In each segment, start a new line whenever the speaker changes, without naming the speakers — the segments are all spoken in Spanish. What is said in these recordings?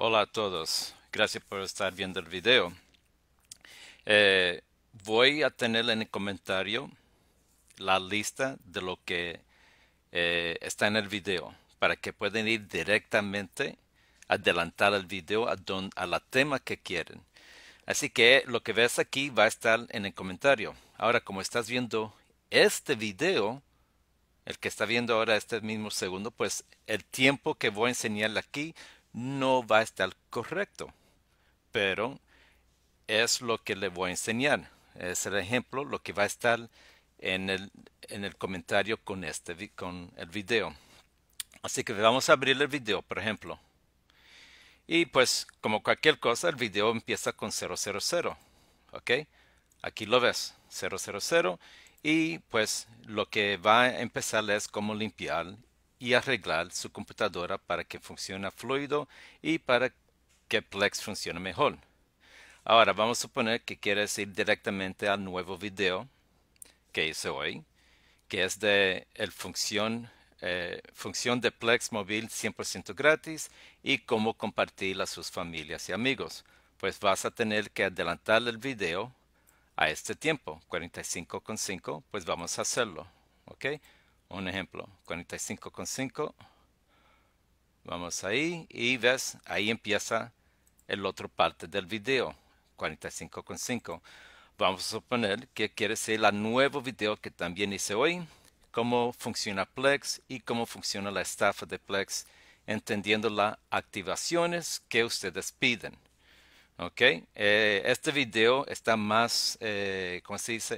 Hola a todos, gracias por estar viendo el video. Eh, voy a tener en el comentario la lista de lo que eh, está en el video para que pueden ir directamente adelantar el video a, a la tema que quieren. Así que lo que ves aquí va a estar en el comentario. Ahora, como estás viendo este video, el que está viendo ahora este mismo segundo, pues el tiempo que voy a enseñar aquí no va a estar correcto, pero es lo que le voy a enseñar. Es el ejemplo, lo que va a estar en el, comentario con, este, con el video. Así que vamos a abrir el video, por ejemplo. Y pues, como cualquier cosa, el video empieza con 000. ¿Ok? Aquí lo ves, 000. Y pues lo que va a empezar es como limpiar y arreglar su computadora para que funcione fluido y para que Plex funcione mejor. Ahora vamos a suponer que quieres ir directamente al nuevo video que hice hoy, que es de el función, eh, función de Plex móvil 100% gratis y cómo compartir a sus familias y amigos. Pues vas a tener que adelantar el video a este tiempo, 45.5, pues vamos a hacerlo. ¿ok? un ejemplo, 45,5. Vamos ahí y ves, ahí empieza el otro parte del video, 45,5. Vamos a suponer que quiere ser el nuevo video que también hice hoy, cómo funciona Plex y cómo funciona la estafa de Plex, entendiendo las activaciones que ustedes piden. Ok, eh, este video está más, eh,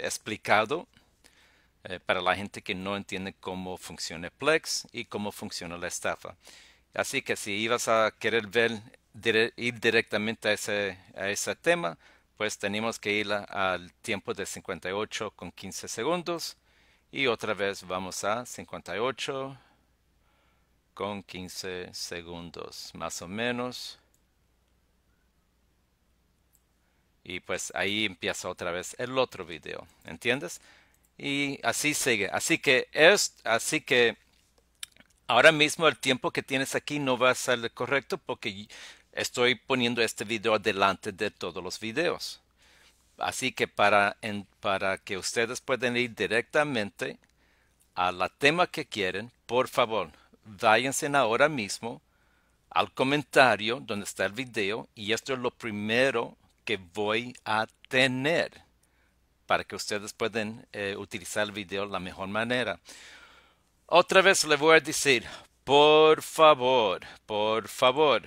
explicado eh, para la gente que no entiende cómo funciona Plex y cómo funciona la estafa. Así que si ibas a querer ver, ir directamente a ese, a ese tema, pues tenemos que ir al tiempo de 58 con 15 segundos y otra vez vamos a 58 con 15 segundos más o menos. Y pues ahí empieza otra vez el otro video, ¿entiendes? y así sigue. Así que es, así que ahora mismo el tiempo que tienes aquí no va a ser correcto porque estoy poniendo este video adelante de todos los videos. Así que para, para que ustedes puedan ir directamente a la tema que quieren, por favor, váyanse ahora mismo al comentario donde está el video y esto es lo primero que voy a tener para que ustedes puedan eh, utilizar el video de la mejor manera. Otra vez le voy a decir, por favor, por favor.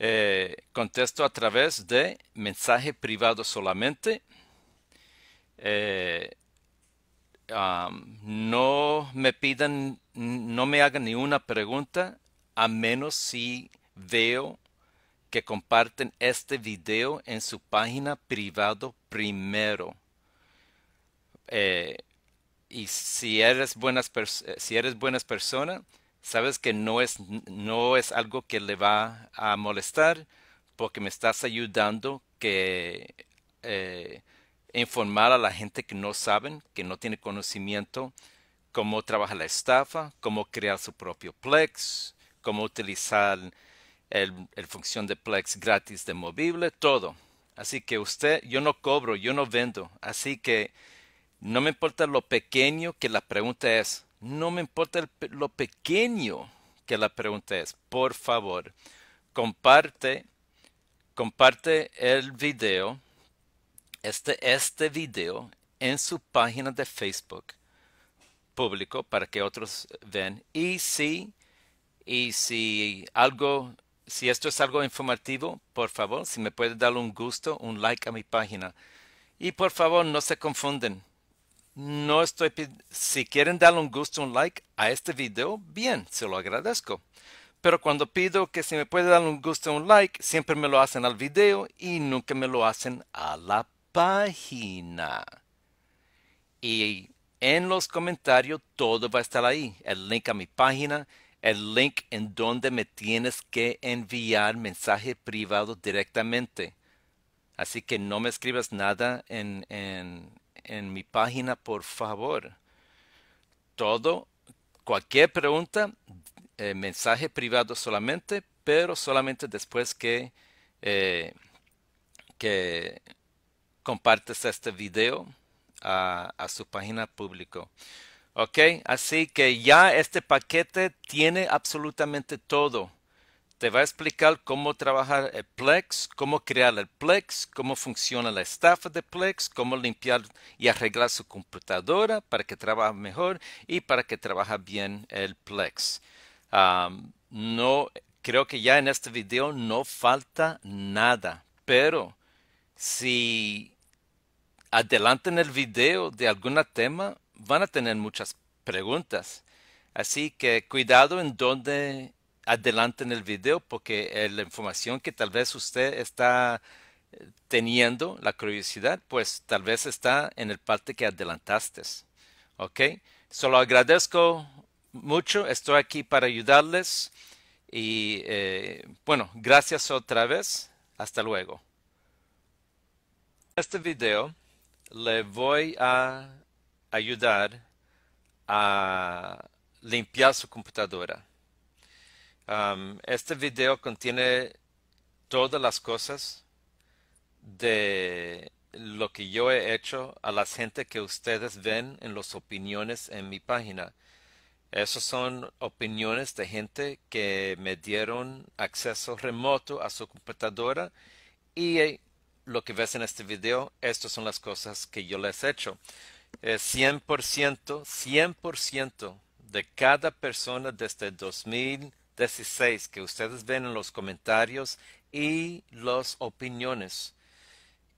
Eh, contesto a través de mensaje privado solamente. Eh, no me pidan, no me hagan ni pregunta, a menos si veo que comparten este video en su página privado primero. Eh, y si eres, buenas eh, si eres buenas persona, sabes que no es, no es algo que le va a molestar porque me estás ayudando que eh, informar a la gente que no saben, que no tiene conocimiento, cómo trabaja la estafa, cómo crear su propio Plex, cómo utilizar el, el, función de Plex gratis de movible, todo. Así que usted, yo no cobro, yo no vendo. Así que no me importa lo pequeño que la pregunta es. No me importa lo pequeño que la pregunta es. Por favor, comparte, comparte el video, este, este video en su página de Facebook público para que otros vean. Y si, y si algo, si esto es algo informativo, por favor, si me puede dar un gusto, un like a mi página. Y por favor, no se confunden no estoy si quieren darle un gusto, un like a este video, bien, se lo agradezco. Pero cuando pido que si me puede dar un gusto, un like, siempre me lo hacen al video y nunca me lo hacen a la página. Y en los comentarios todo va a estar ahí. El link a mi página, el link en donde me tienes que enviar mensaje privado directamente. Así que no me escribas nada en, en, en mi página, por favor. Todo, cualquier pregunta, eh, mensaje privado solamente, pero solamente después que, eh, que compartes este video a su página público. Ok, así que ya este paquete tiene absolutamente todo te va a explicar cómo trabajar el Plex, cómo crear el Plex, cómo funciona la estafa de Plex, cómo limpiar y arreglar su computadora para que trabaje mejor y para que trabaje bien el Plex. no, creo que ya en este video no falta nada, pero si en el video de algún tema, van a tener muchas preguntas. Así que cuidado en dónde adelante en el video porque eh, la información que tal vez usted está eh, teniendo, la curiosidad, pues tal vez está en el parte que adelantaste. ¿Ok? Solo agradezco mucho, estoy aquí para ayudarles y eh, bueno, gracias otra vez, hasta luego. este video le voy a ayudar a limpiar su computadora este video contiene todas las cosas de lo que yo he hecho a la gente que ustedes ven en las opiniones en mi página. Esas son opiniones de gente que me dieron acceso remoto a su computadora y eh, lo que ves en este video, estas son las cosas que yo les he hecho. Eh, 100%, 100% de cada persona desde 2000 16 que ustedes ven en los comentarios y las opiniones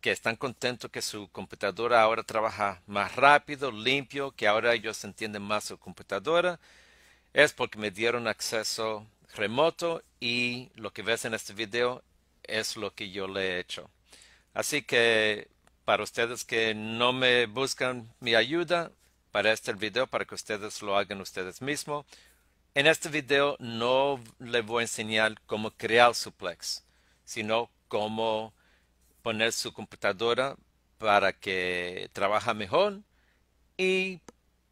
que están contentos que su computadora ahora trabaja más rápido, limpio, que ahora ellos entienden más su computadora, es porque me dieron acceso remoto y lo que ves en este video es lo que yo le he hecho. Así que para ustedes que no me buscan mi ayuda, para este video, para que ustedes lo hagan ustedes mismos, en este video no le voy a enseñar cómo crear su Plex, sino cómo poner su computadora para que trabaje mejor y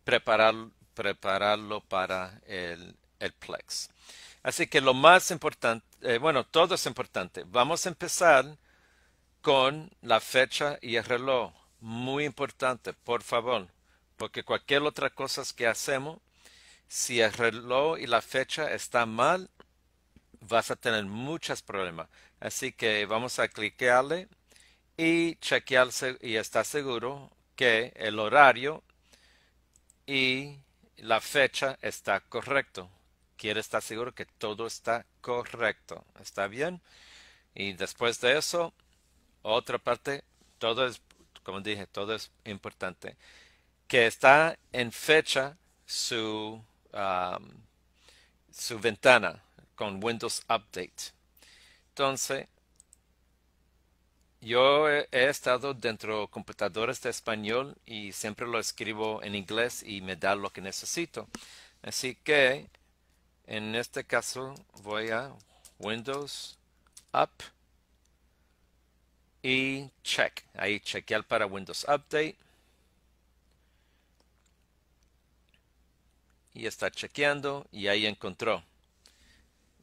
prepararlo para el, el, Plex. Así que lo más importante, eh, bueno, todo es importante. Vamos a empezar con la fecha y el reloj. Muy importante, por favor, porque cualquier otra cosa que hacemos si el reloj y la fecha están mal, vas a tener muchos problemas. Así que vamos a cliquearle y chequearse y está seguro que el horario y la fecha está correcto. Quiere estar seguro que todo está correcto. ¿Está bien? Y después de eso, otra parte, todo es, como dije, todo es importante. Que está en fecha su Um, su ventana con Windows Update. Entonces, yo he, estado dentro de computadores de español y siempre lo escribo en inglés y me da lo que necesito. Así que, en este caso, voy a Windows Up y check. Ahí chequear para Windows Update. y está chequeando y ahí encontró.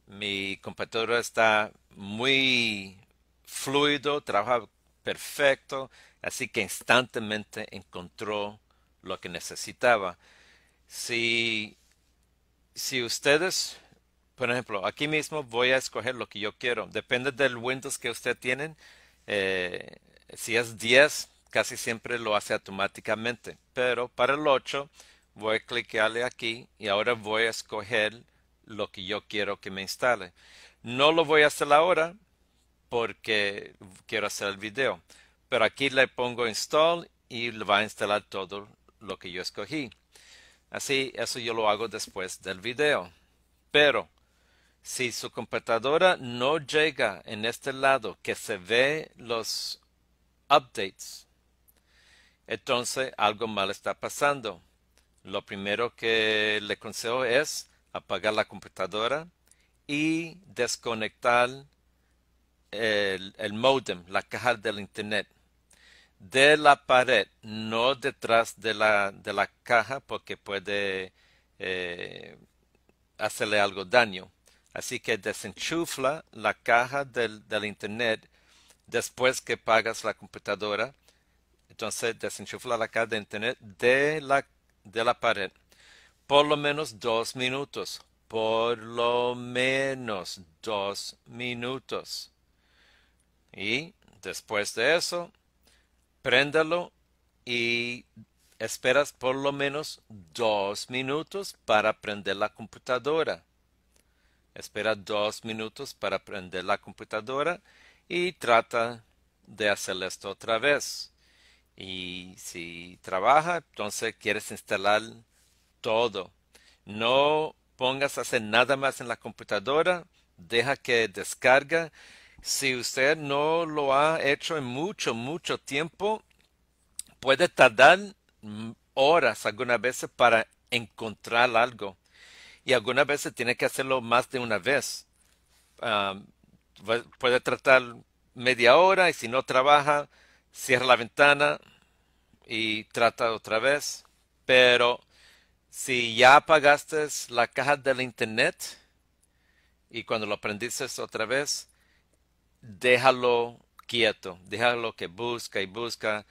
Mi computadora está muy fluido, trabaja perfecto, así que instantáneamente encontró lo que necesitaba. Si, si ustedes, por ejemplo, aquí mismo voy a escoger lo que yo quiero. Depende del Windows que usted tienen. Eh, si es 10, casi siempre lo hace automáticamente. Pero para el 8, voy a clicarle aquí y ahora voy a escoger lo que yo quiero que me instale. No lo voy a hacer ahora porque quiero hacer el video, pero aquí le pongo install y le va a instalar todo lo que yo escogí. Así, eso yo lo hago después del video. Pero si su computadora no llega en este lado que se ve los updates, entonces algo mal está pasando lo primero que le consejo es apagar la computadora y desconectar el, modem, la caja del internet, de la pared, no detrás de la, caja porque puede eh, hacerle algo daño. Así que desenchufla la caja del, internet después que pagas la computadora. Entonces desenchufla la caja de internet de la de la pared. Por lo menos dos minutos. Por lo menos dos minutos. Y después de eso, préndalo y esperas por lo menos dos minutos para prender la computadora. Espera dos minutos para prender la computadora y trata de hacer esto otra vez. Y si trabaja, entonces quieres instalar todo. No pongas a hacer nada más en la computadora, deja que descarga. Si usted no lo ha hecho en mucho, mucho tiempo, puede tardar mm, horas algunas veces para encontrar algo. Y algunas veces tiene que hacerlo más de una vez. Ah, pues, puede tratar media hora y si no trabaja, cierra la ventana y trata otra vez. Pero si ya apagaste la caja del internet y cuando lo aprendiste otra vez, déjalo quieto, déjalo que busca y busca.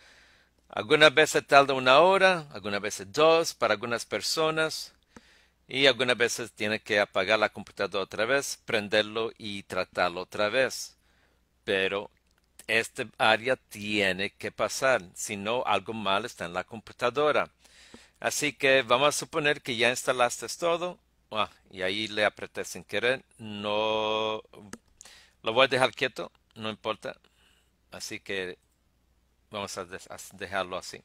Algunas veces tarda una hora, algunas veces dos para algunas personas y algunas veces tiene que apagar la computadora otra vez, prenderlo y tratarlo otra vez. Pero este área tiene que pasar, si no algo mal está en la computadora. Así que vamos a suponer que ya instalaste todo. Ah, y ahí le apreté sin querer. No lo voy a dejar quieto, no importa. Así que vamos a, dejarlo así.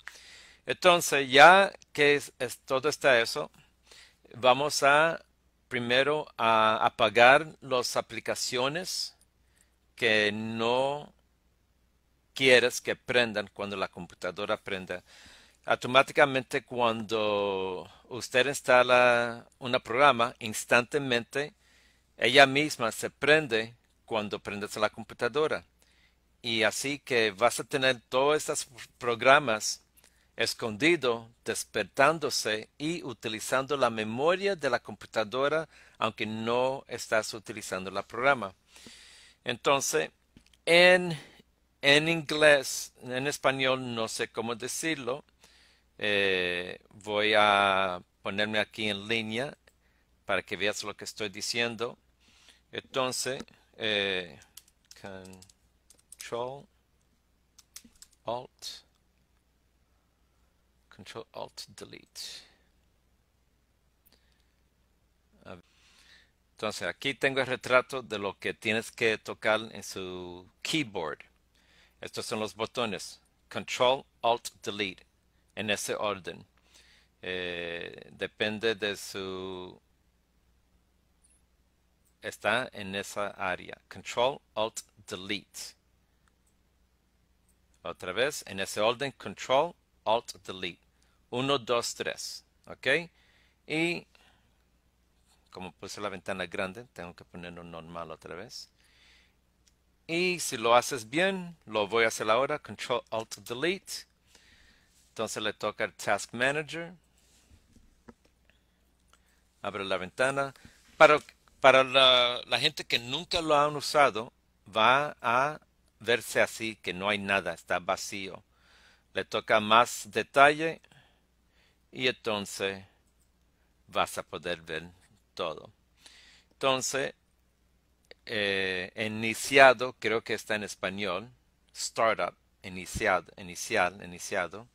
Entonces, ya que todo está eso, vamos a primero a apagar las aplicaciones que no quieres que prendan cuando la computadora prenda. Automáticamente cuando usted instala un programa, instantáneamente ella misma se prende cuando prendes la computadora. Y así que vas a tener todos estos programas escondidos, despertándose y utilizando la memoria de la computadora, aunque no estás utilizando el programa. Entonces, en en inglés, en español no sé cómo decirlo. Eh, voy a ponerme aquí en línea para que veas lo que estoy diciendo. Entonces, eh, control, alt, control, alt, delete. Entonces, aquí tengo el retrato de lo que tienes que tocar en su keyboard. Estos son los botones. Control, Alt, Delete. En ese orden. Eh, depende de su... Está en esa área. Control, Alt, Delete. Otra vez, en ese orden. Control, Alt, Delete. 1, 2, 3. ¿Ok? Y como puse la ventana grande, tengo que ponerlo normal otra vez. Y si lo haces bien, lo voy a hacer ahora, Control Alt Delete. Entonces le toca el Task Manager. Abre la ventana. Para, para la, la gente que nunca lo han usado, va a verse así, que no hay nada, está vacío. Le toca más detalle y entonces vas a poder ver todo. Entonces, eh, iniciado, creo que está en español, startup, iniciado, inicial, iniciado.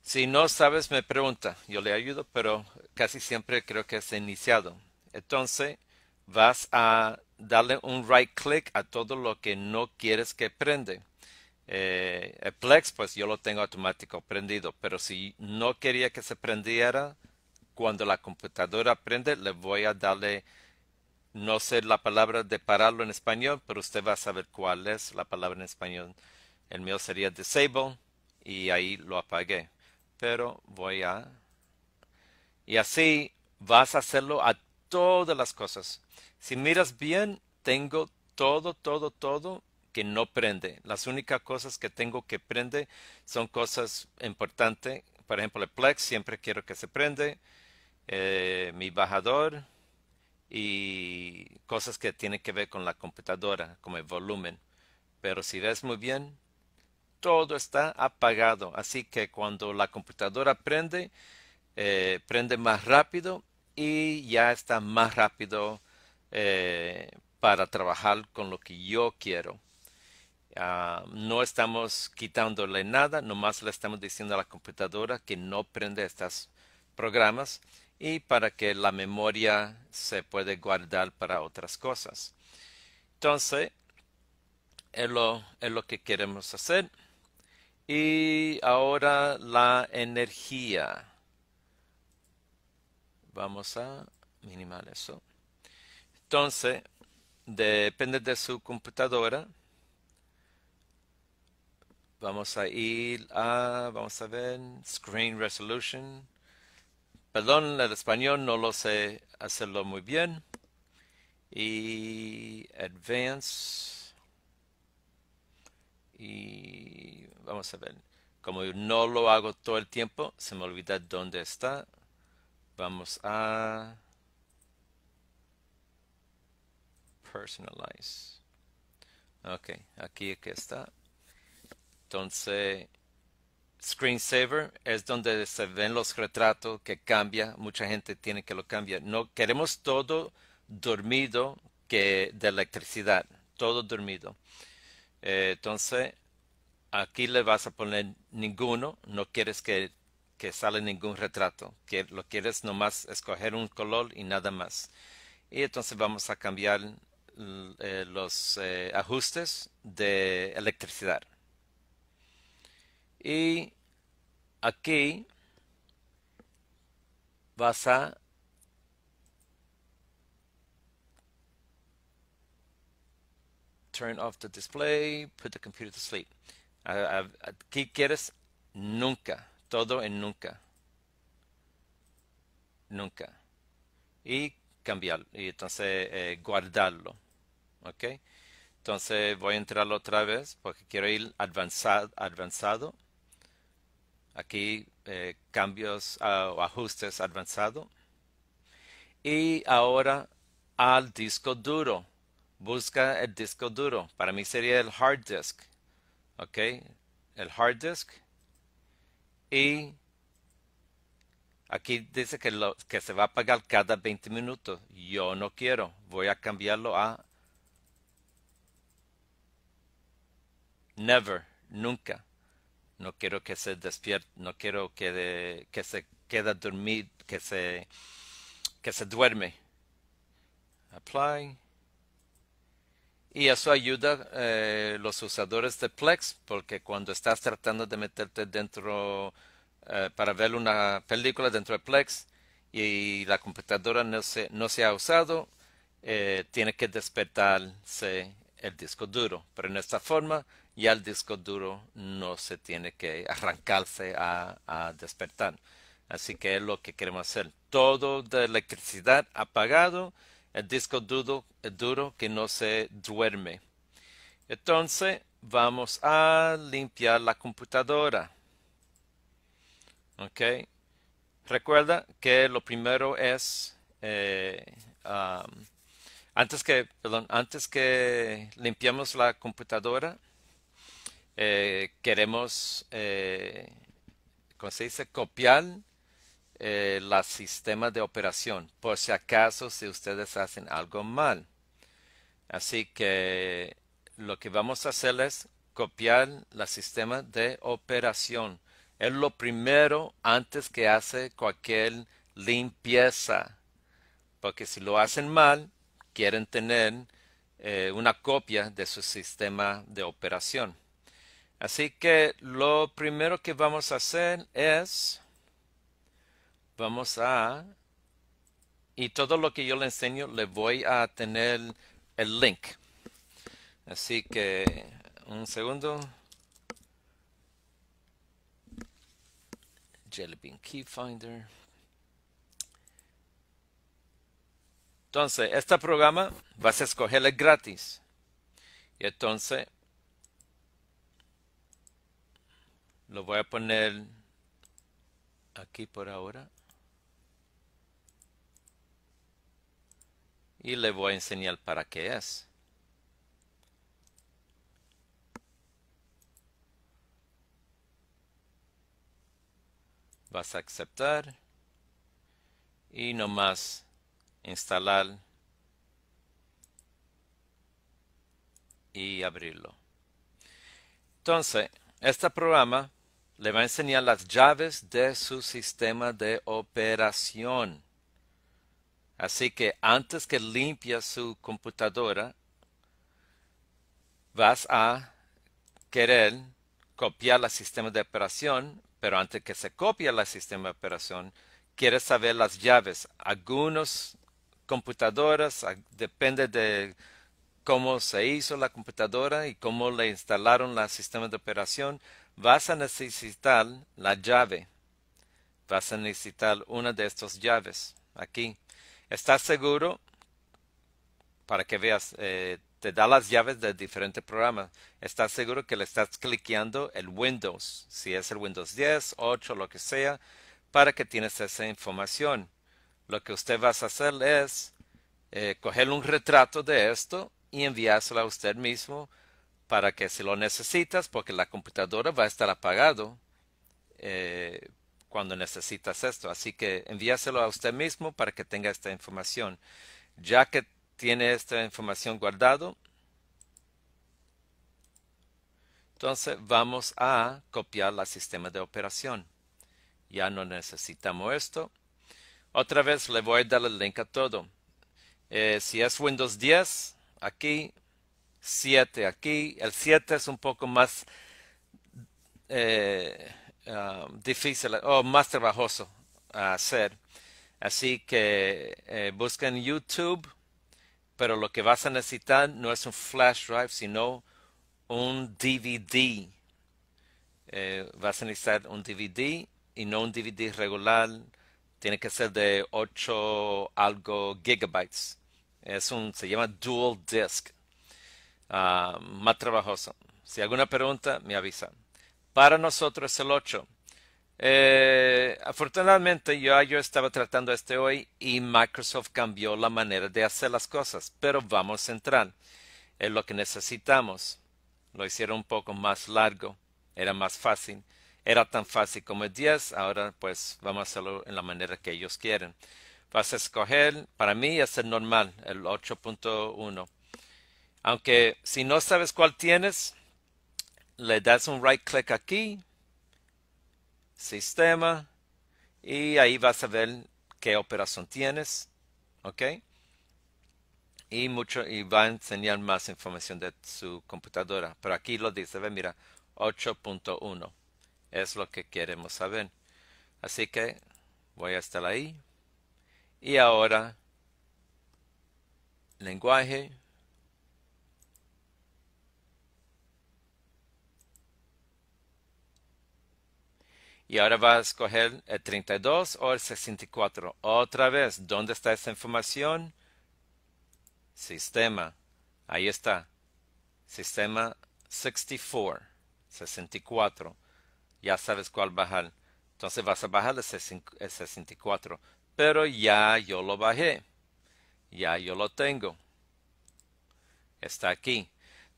Si no sabes, me pregunta, yo le ayudo, pero casi siempre creo que es iniciado. Entonces, vas a darle un right click a todo lo que no quieres que prenda. Eh, Plex, pues yo lo tengo automático prendido, pero si no quería que se prendiera, cuando la computadora prende, le voy a darle no sé la palabra de pararlo en español, pero usted va a saber cuál es la palabra en español. El mío sería disable y ahí lo apagué. Pero voy a... Y así vas a hacerlo a todas las cosas. Si miras bien, tengo todo, todo, todo que no prende. Las únicas cosas que tengo que prende son cosas importantes. Por ejemplo, el Plex siempre quiero que se prende. Eh, mi bajador y cosas que tienen que ver con la computadora, como el volumen. Pero si ves muy bien, todo está apagado. Así que cuando la computadora prende, eh, prende más rápido y ya está más rápido eh, para trabajar con lo que yo quiero. Ah, no estamos quitándole nada, nomás le estamos diciendo a la computadora que no prende estos programas y para que la memoria se puede guardar para otras cosas. Entonces, es lo, es lo que queremos hacer. Y ahora la energía. Vamos a minimar eso. Entonces, depende de su computadora. Vamos a ir a, vamos a ver, Screen Resolution. Perdón, el español no lo sé hacerlo muy bien. Y advance. Y vamos a ver. Como no lo hago todo el tiempo, se me olvida dónde está. Vamos a personalize. Ok, aquí que está. Entonces, screensaver es donde se ven los retratos que cambia, mucha gente tiene que lo cambiar. No queremos todo dormido que de electricidad, todo dormido. Eh, entonces aquí le vas a poner ninguno, no quieres que, que sale ningún retrato, que lo quieres nomás escoger un color y nada más. Y entonces vamos a cambiar eh, los eh, ajustes de electricidad y aquí vas a turn off the display, put the computer to sleep. Aquí quieres nunca, todo en nunca. Nunca. Y cambiarlo, y entonces eh, guardarlo. ¿Ok? Entonces voy a entrarlo otra vez porque quiero ir avanzado. Aquí eh, cambios ah, o ajustes avanzado. Y ahora al disco duro. Busca el disco duro. Para mí sería el hard disk. ¿Ok? El hard disk. Y aquí dice que, lo, que se va a apagar cada 20 minutos. Yo no quiero. Voy a cambiarlo a never, nunca no quiero que se despierte, no quiero que, que se queda dormido, que se, duerme. Apply. Y eso ayuda a eh, los usadores de Plex, porque cuando estás tratando de meterte dentro eh, para ver una película dentro de Plex y la computadora no se, no se ha usado, eh, tiene que despertarse el disco duro. Pero en esta forma y el disco duro no se tiene que arrancarse a, despertar. Así que es lo que queremos hacer. Todo de electricidad apagado, el disco duro, eh, duro que no se duerme. Entonces vamos a limpiar la computadora. Ok. Recuerda que lo primero es eh, antes que perdón, antes que limpiamos la computadora eh, queremos, eh, como se dice? Copiar eh, los sistemas de operación, por si acaso si ustedes hacen algo mal. Así que lo que vamos a hacer es copiar la sistema de operación. Es lo primero antes que hace cualquier limpieza. Porque si lo hacen mal, quieren tener eh, una copia de su sistema de operación. Así que lo primero que vamos a hacer es, vamos a, y todo lo que yo le enseño le voy a tener el link. Así que, un segundo. Jelly Bean Key Finder. Entonces, este programa vas a escogerle gratis. Y entonces Lo voy a poner aquí por ahora. Y le voy a enseñar para qué es. Vas a aceptar y nomás instalar y abrirlo. Entonces, este programa le va a enseñar las llaves de su sistema de operación. Así que antes que limpia su computadora, vas a querer copiar el sistema de operación, pero antes que se copie el sistema de operación, quieres saber las llaves. Algunas computadoras, depende de cómo se hizo la computadora y cómo le instalaron el sistema de operación, vas a necesitar la llave. Vas a necesitar una de estas llaves aquí. ¿Estás seguro? Para que veas, eh, te da las llaves de diferentes programas. ¿Estás seguro que le estás cliqueando el Windows? Si es el Windows 10, 8, lo que sea, para que tienes esa información. Lo que usted va a hacer es eh, coger un retrato de esto y enviárselo a usted mismo para que si lo necesitas, porque la computadora va a estar apagado eh, cuando necesitas esto. Así que envíaselo a usted mismo para que tenga esta información. Ya que tiene esta información guardado, entonces vamos a copiar la sistema de operación. Ya no necesitamos esto. Otra vez le voy a dar el link a todo. Eh, si es Windows 10, aquí 7 aquí. El 7 es un poco más eh, um, difícil o oh, más trabajoso a hacer. Así que eh, busquen YouTube, pero lo que vas a necesitar no es un flash drive, sino un DVD. Eh, vas a necesitar un DVD y no un DVD regular. Tiene que ser de 8 algo gigabytes. Es un, se llama dual disc. Ah, más trabajoso. Si alguna pregunta, me avisa. Para nosotros el 8. Eh, afortunadamente yo, yo estaba tratando este hoy y Microsoft cambió la manera de hacer las cosas, pero vamos a entrar. en lo que necesitamos. Lo hicieron un poco más largo, era más fácil. Era tan fácil como el 10, ahora pues vamos a hacerlo en la manera que ellos quieren. Vas a escoger, para mí es el normal, el 8.1. Aunque si no sabes cuál tienes, le das un right click aquí, sistema, y ahí vas a ver qué operación tienes, ¿ok? Y, mucho, y va a enseñar más información de su computadora. Pero aquí lo dice, ve, mira, 8.1 es lo que queremos saber. Así que voy a estar ahí. Y ahora, lenguaje. Y ahora va a escoger el 32 o el 64. Otra vez, ¿dónde está esa información? Sistema. Ahí está. Sistema 64. 64. Ya sabes cuál bajar. Entonces vas a bajar el 64. Pero ya yo lo bajé. Ya yo lo tengo. Está aquí.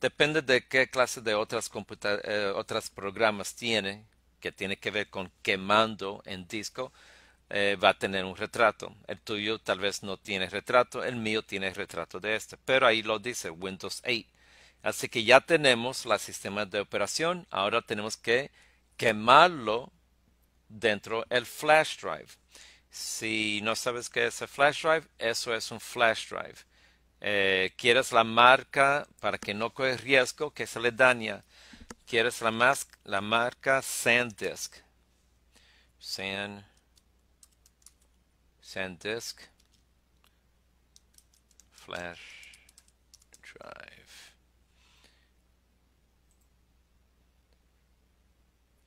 Depende de qué clase de otras, eh, otros programas tiene que tiene que ver con quemando en disco, eh, va a tener un retrato. El tuyo tal vez no tiene retrato, el mío tiene retrato de este, pero ahí lo dice Windows 8. Así que ya tenemos la sistema de operación, ahora tenemos que quemarlo dentro del flash drive. Si no sabes qué es el flash drive, eso es un flash drive. Eh, quieres la marca para que no corres riesgo que se le daña. Quieres la, la marca SanDisk. San, SanDisk Flash Drive.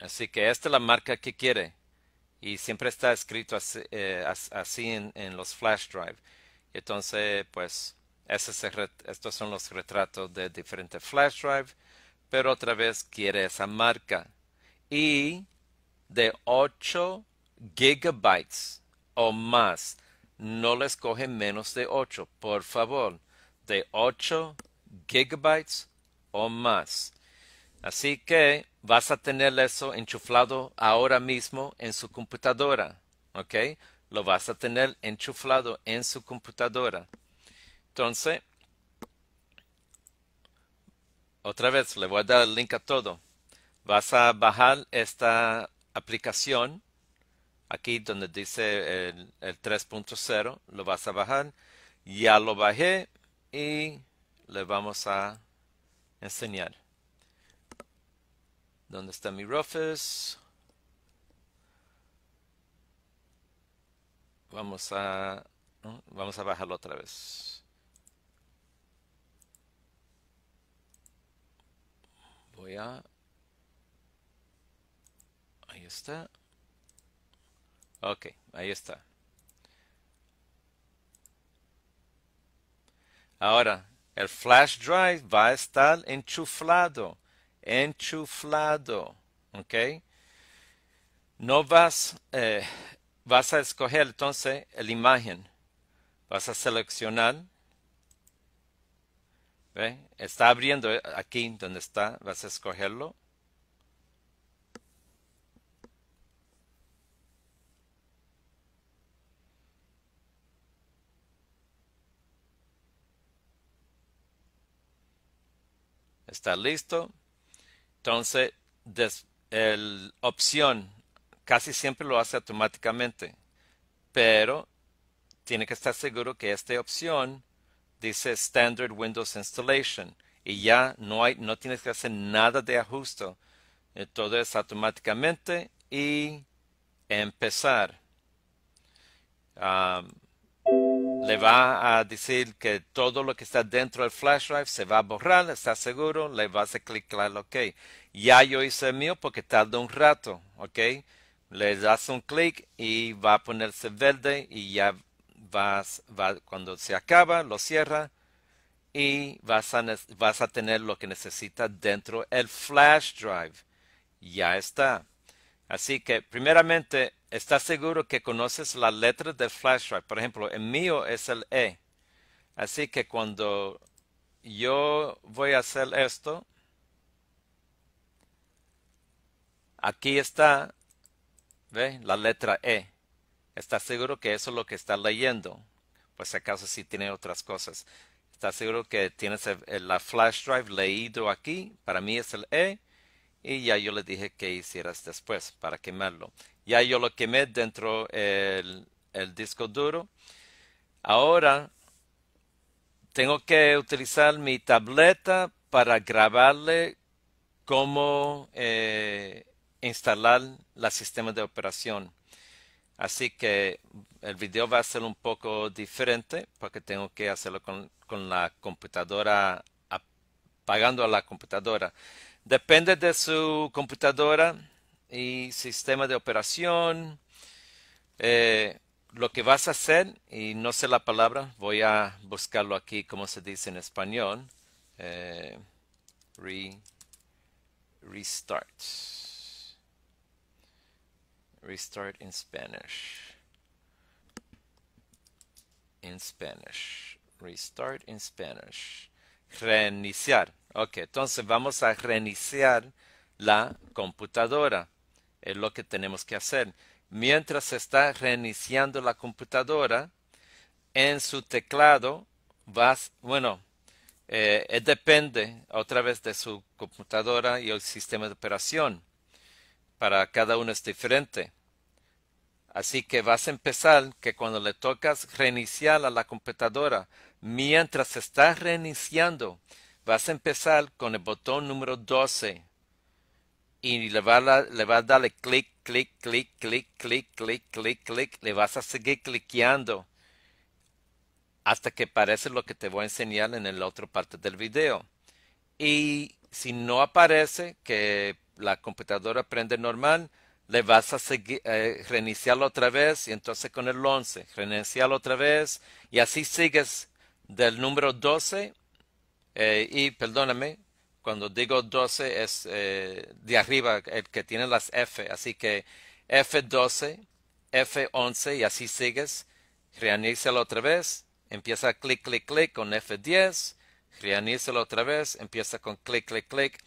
Así que esta es la marca que quiere. Y siempre está escrito así, eh, en, en, los flash drive. Entonces, pues, estos son los retratos de diferentes flash drive pero otra vez quiere esa marca. Y de 8 gigabytes o más, no les escoge menos de 8, por favor, de 8 gigabytes o más. Así que vas a tener eso enchuflado ahora mismo en su computadora, ¿ok? Lo vas a tener enchuflado en su computadora. Entonces, otra vez, le voy a dar el link a todo. Vas a bajar esta aplicación. Aquí donde dice el, 3.0, lo vas a bajar. Ya lo bajé y le vamos a enseñar. ¿Dónde está mi Rufus? Vamos a, vamos a bajarlo otra vez. voy a... Ahí está. Ok, ahí está. Ahora, el flash drive va a estar enchuflado. Enchuflado. ¿Ok? No vas, eh, vas a escoger entonces la imagen. Vas a seleccionar Está abriendo ¿eh? aquí donde está, vas a escogerlo. Está listo. Entonces, la el opción casi siempre lo hace automáticamente, pero tiene que estar seguro que esta opción dice Standard Windows Installation y ya no, hay, no tienes que hacer nada de ajuste. Eh, todo es automáticamente y empezar. Ah, le va a decir que todo lo que está dentro del flash drive se va a borrar, está seguro, le vas a clicar OK. Ya yo hice el mío porque tarda un rato, ¿ok? Le das un clic y va a ponerse verde y ya cuando se acaba, lo cierra y vas a, vas a tener lo que necesitas dentro. El flash drive ya está. Así que primeramente, estás seguro que conoces la letra del flash drive. Por ejemplo, el mío es el E. Así que cuando yo voy a hacer esto, aquí está ¿ve? la letra E. ¿Estás seguro que eso es lo que estás leyendo? Pues acaso si tiene otras cosas. ¿Estás seguro que tienes el, la flash drive leído aquí? Para mí es el E. Y ya yo le dije que hicieras después para quemarlo. Ya yo lo quemé dentro el, disco duro. Ahora tengo que utilizar mi tableta para grabarle cómo eh, instalar el sistema de operación. Así que el video va a ser un poco diferente porque tengo que hacerlo con, la computadora, apagando a la computadora. Depende de su computadora y sistema de operación. Eh, lo que vas a hacer, y no sé la palabra, voy a buscarlo aquí como se dice en español. Eh, restart restart in Spanish. In Spanish. Restart in Spanish. Reiniciar. Ok, entonces vamos a reiniciar la computadora. Es lo que tenemos que hacer. Mientras se está reiniciando la computadora, en su teclado vas, bueno, eh, eh, depende otra vez de su computadora y el sistema de operación para cada uno es diferente. Así que vas a empezar que cuando le tocas reiniciar a la computadora, mientras estás reiniciando, vas a empezar con el botón número 12 y le vas a, a darle clic, clic, clic, clic, clic, clic, clic, clic, le vas a seguir cliqueando hasta que aparece lo que te voy a enseñar en la otra parte del video. Y si no aparece, que la computadora prende normal, le vas a seguir, eh, otra vez y entonces con el 11, reiniciar otra vez y así sigues del número 12 eh, y perdóname, cuando digo 12 es eh, de arriba el que tiene las F, así que F12, F11 y así sigues, reiniciar otra vez, empieza clic, clic, clic con F10, reiniciar otra vez, empieza con clic, clic, clic,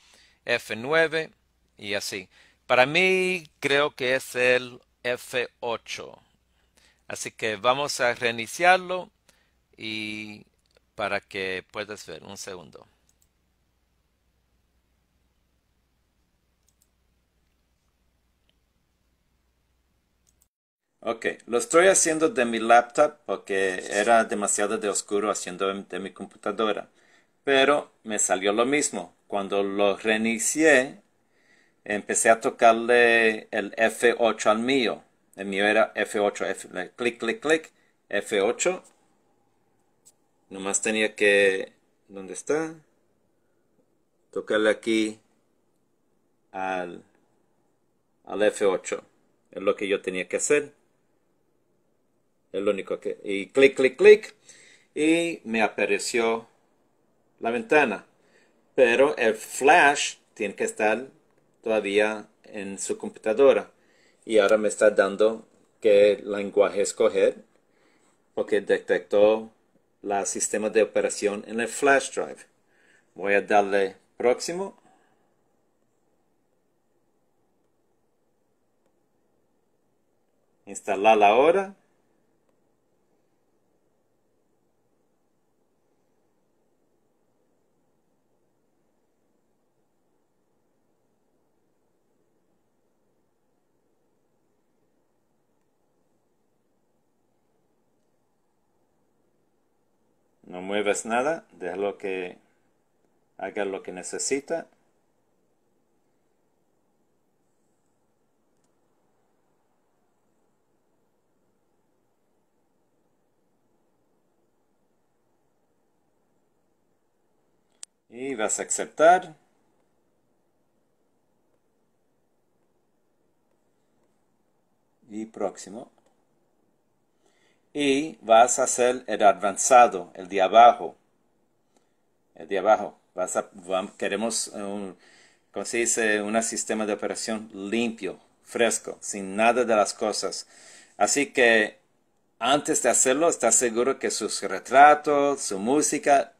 F9, y así. Para mí creo que es el F8. Así que vamos a reiniciarlo y para que puedas ver un segundo. Ok, lo estoy haciendo de mi laptop porque era demasiado de oscuro haciendo de mi computadora. Pero me salió lo mismo. Cuando lo reinicié empecé a tocarle el F8 al mío. El mío era F8, clic, clic, clic, F8. Nomás tenía que, ¿dónde está? Tocarle aquí al, al F8. Es lo que yo tenía que hacer. Es lo único que... Y clic, clic, clic. Y me apareció la ventana. Pero el flash tiene que estar todavía en su computadora. Y ahora me está dando el lenguaje escoger porque detectó la sistema de operación en el flash drive. Voy a darle próximo. Instalar ahora. muevas nada, de lo que haga lo que necesita. Y vas a aceptar. Y próximo y vas a hacer el avanzado, el de abajo. El de abajo. queremos eh, un, un sistema de operación limpio, fresco, sin nada de las cosas. Así que antes de hacerlo, estás seguro que sus retratos, su música,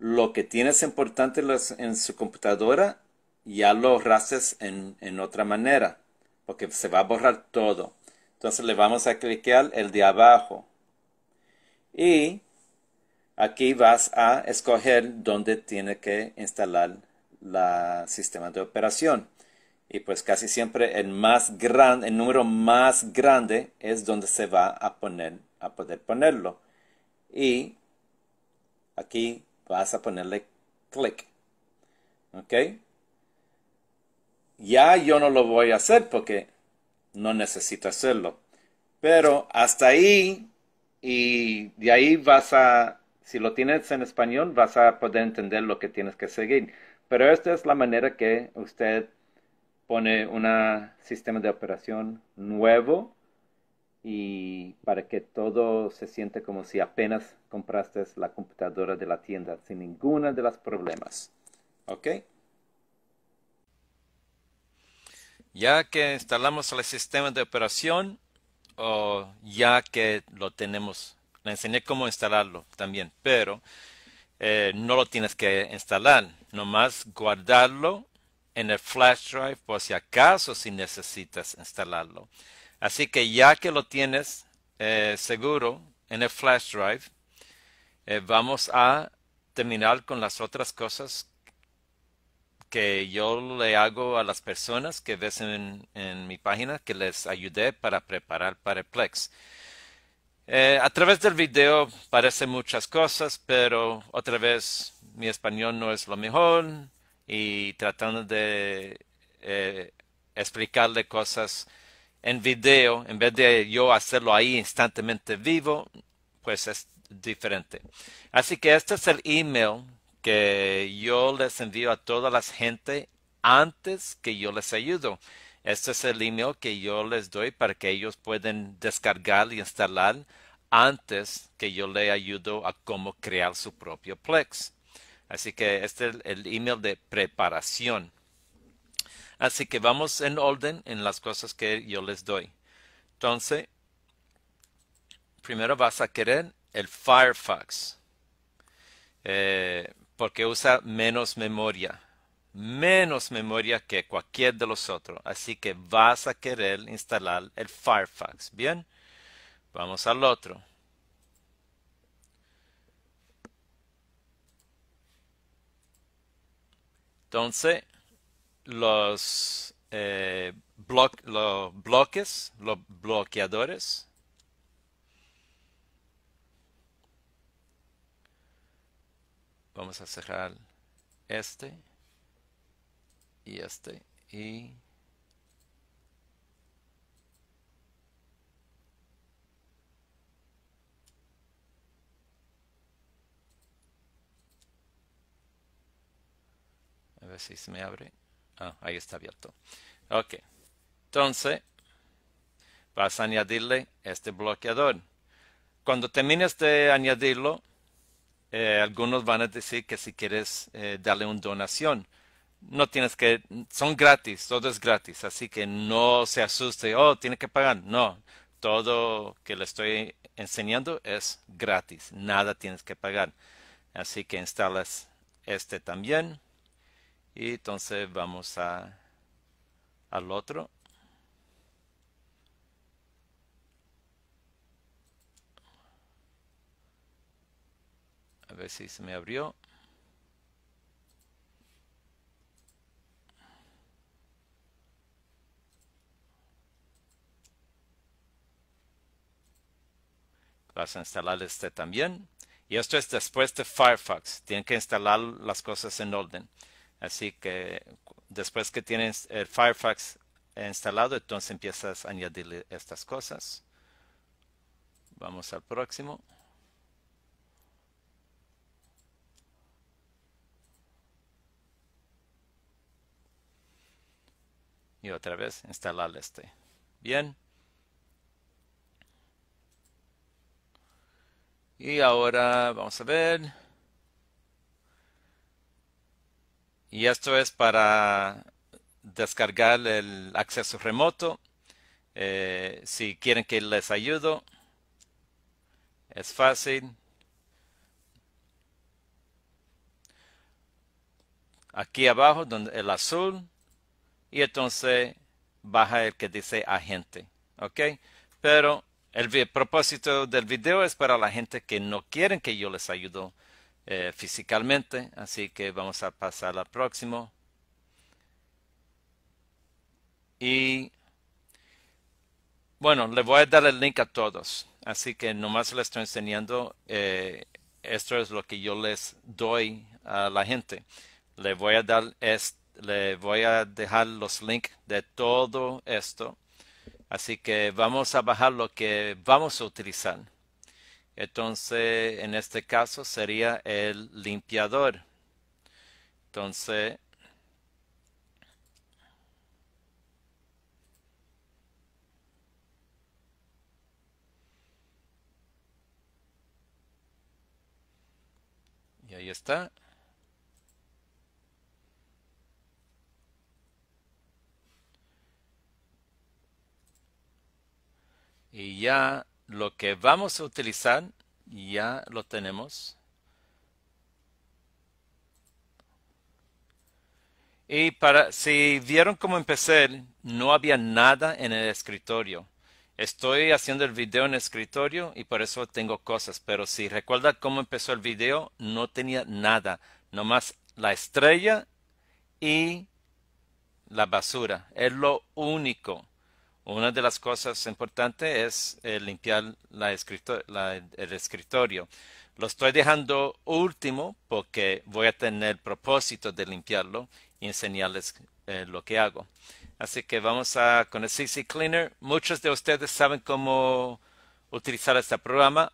lo que tienes importante en su computadora, ya lo rastres en otra manera, porque se va a borrar todo. Entonces le vamos a cliquear el de abajo. Y aquí vas a escoger dónde tiene que instalar la sistema de operación. Y pues casi siempre el, más grande el número más grande es donde se va a, poner, a poder ponerlo. Y aquí vas a ponerle clic. ¿Ok? Ya yo no lo voy a hacer porque no necesito hacerlo. Pero hasta ahí, y de ahí vas a, si lo tienes en español, vas a poder entender lo que tienes que seguir. Pero esta es la manera que usted pone un sistema de operación nuevo y para que todo se siente como si apenas compraste la computadora de la tienda sin ninguna de los problemas. ¿Ok? ya que instalamos el sistema de operación o ya que lo tenemos. Le enseñé cómo instalarlo también, pero eh, no lo tienes que instalar, nomás guardarlo en el flash drive por si acaso si necesitas instalarlo. Así que ya que lo tienes eh, seguro en el flash drive, eh, vamos a terminar con las otras cosas que yo le hago a las personas que ves en, mi página que les ayude para preparar para Plex. Eh, a través del video parece muchas cosas, pero otra vez mi español no es lo mejor y tratando de eh, explicarle cosas en video, en vez de yo hacerlo ahí instantáneamente vivo, pues es diferente. Así que este es el email que yo les envío a toda la gente antes que yo les ayudo. Este es el email que yo les doy para que ellos puedan descargar y instalar antes que yo les ayudo a cómo crear su propio Plex. Así que este es el email de preparación. Así que vamos en orden en las cosas que yo les doy. Entonces, primero vas a querer el Firefox. Eh, porque usa menos memoria, menos memoria que cualquier de los otros. Así que vas a querer instalar el Firefox. Bien, vamos al otro. Entonces, los, eh, los bloques, los bloqueadores Vamos a cerrar este y este y a ver si se me abre ah, ahí está abierto ok entonces vas a añadirle este bloqueador cuando termines de este añadirlo eh, algunos van a decir que si quieres eh, darle una donación, no tienes que, son gratis, todo es gratis, así que no se asuste, oh, tiene que pagar, no, todo que le estoy enseñando es gratis, nada tienes que pagar, así que instalas este también y entonces vamos a, al otro A ver si se me abrió. Vas a instalar este también. Y esto es después de Firefox. Tienen que instalar las cosas en orden. Así que después que tienes el Firefox instalado, entonces empiezas a añadirle estas cosas. Vamos al próximo. y otra vez instalar este. Bien. Y ahora vamos a ver. Y esto es para descargar el acceso remoto. Eh, si quieren que les ayudo, es fácil. Aquí abajo, donde el azul, y entonces baja el que dice agente. ¿Ok? Pero el, propósito del video es para la gente que no quieren que yo les ayude eh, físicamente. Así que vamos a pasar al próximo. Y bueno, le voy a dar el link a todos. Así que nomás les estoy enseñando. Eh, esto es lo que yo les doy a la gente. Le voy a dar este le voy a dejar los links de todo esto. Así que vamos a bajar lo que vamos a utilizar. Entonces, en este caso sería el limpiador. Entonces, y ahí está. y ya lo que vamos a utilizar ya lo tenemos. Y para si vieron cómo empecé, no había nada en el escritorio. Estoy haciendo el video en el escritorio y por eso tengo cosas, pero si recuerda cómo empezó el video, no tenía nada, nomás la estrella y la basura. Es lo único. Una de las cosas importantes es eh, limpiar el escritorio. Lo estoy dejando último porque voy a tener propósito de limpiarlo y enseñarles eh, lo que hago. Así que vamos a con el CC Cleaner. Muchos de ustedes saben cómo utilizar este programa.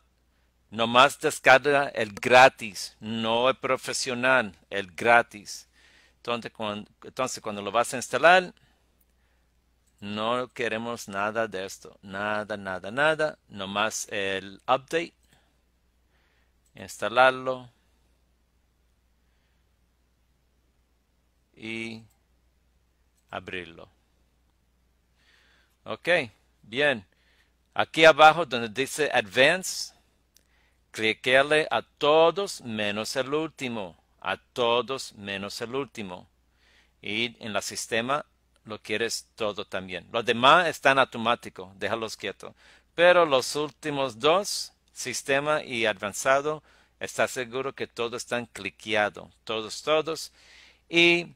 Nomás descarga el gratis, no el profesional, el gratis. entonces, cuando lo vas a instalar, no queremos nada de esto. Nada, nada, nada. Nomás el update. Instalarlo. Y abrirlo. Ok, bien. Aquí abajo donde dice Advance, cliquearle a todos menos el último. A todos menos el último. Y en la sistema lo quieres todo también. Los demás están automático, déjalos quietos. Pero los últimos dos, sistema y avanzado, está seguro que todos están cliqueados, todos, todos. Y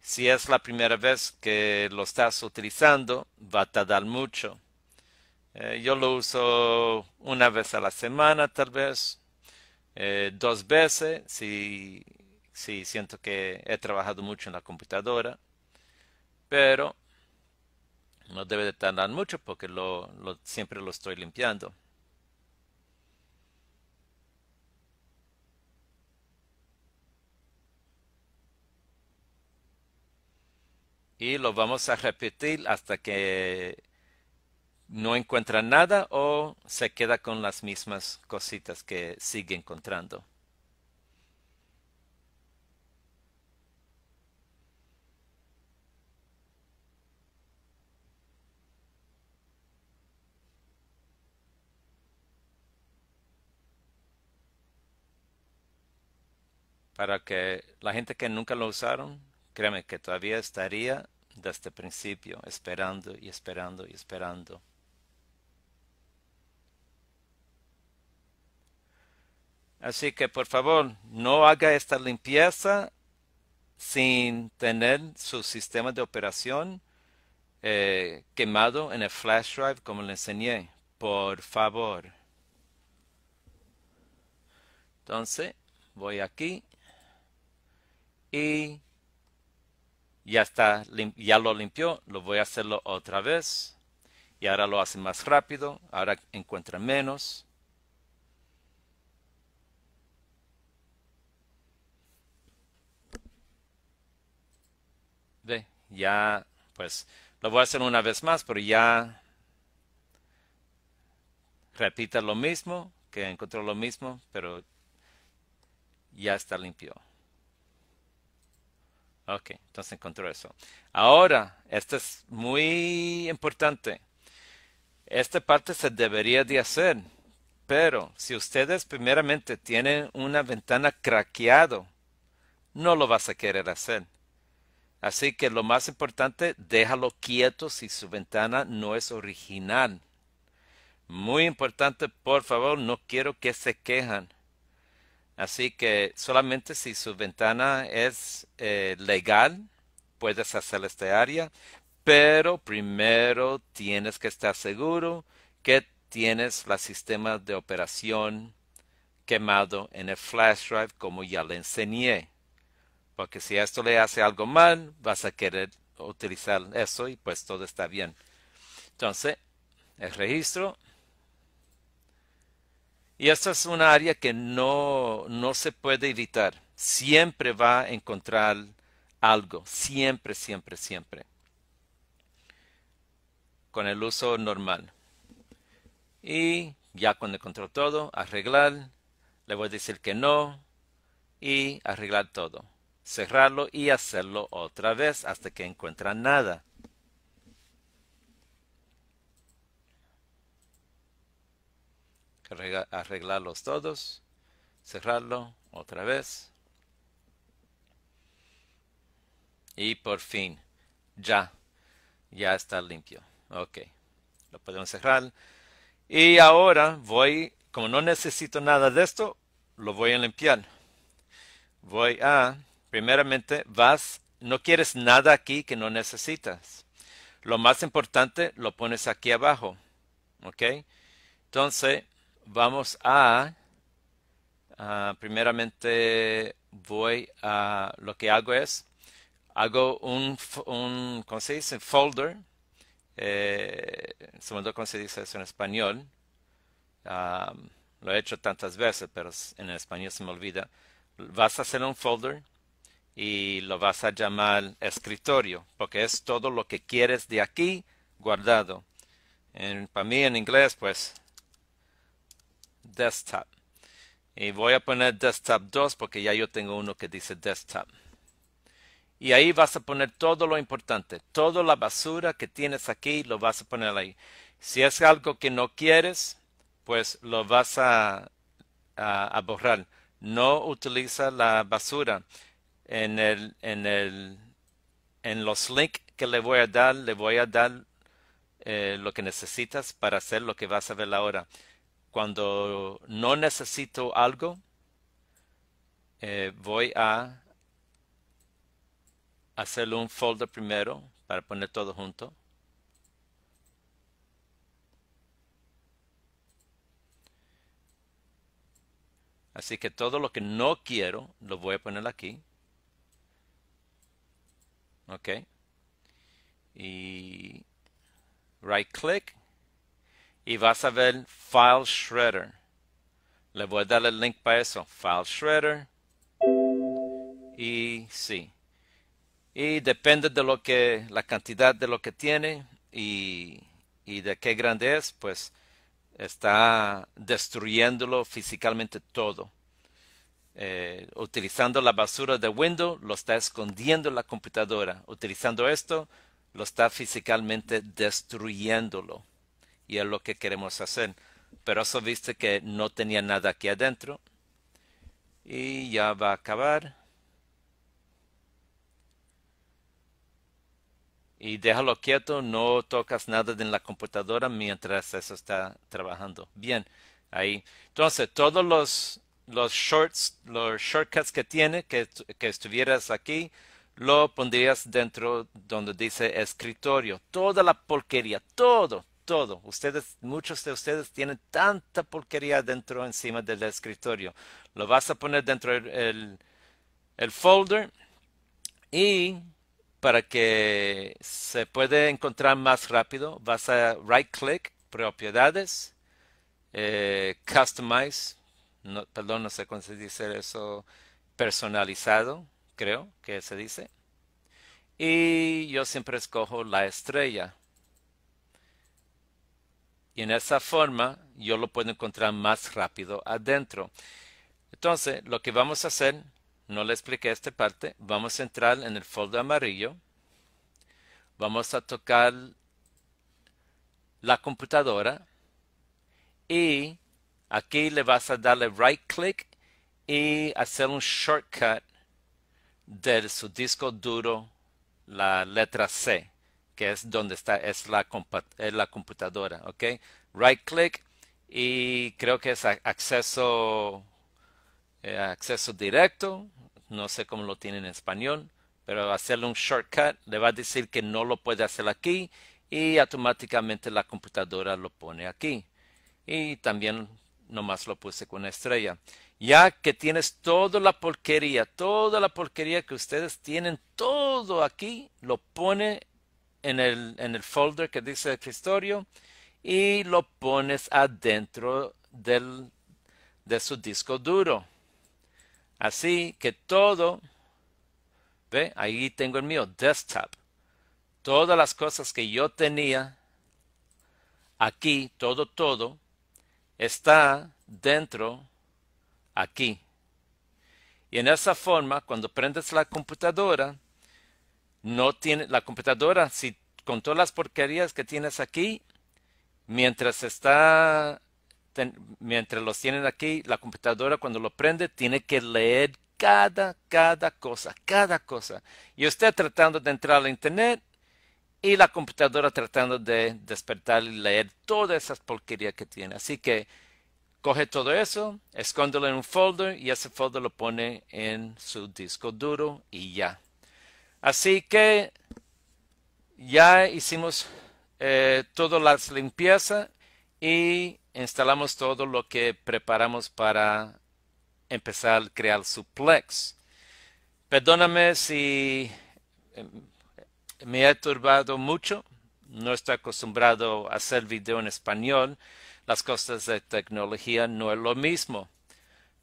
si es la primera vez que lo estás utilizando, va a tardar mucho. Eh, yo lo uso una vez a la semana, tal vez, eh, dos veces, si siento que he trabajado mucho en la computadora pero no debe de tardar mucho porque lo, siempre lo estoy limpiando. Y lo vamos a repetir hasta que no encuentra nada o se queda con las mismas cositas que sigue encontrando. para que la gente que nunca lo usaron, créeme que todavía estaría desde el este principio esperando y esperando y esperando. Así que por favor, no haga esta limpieza sin tener su sistema de operación eh, quemado en el flash drive como le enseñé. Por favor. Entonces, voy aquí y ya está, ya lo limpió, lo voy a hacerlo otra vez y ahora lo hace más rápido, ahora encuentra menos. Ve, ya, pues, lo voy a hacer una vez más, pero ya repita lo mismo, que encontró lo mismo, pero ya está limpio. Ok, entonces encontró eso. Ahora, esto es muy importante. Esta parte se debería de hacer, pero si ustedes primeramente tienen una ventana craqueado, no lo vas a querer hacer. Así que lo más importante, déjalo quieto si su ventana no es original. Muy importante, por favor, no quiero que se quejan. Así que solamente si su ventana es eh, legal, puedes hacer este área, pero primero tienes que estar seguro que tienes la sistema de operación quemado en el flash drive como ya le enseñé. Porque si esto le hace algo mal, vas a querer utilizar eso y pues todo está bien. Entonces, el registro y esta es una área que no, no se puede evitar. Siempre va a encontrar algo, siempre, siempre, siempre, con el uso normal. Y ya cuando encontró todo, arreglar, le voy a decir que no y arreglar todo. Cerrarlo y hacerlo otra vez hasta que encuentra nada. arreglarlos todos, cerrarlo otra vez. Y por fin, ya, ya está limpio. Ok, lo podemos cerrar. Y ahora voy, como no necesito nada de esto, lo voy a limpiar. Voy a, primeramente, vas, no quieres nada aquí que no necesitas. Lo más importante lo pones aquí abajo. Ok, entonces vamos a, primeramente voy a, lo que hago es, hago un, un ¿cómo se dice? Folder, eh, segundo, ¿cómo se dice eso en español? lo he hecho tantas veces, pero en español se me olvida. Vas a hacer un folder y lo vas a llamar escritorio, porque es todo lo que quieres de aquí guardado. En, para mí en inglés, pues desktop. Y voy a poner desktop 2 porque ya yo tengo uno que dice desktop. Y ahí vas a poner todo lo importante. Toda la basura que tienes aquí lo vas a poner ahí. Si es algo que no quieres, pues lo vas a, a, borrar. No utiliza la basura. En, el, en, el, en los links que le voy a dar, le voy a dar eh, lo que necesitas para hacer lo que vas a ver ahora cuando no necesito algo, eh, voy a hacer un folder primero para poner todo junto. Así que todo lo que no quiero lo voy a poner aquí. Ok. Y right click y vas a ver File Shredder. Le voy a dar el link para eso. File Shredder. Y sí. Y depende de lo que, la cantidad de lo que tiene y, de qué grande es, pues está destruyéndolo físicamente todo. Eh, utilizando la basura de Windows, lo está escondiendo en la computadora. Utilizando esto, lo está físicamente destruyéndolo y es lo que queremos hacer. Pero eso viste que no tenía nada aquí adentro. Y ya va a acabar. Y déjalo quieto, no tocas nada en la computadora mientras eso está trabajando. Bien, ahí. Entonces, todos los, los shorts, los shortcuts que tiene, que, que estuvieras aquí, lo pondrías dentro donde dice escritorio. Toda la porquería, todo, todo. Ustedes, muchos de ustedes tienen tanta porquería dentro encima del escritorio. Lo vas a poner dentro del el folder y para que se pueda encontrar más rápido, vas a right click, propiedades, eh, customize, perdón, no sé cómo se dice eso, personalizado, creo que se dice. Y yo siempre escojo la estrella y en esa forma yo lo puedo encontrar más rápido adentro. Entonces, lo que vamos a hacer, no le expliqué esta parte, vamos a entrar en el folder amarillo. Vamos a tocar la computadora y aquí le vas a darle right click y hacer un shortcut de su disco duro, la letra C es donde está, es la, la computadora, ¿ok? Right click y creo que es acceso, eh, acceso directo, no sé cómo lo tienen en español, pero hacerle un shortcut le va a decir que no lo puede hacer aquí y automáticamente la computadora lo pone aquí. Y también nomás lo puse con una estrella. Ya que tienes toda la porquería, toda la porquería que ustedes tienen, todo aquí, lo pone en el, en el folder que dice escritorio y lo pones adentro del, de su disco duro. Así que todo, ve, ahí tengo el mío, desktop. Todas las cosas que yo tenía aquí, todo, todo, está dentro aquí. Y en esa forma, cuando prendes la computadora, no tiene la computadora, si con todas las porquerías que tienes aquí, mientras está mientras los tienen aquí, la computadora cuando lo prende tiene que leer cada cada cosa, cada cosa. Y usted tratando de entrar al internet y la computadora tratando de despertar y leer todas esas porquerías que tiene. Así que coge todo eso, escóndelo en un folder y ese folder lo pone en su disco duro y ya. Así que ya hicimos eh, todas las limpiezas y instalamos todo lo que preparamos para empezar a crear su Plex. Perdóname si em, me he turbado mucho. No estoy acostumbrado a hacer video en español. Las cosas de tecnología no es lo mismo.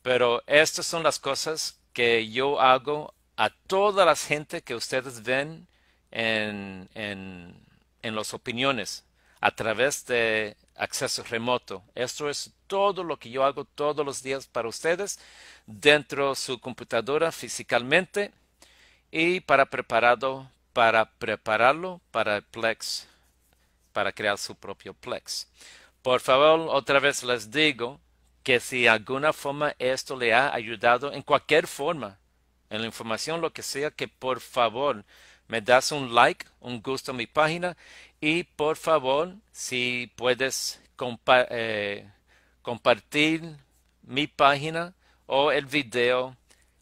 Pero estas son las cosas que yo hago a toda la gente que ustedes ven en, en, en las opiniones a través de acceso remoto. Esto es todo lo que yo hago todos los días para ustedes dentro de su computadora físicamente y para preparado para prepararlo para Plex para crear su propio Plex. Por favor, otra vez les digo que si de alguna forma esto le ha ayudado en cualquier forma en la información, lo que sea, que por favor me das un like, un gusto a mi página y por favor, si puedes eh, compartir mi página o el video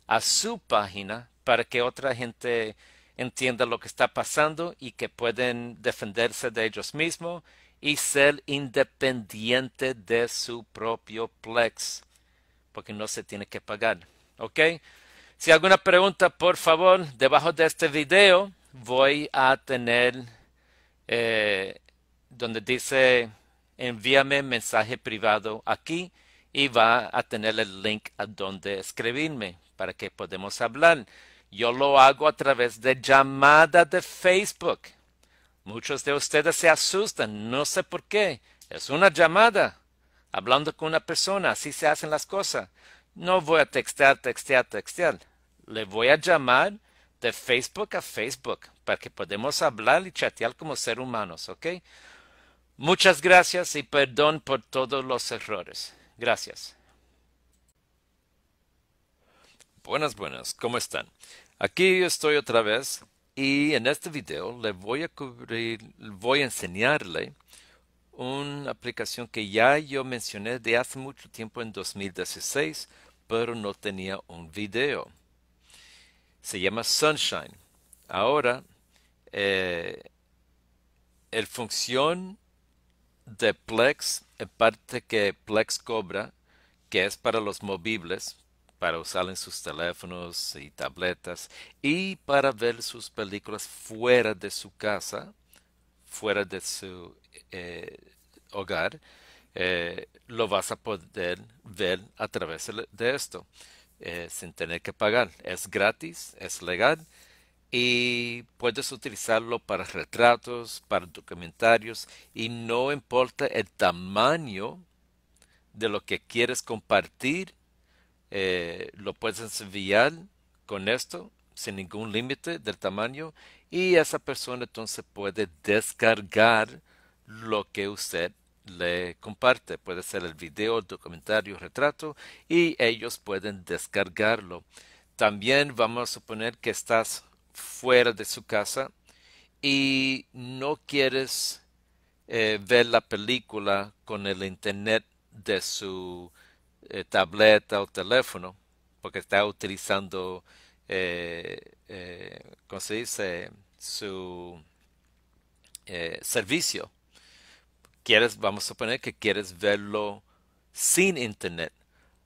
a su página para que otra gente entienda lo que está pasando y que pueden defenderse de ellos mismos y ser independiente de su propio Plex, porque no se tiene que pagar. ¿Ok? Si alguna pregunta, por favor, debajo de este video voy a tener eh, donde dice envíame mensaje privado aquí y va a tener el link a donde escribirme para que podamos hablar. Yo lo hago a través de llamada de Facebook. Muchos de ustedes se asustan, no sé por qué. Es una llamada, hablando con una persona, así se hacen las cosas. No voy a textear, textear, textear. Le voy a llamar de Facebook a Facebook para que podamos hablar y chatear como seres humanos, ¿ok? Muchas gracias y perdón por todos los errores. Gracias. Buenas, buenas, ¿cómo están? Aquí estoy otra vez y en este video le voy a cubrir, voy a enseñarle una aplicación que ya yo mencioné de hace mucho tiempo en 2016 pero no tenía un video. Se llama Sunshine. Ahora, eh, el función de Plex, en parte que Plex cobra, que es para los movibles, para usar en sus teléfonos y tabletas, y para ver sus películas fuera de su casa, fuera de su eh, hogar, eh, lo vas a poder ver a través de esto eh, sin tener que pagar. Es gratis, es legal y puedes utilizarlo para retratos, para documentarios y no importa el tamaño de lo que quieres compartir, eh, lo puedes enviar con esto sin ningún límite del tamaño y esa persona entonces puede descargar lo que usted le comparte. Puede ser el video, el documentario, retrato y ellos pueden descargarlo. También vamos a suponer que estás fuera de su casa y no quieres eh, ver la película con el internet de su eh, tableta o teléfono porque está utilizando, eh, eh ¿cómo se dice? Su servicio quieres, vamos a suponer que quieres verlo sin internet,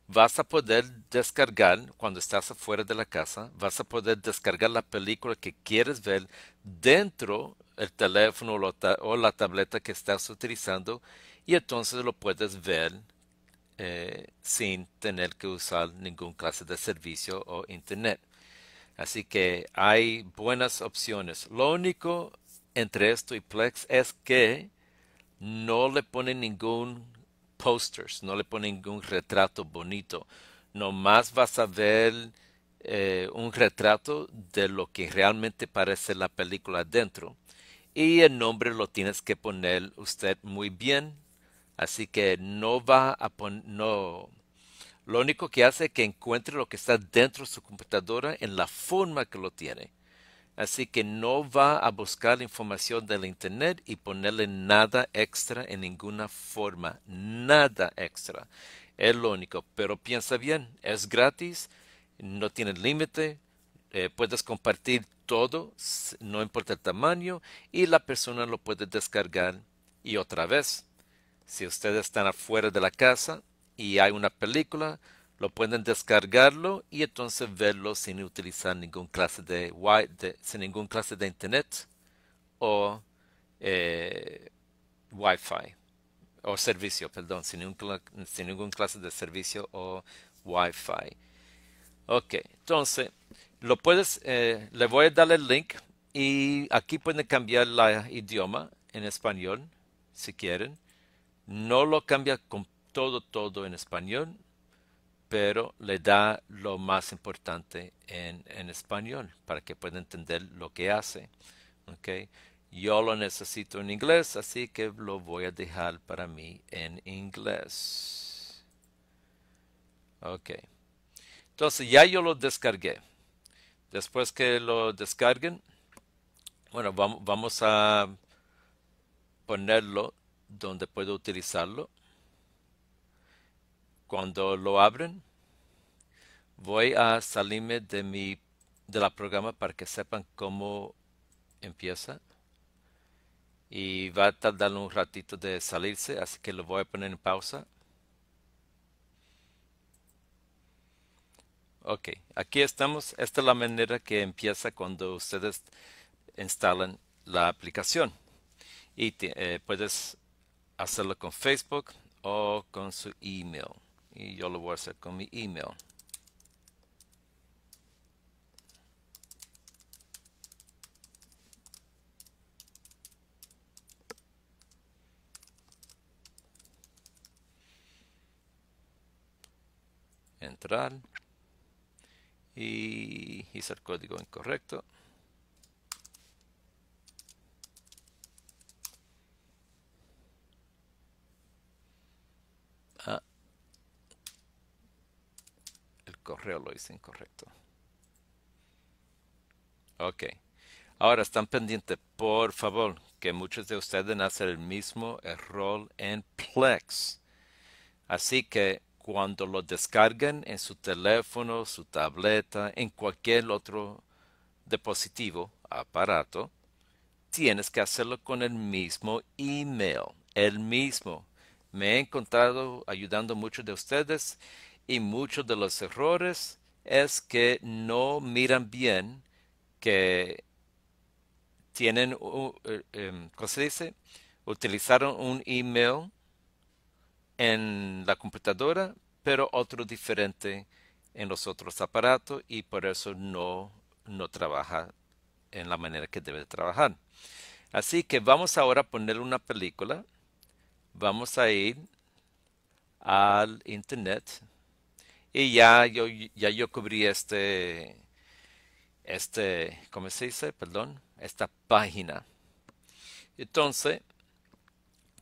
vas a poder descargar, cuando estás afuera de la casa, vas a poder descargar la película que quieres ver dentro del teléfono o, la tableta que estás utilizando y entonces lo puedes ver eh, sin tener que usar ningún clase de servicio o internet. Así que hay buenas opciones. Lo único entre esto y Plex es que no le pone ningún posters, no le pone ningún retrato bonito. Nomás vas a ver eh, un retrato de lo que realmente parece la película adentro. Y el nombre lo tienes que poner usted muy bien. Así que no va a poner... No. Lo único que hace es que encuentre lo que está dentro de su computadora en la forma que lo tiene. Así que no va a buscar la información del Internet y ponerle nada extra en ninguna forma. Nada extra. Es lo único. Pero piensa bien, es gratis, no tiene límite, eh, puedes compartir todo, no importa el tamaño, y la persona lo puede descargar. Y otra vez, si ustedes están afuera de la casa y hay una película, lo pueden descargarlo y entonces verlo sin utilizar ningún clase de, de sin ningún clase de internet o eh, Wi-Fi o servicio, perdón, sin ningún, sin ningún clase de servicio o Wi-Fi. Ok, entonces lo puedes, eh, le voy a dar el link y aquí pueden cambiar el idioma en español si quieren. No lo cambia con todo, todo en español, pero le da lo más importante en, español para que pueda entender lo que hace. Okay. Yo lo necesito en inglés, así que lo voy a dejar para mí en inglés. Ok. Entonces ya yo lo descargué. Después que lo descarguen, bueno, vamos, vamos a ponerlo donde puedo utilizarlo. Cuando lo abren, voy a salirme de mi de la programa para que sepan cómo empieza. Y va a tardar un ratito de salirse, así que lo voy a poner en pausa. Ok, aquí estamos. Esta es la manera que empieza cuando ustedes instalan la aplicación. Y eh, puedes hacerlo con Facebook o con su email y yo lo voy a hacer con mi email. Entrar y hice el código incorrecto. Ah, correo lo hice incorrecto. Ok. Ahora están pendientes, por favor, que muchos de ustedes hacen el mismo error en Plex. Así que cuando lo descarguen en su teléfono, su tableta, en cualquier otro dispositivo, aparato, tienes que hacerlo con el mismo email, el mismo. Me he encontrado ayudando a muchos de ustedes y muchos de los errores es que no miran bien que tienen, eh, em, ¿cómo se dice? Utilizaron un email en la computadora, pero otro diferente en los otros aparatos y por eso no, no trabaja en la manera que debe trabajar. Así que vamos ahora a poner una película. Vamos a ir al internet y ya yo, ya yo cubrí este, este, ¿cómo se dice? Perdón, esta página. Entonces,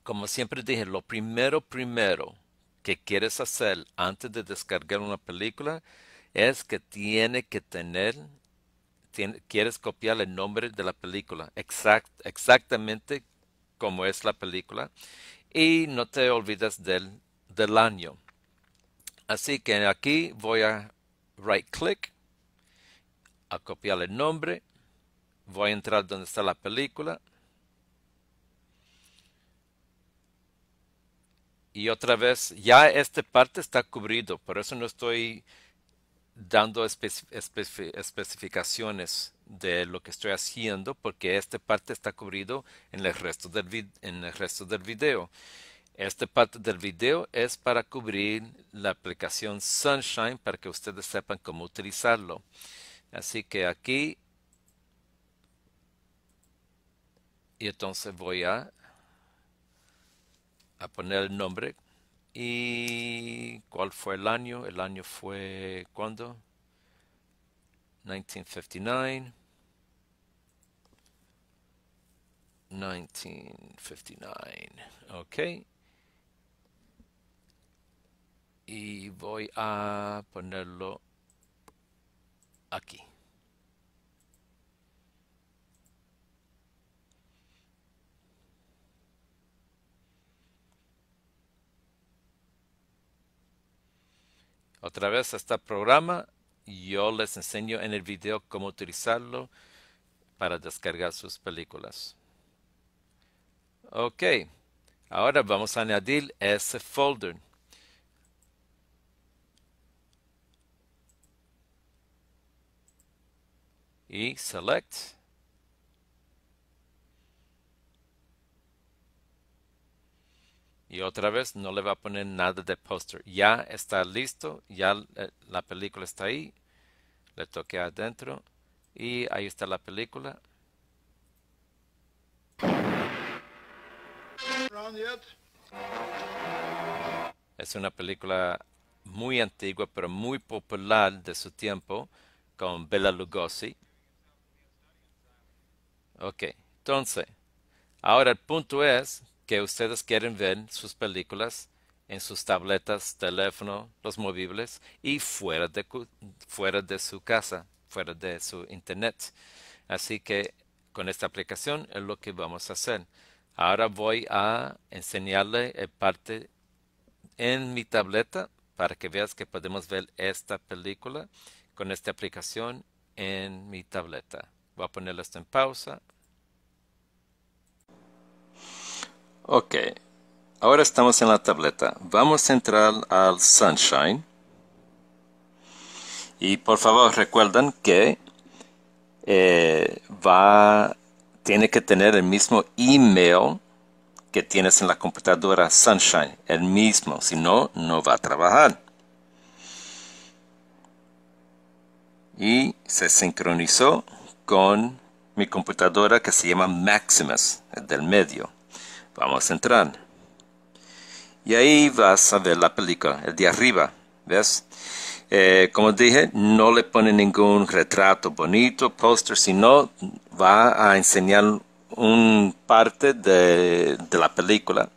como siempre dije, lo primero, primero que quieres hacer antes de descargar una película es que tiene que tener, quieres copiar el nombre de la película exact, exactamente como es la película y no te olvides del, del año. Así que aquí voy a right click, a copiar el nombre, voy a entrar donde está la película y otra vez ya esta parte está cubrido, por eso no estoy dando especificaciones de lo que estoy haciendo porque esta parte está cubrido en el resto del video. Esta parte del video es para cubrir la aplicación Sunshine para que ustedes sepan cómo utilizarlo. Así que aquí y entonces voy a, a poner el nombre y cuál fue el año. El año fue cuando 1959. 1959. Ok y voy a ponerlo aquí. Otra vez este programa, yo les enseño en el video cómo utilizarlo para descargar sus películas. Ok, ahora vamos a añadir ese folder. y select y otra vez no le va a poner nada de póster ya está listo ya eh, la película está ahí le toque adentro y ahí está la película es una película muy antigua pero muy popular de su tiempo con Bela Lugosi Ok, entonces, ahora el punto es que ustedes quieren ver sus películas en sus tabletas, teléfono, los movibles y fuera de, su casa, fuera de su internet. Así que con esta aplicación es lo que vamos a hacer. Ahora voy a enseñarle eh, parte en mi tableta para que veas que podemos ver esta película con esta aplicación en mi tableta. Voy a ponerla hasta en pausa. Ok, ahora estamos en la tableta. Vamos a entrar al Sunshine. Y por favor recuerden que eh, va, tiene que tener el mismo email que tienes en la computadora Sunshine, el mismo, si no, no va a trabajar. Y se sincronizó con mi computadora que se llama Maximus, el del medio. Vamos a entrar. Y ahí vas a ver la película, el de arriba, ¿ves? Eh, como dije, no le pone ningún retrato bonito, póster, sino va a enseñar un parte de, la película.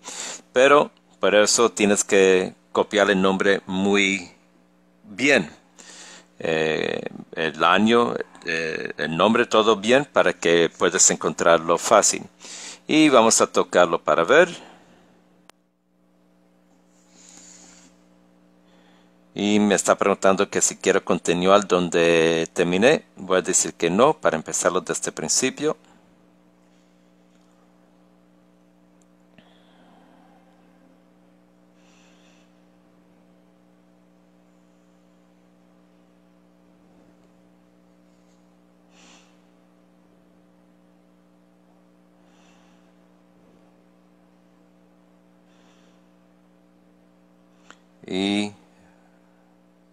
Pero por eso tienes que copiar el nombre muy bien. Eh, el año, eh, el nombre todo bien para que puedas encontrarlo fácil. Y vamos a tocarlo para ver. Y me está preguntando que si quiero continuar donde terminé. Voy a decir que no para empezarlo desde el principio. Y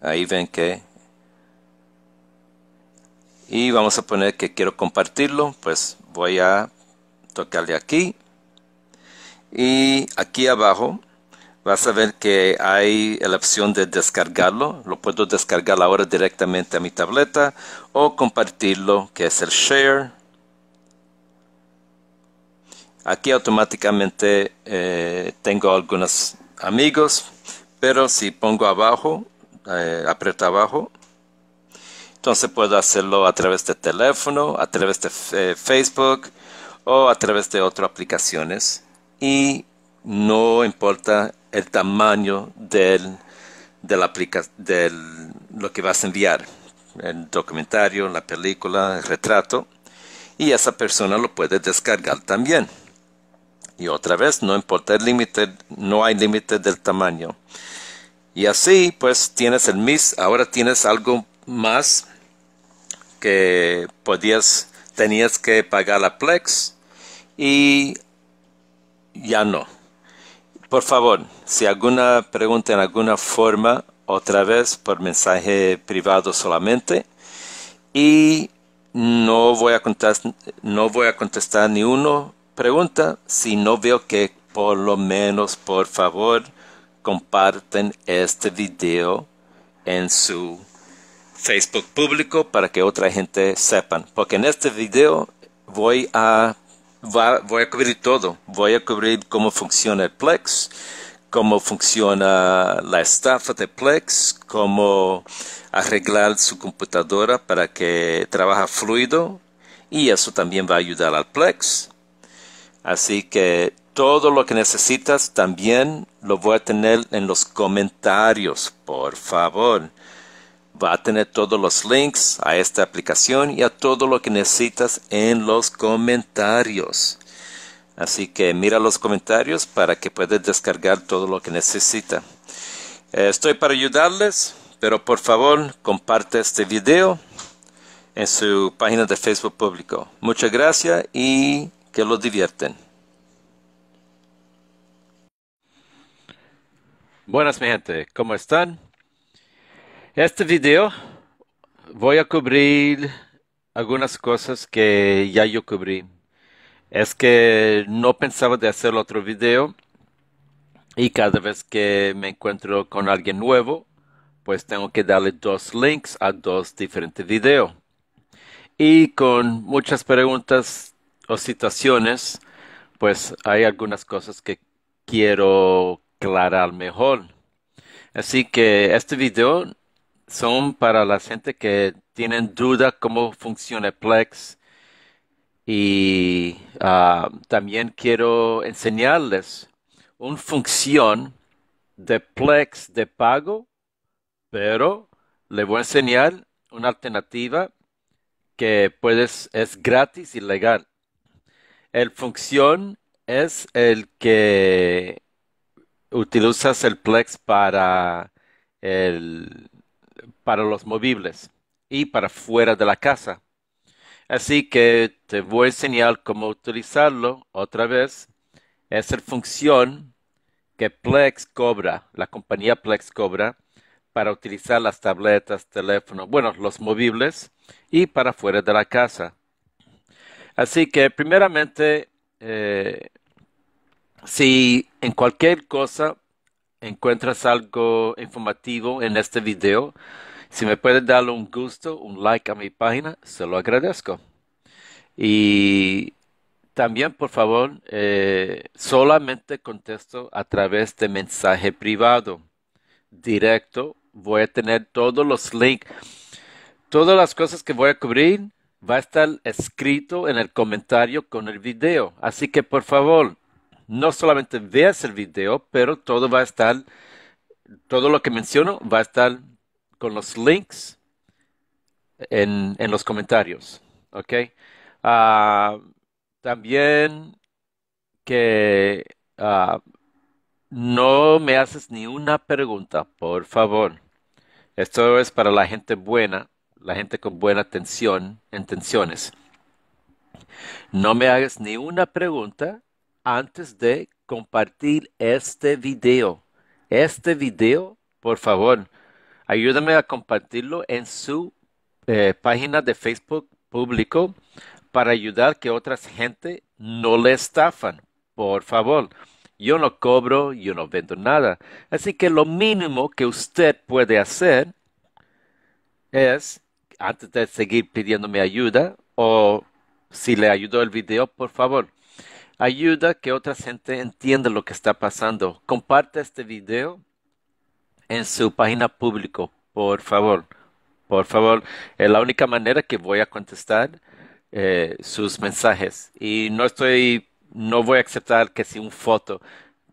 ahí ven que... Y vamos a poner que quiero compartirlo, pues voy a tocarle aquí. Y aquí abajo vas a ver que hay la opción de descargarlo. Lo puedo descargar ahora directamente a mi tableta o compartirlo, que es el share. Aquí automáticamente eh, tengo algunos amigos pero si pongo abajo, eh, abajo, entonces puedo hacerlo a través de teléfono, a través de eh, Facebook o a través de otras aplicaciones. Y no importa el tamaño de lo que vas a enviar, el documentario, la película, el retrato. Y esa persona lo puede descargar también. Y otra vez, no importa el límite, no hay límite del tamaño. Y así, pues tienes el MIS, ahora tienes algo más que podías, tenías que pagar a Plex y ya no. Por favor, si alguna pregunta en alguna forma, otra vez por mensaje privado solamente. Y no voy a contestar, no voy a contestar ni uno pregunta si no veo que por lo menos por favor comparten este video en su Facebook público para que otra gente sepan. Porque en este video voy a, voy a cubrir todo. Voy a cubrir cómo funciona el Plex, cómo funciona la estafa de Plex, cómo arreglar su computadora para que trabaja fluido. Y eso también va a ayudar al Plex. Así que todo lo que necesitas también lo voy a tener en los comentarios, por favor. Va a tener todos los links a esta aplicación y a todo lo que necesitas en los comentarios. Así que mira los comentarios para que puedas descargar todo lo que necesita. Eh, estoy para ayudarles, pero por favor comparte este video en su página de Facebook público. Muchas gracias y que los divierten. Buenas mi gente, ¿cómo están? Este video voy a cubrir algunas cosas que ya yo cubrí. Es que no pensaba de hacer otro video y cada vez que me encuentro con alguien nuevo, pues tengo que darle dos links a dos diferentes videos. Y con muchas preguntas o situaciones, pues hay algunas cosas que quiero aclarar mejor. Así que este video son para la gente que tienen duda cómo funciona Plex y ah, también quiero enseñarles una función de Plex de pago, pero le voy a enseñar una alternativa que puedes, es gratis y legal. El función es el que utilizas el Plex para, para los movibles y para fuera de la casa. Así que te voy a enseñar cómo utilizarlo otra vez. Es el función que Plex cobra, la compañía Plex cobra para utilizar las tabletas, teléfonos, bueno, los movibles y para fuera de la casa. Así que primeramente, eh, si en cualquier cosa encuentras algo informativo en este video, si me puedes darle un gusto, un like a mi página, se lo agradezco. Y también, por favor, eh, solamente contesto a través de mensaje privado, directo. Voy a tener todos los links, todas las cosas que voy a cubrir va a estar escrito en el comentario con el video. Así que por favor, no solamente veas el video, pero todo va a estar, todo lo que menciono va a estar con los links en, en los comentarios. ¿Ok? Ah, también que ah, no me haces ni una pregunta, por favor. Esto es para la gente buena la gente con buena atención, intenciones. No me hagas ni una pregunta antes de compartir este video. Este video, por favor, ayúdame a compartirlo en su eh, página de Facebook público para ayudar que otras gente no le estafan. Por favor, yo no cobro, yo no vendo nada. Así que lo mínimo que usted puede hacer es antes de seguir pidiéndome ayuda o si le ayudó el video, por favor, ayuda que otra gente entienda lo que está pasando. Comparte este video en su página público, por favor. Por favor, es la única manera que voy a contestar eh, sus mensajes. Y no estoy, no voy a aceptar que sea un foto.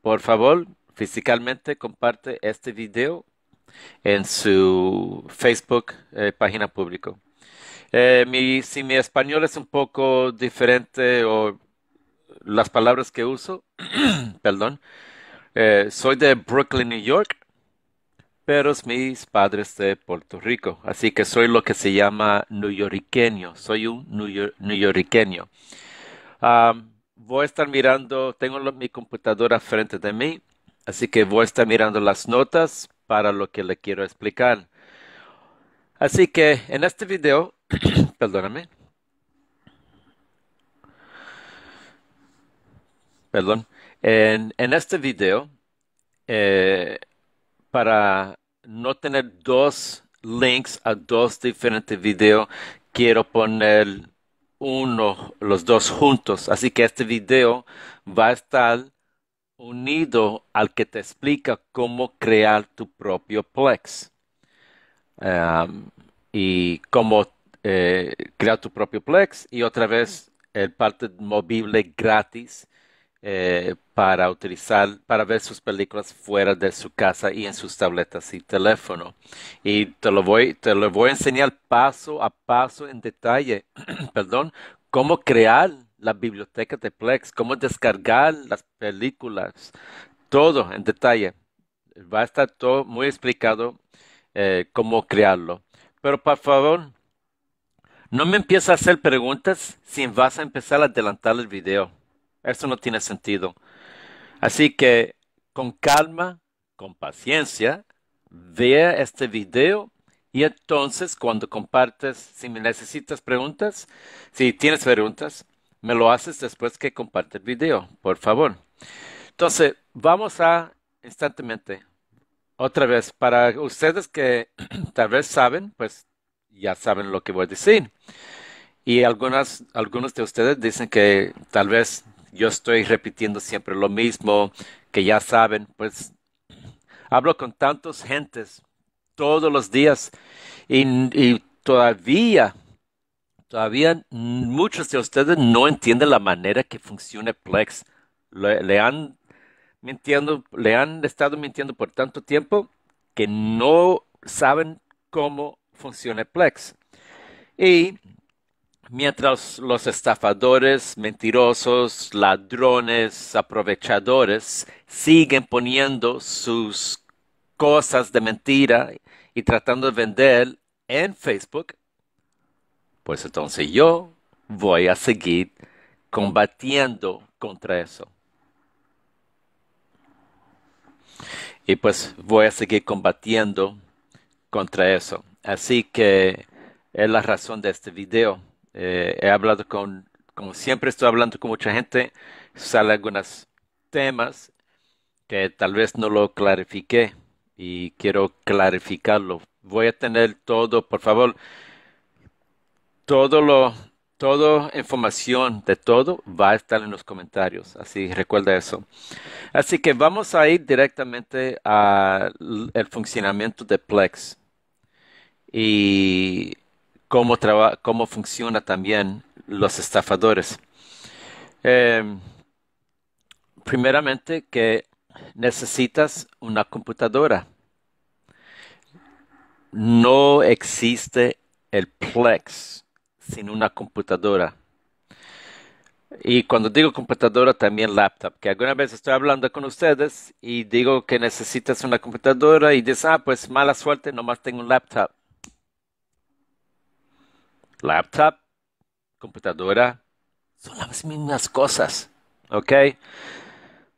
Por favor, físicamente comparte este video en su Facebook eh, página público. Eh, mi, si mi español es un poco diferente o las palabras que uso, perdón, eh, soy de Brooklyn, New York, pero mis padres de Puerto Rico, así que soy lo que se llama neoyorqueño, soy un neoyorqueño. voy a estar mirando, tengo mi computadora frente de mí, así que voy a estar mirando las notas para lo que le quiero explicar. Así que en este video, perdóname, perdón, en, este video, eh, para no tener dos links a dos diferentes videos, quiero poner uno, los dos juntos. Así que este video va a estar unido al que te explica cómo crear tu propio Plex. y cómo eh, crear tu propio Plex y otra vez el parte movible gratis eh, para utilizar, para ver sus películas fuera de su casa y en sus tabletas y teléfono. Y te lo voy, te lo voy a enseñar paso a paso en detalle, perdón, cómo crear la biblioteca de Plex, cómo descargar las películas, todo en detalle. Va a estar todo muy explicado eh, cómo crearlo. Pero por favor, no me empieces a hacer preguntas si vas a empezar a adelantar el video. Eso no tiene sentido. Así que con calma, con paciencia, vea este video y entonces cuando compartes, si me necesitas preguntas, si tienes preguntas, me lo haces después que comparte el video, por favor. Entonces, vamos a instantemente otra vez, para ustedes que tal vez saben, pues ya saben lo que voy a decir. Y algunas, algunos de ustedes dicen que tal vez yo estoy repitiendo siempre lo mismo, que ya saben, pues hablo con tantos gentes todos los días y todavía Todavía muchos de ustedes no entienden la manera que funciona Plex. Le, han le han estado mintiendo por tanto tiempo que no saben cómo funciona Plex. Y mientras los estafadores, mentirosos, ladrones, aprovechadores siguen poniendo sus cosas de mentira y tratando de vender en Facebook, pues entonces yo voy a seguir combatiendo contra eso. Y pues voy a seguir combatiendo contra eso. Así que es la razón de este video. Eh, he hablado con, como siempre estoy hablando con mucha gente, sale algunos temas que tal vez no lo clarifiqué y quiero clarificarlo. Voy a tener todo, por favor, todo lo, toda información de todo va a estar en los comentarios, así recuerda eso. Así que vamos a ir directamente al funcionamiento de Plex y cómo, cómo funciona también los estafadores. Eh, primeramente que necesitas una computadora. No existe el Plex sin una computadora. Y cuando digo computadora, también laptop, que alguna vez estoy hablando con ustedes y digo que necesitas una computadora y dices, ah, pues mala suerte, nomás tengo un laptop. Laptop, computadora, son las mismas cosas, ¿ok?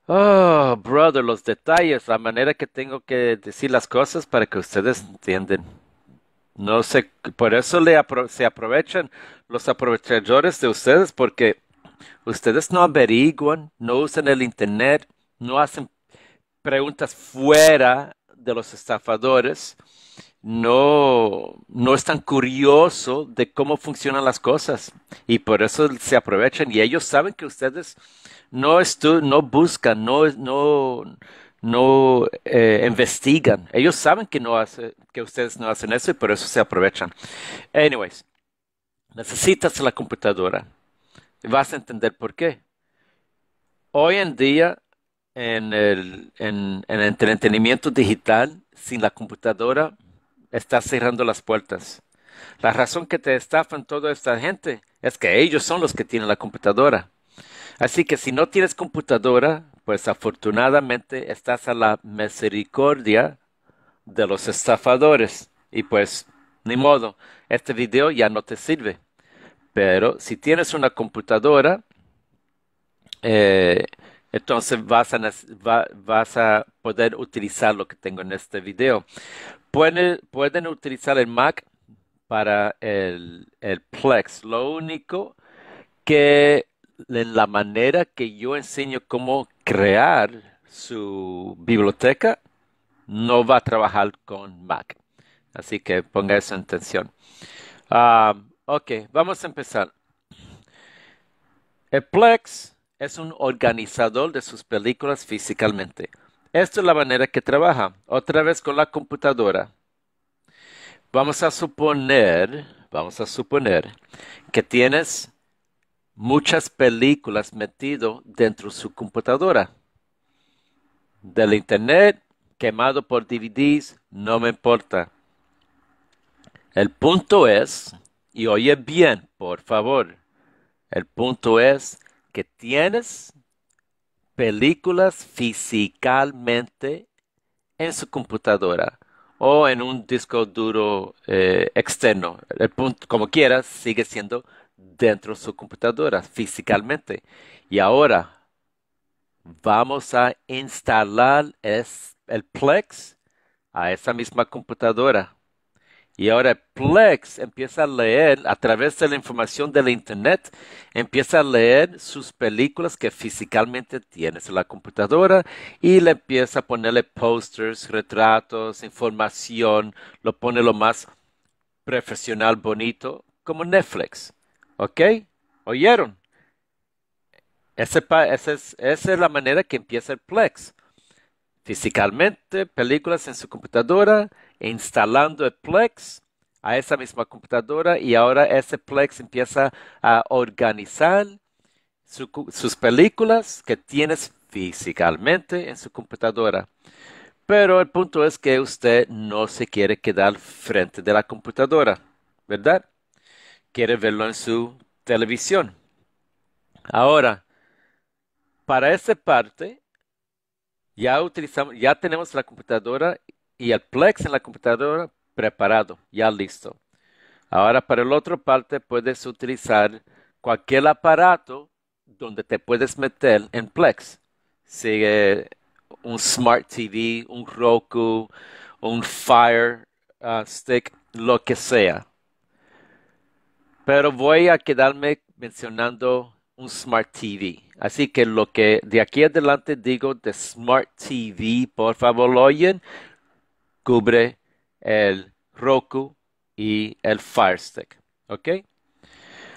Oh, brother, los detalles, la manera que tengo que decir las cosas para que ustedes entiendan. No sé, por eso le se aprovechan los aprovechadores de ustedes porque ustedes no averiguan, no usan el Internet, no hacen preguntas fuera de los estafadores, no, no están curiosos de cómo funcionan las cosas y por eso se aprovechan y ellos saben que ustedes no, no buscan, no, no, no eh, investigan. Ellos saben que, no que ustedes no hacen eso y por eso se aprovechan. Anyways, necesitas la computadora. Vas a entender por qué. Hoy en día, en el, en el entretenimiento digital, sin la computadora, estás cerrando las puertas. La razón que te estafan toda esta gente es que ellos son los que tienen la computadora. Así que si no tienes computadora, pues afortunadamente estás a la misericordia de los estafadores. Y pues, ni modo, este video ya no te sirve. Pero si tienes una computadora, eh, entonces vas a, vas a poder utilizar lo que tengo en este video. Pueden, utilizar el Mac para el Plex. Lo único que en la manera que yo enseño cómo crear su biblioteca, no va a trabajar con Mac. Así que ponga eso en atención. Ah, ok, vamos a empezar. El Plex es un organizador de sus películas físicamente. Esta es la manera que trabaja. Otra vez con la computadora. Vamos a suponer, vamos a suponer que tienes muchas películas metido dentro de su computadora. Del internet, quemado por DVDs, no me importa. El punto es, y oye bien, por favor, el punto es que tienes películas físicamente en su computadora o en un disco duro eh, externo. El punto, como quieras, sigue siendo dentro de su computadora físicamente. Y ahora vamos a instalar el Plex a esa misma computadora. Y ahora Plex empieza a leer a través de la información del Internet, empieza a leer sus películas que físicamente tienes en la computadora y le empieza a ponerle posters, retratos, información, lo pone lo más profesional, bonito, como Netflix. ¿Ok? ¿Oyeron? esa, es, la manera que empieza el Plex. Físicamente, películas en su computadora, instalando el Plex a esa misma computadora y ahora ese Plex empieza a organizar sus películas que tienes físicamente en su computadora. Pero el punto es que usted no se quiere quedar frente de la computadora, ¿verdad? quiere verlo en su televisión. Ahora, para esa parte, ya utilizamos, ya tenemos la computadora y el Plex en la computadora preparado, ya listo. Ahora, para la otra parte, puedes utilizar cualquier aparato donde te puedes meter en Plex. Sigue un Smart TV, un Roku, un Fire ah, Stick, lo que sea pero voy a quedarme mencionando un Smart TV. Así que lo que de aquí adelante digo de Smart TV, por favor, lo oyen, cubre el Roku y el Fire Stick. ¿Ok?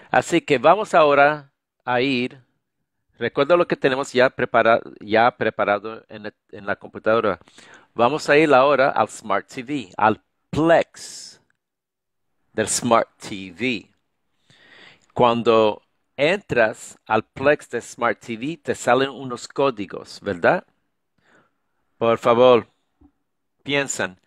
Así que vamos ahora a ir. Recuerda lo que tenemos ya preparado, ya preparado en, en la computadora. Vamos a ir ahora al Smart TV, al Plex del Smart TV. Cuando entras al Plex de Smart TV, te salen unos códigos, ¿verdad? Por favor, piensan.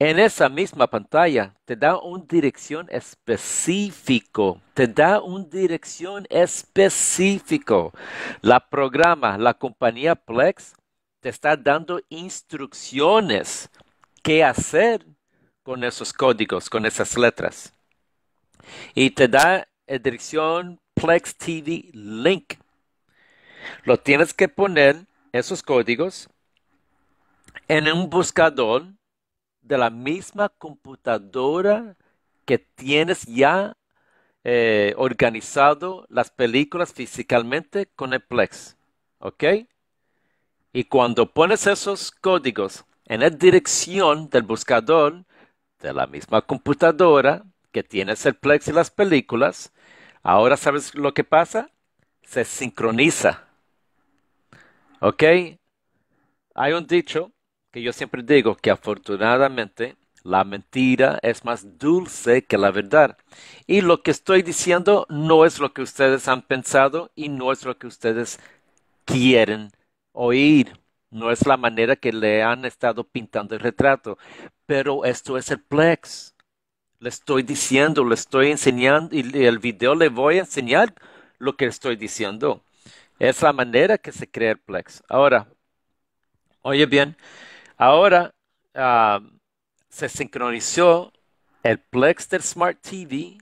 En esa misma pantalla te da una dirección específico, te da una dirección específico. La programa, la compañía Plex te está dando instrucciones qué hacer con esos códigos, con esas letras y te da eh, dirección Plex TV Link. Lo tienes que poner, esos códigos, en un buscador de la misma computadora que tienes ya eh, organizado las películas físicamente con el Plex. ¿Ok? Y cuando pones esos códigos en la dirección del buscador de la misma computadora, que tienes el Plex y las películas, ahora sabes lo que pasa? Se sincroniza. ¿Ok? Hay un dicho que yo siempre digo que afortunadamente la mentira es más dulce que la verdad. Y lo que estoy diciendo no es lo que ustedes han pensado y no es lo que ustedes quieren oír. No es la manera que le han estado pintando el retrato. Pero esto es el plex. Le estoy diciendo, le estoy enseñando y el video le voy a enseñar lo que estoy diciendo. Es la manera que se crea el Plex. Ahora, oye bien, ahora ah, se sincronizó el Plex del Smart TV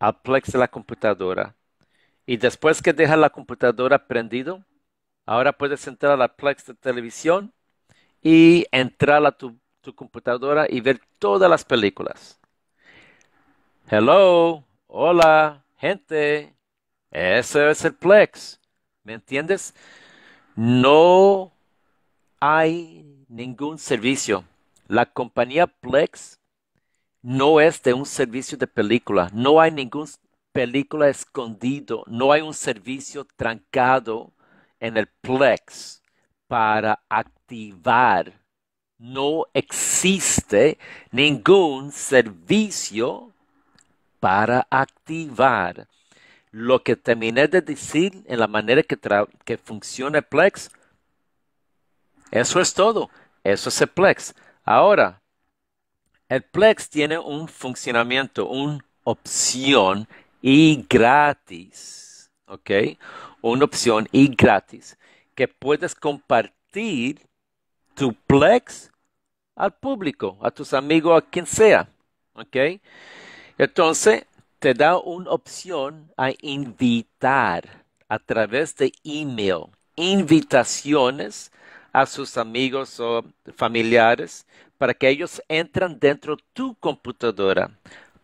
al Plex de la computadora. Y después que deja la computadora prendido, ahora puedes entrar a la Plex de televisión y entrar a tu computadora y ver todas las películas. Hello, hola, gente. Ese es el Plex. ¿Me entiendes? No hay ningún servicio. La compañía Plex no es de un servicio de película. No hay ninguna película escondido. No hay un servicio trancado en el Plex para activar. No existe ningún servicio para activar. Lo que terminé de decir en la manera que, que funciona Plex, eso es todo. Eso es el Plex. Ahora, el Plex tiene un funcionamiento, una opción y gratis. ¿Ok? Una opción y gratis que puedes compartir tu Plex al público, a tus amigos, a quien sea. ¿Ok? Entonces, te da una opción a invitar a través de email, invitaciones a sus amigos o familiares para que ellos entren dentro de tu computadora,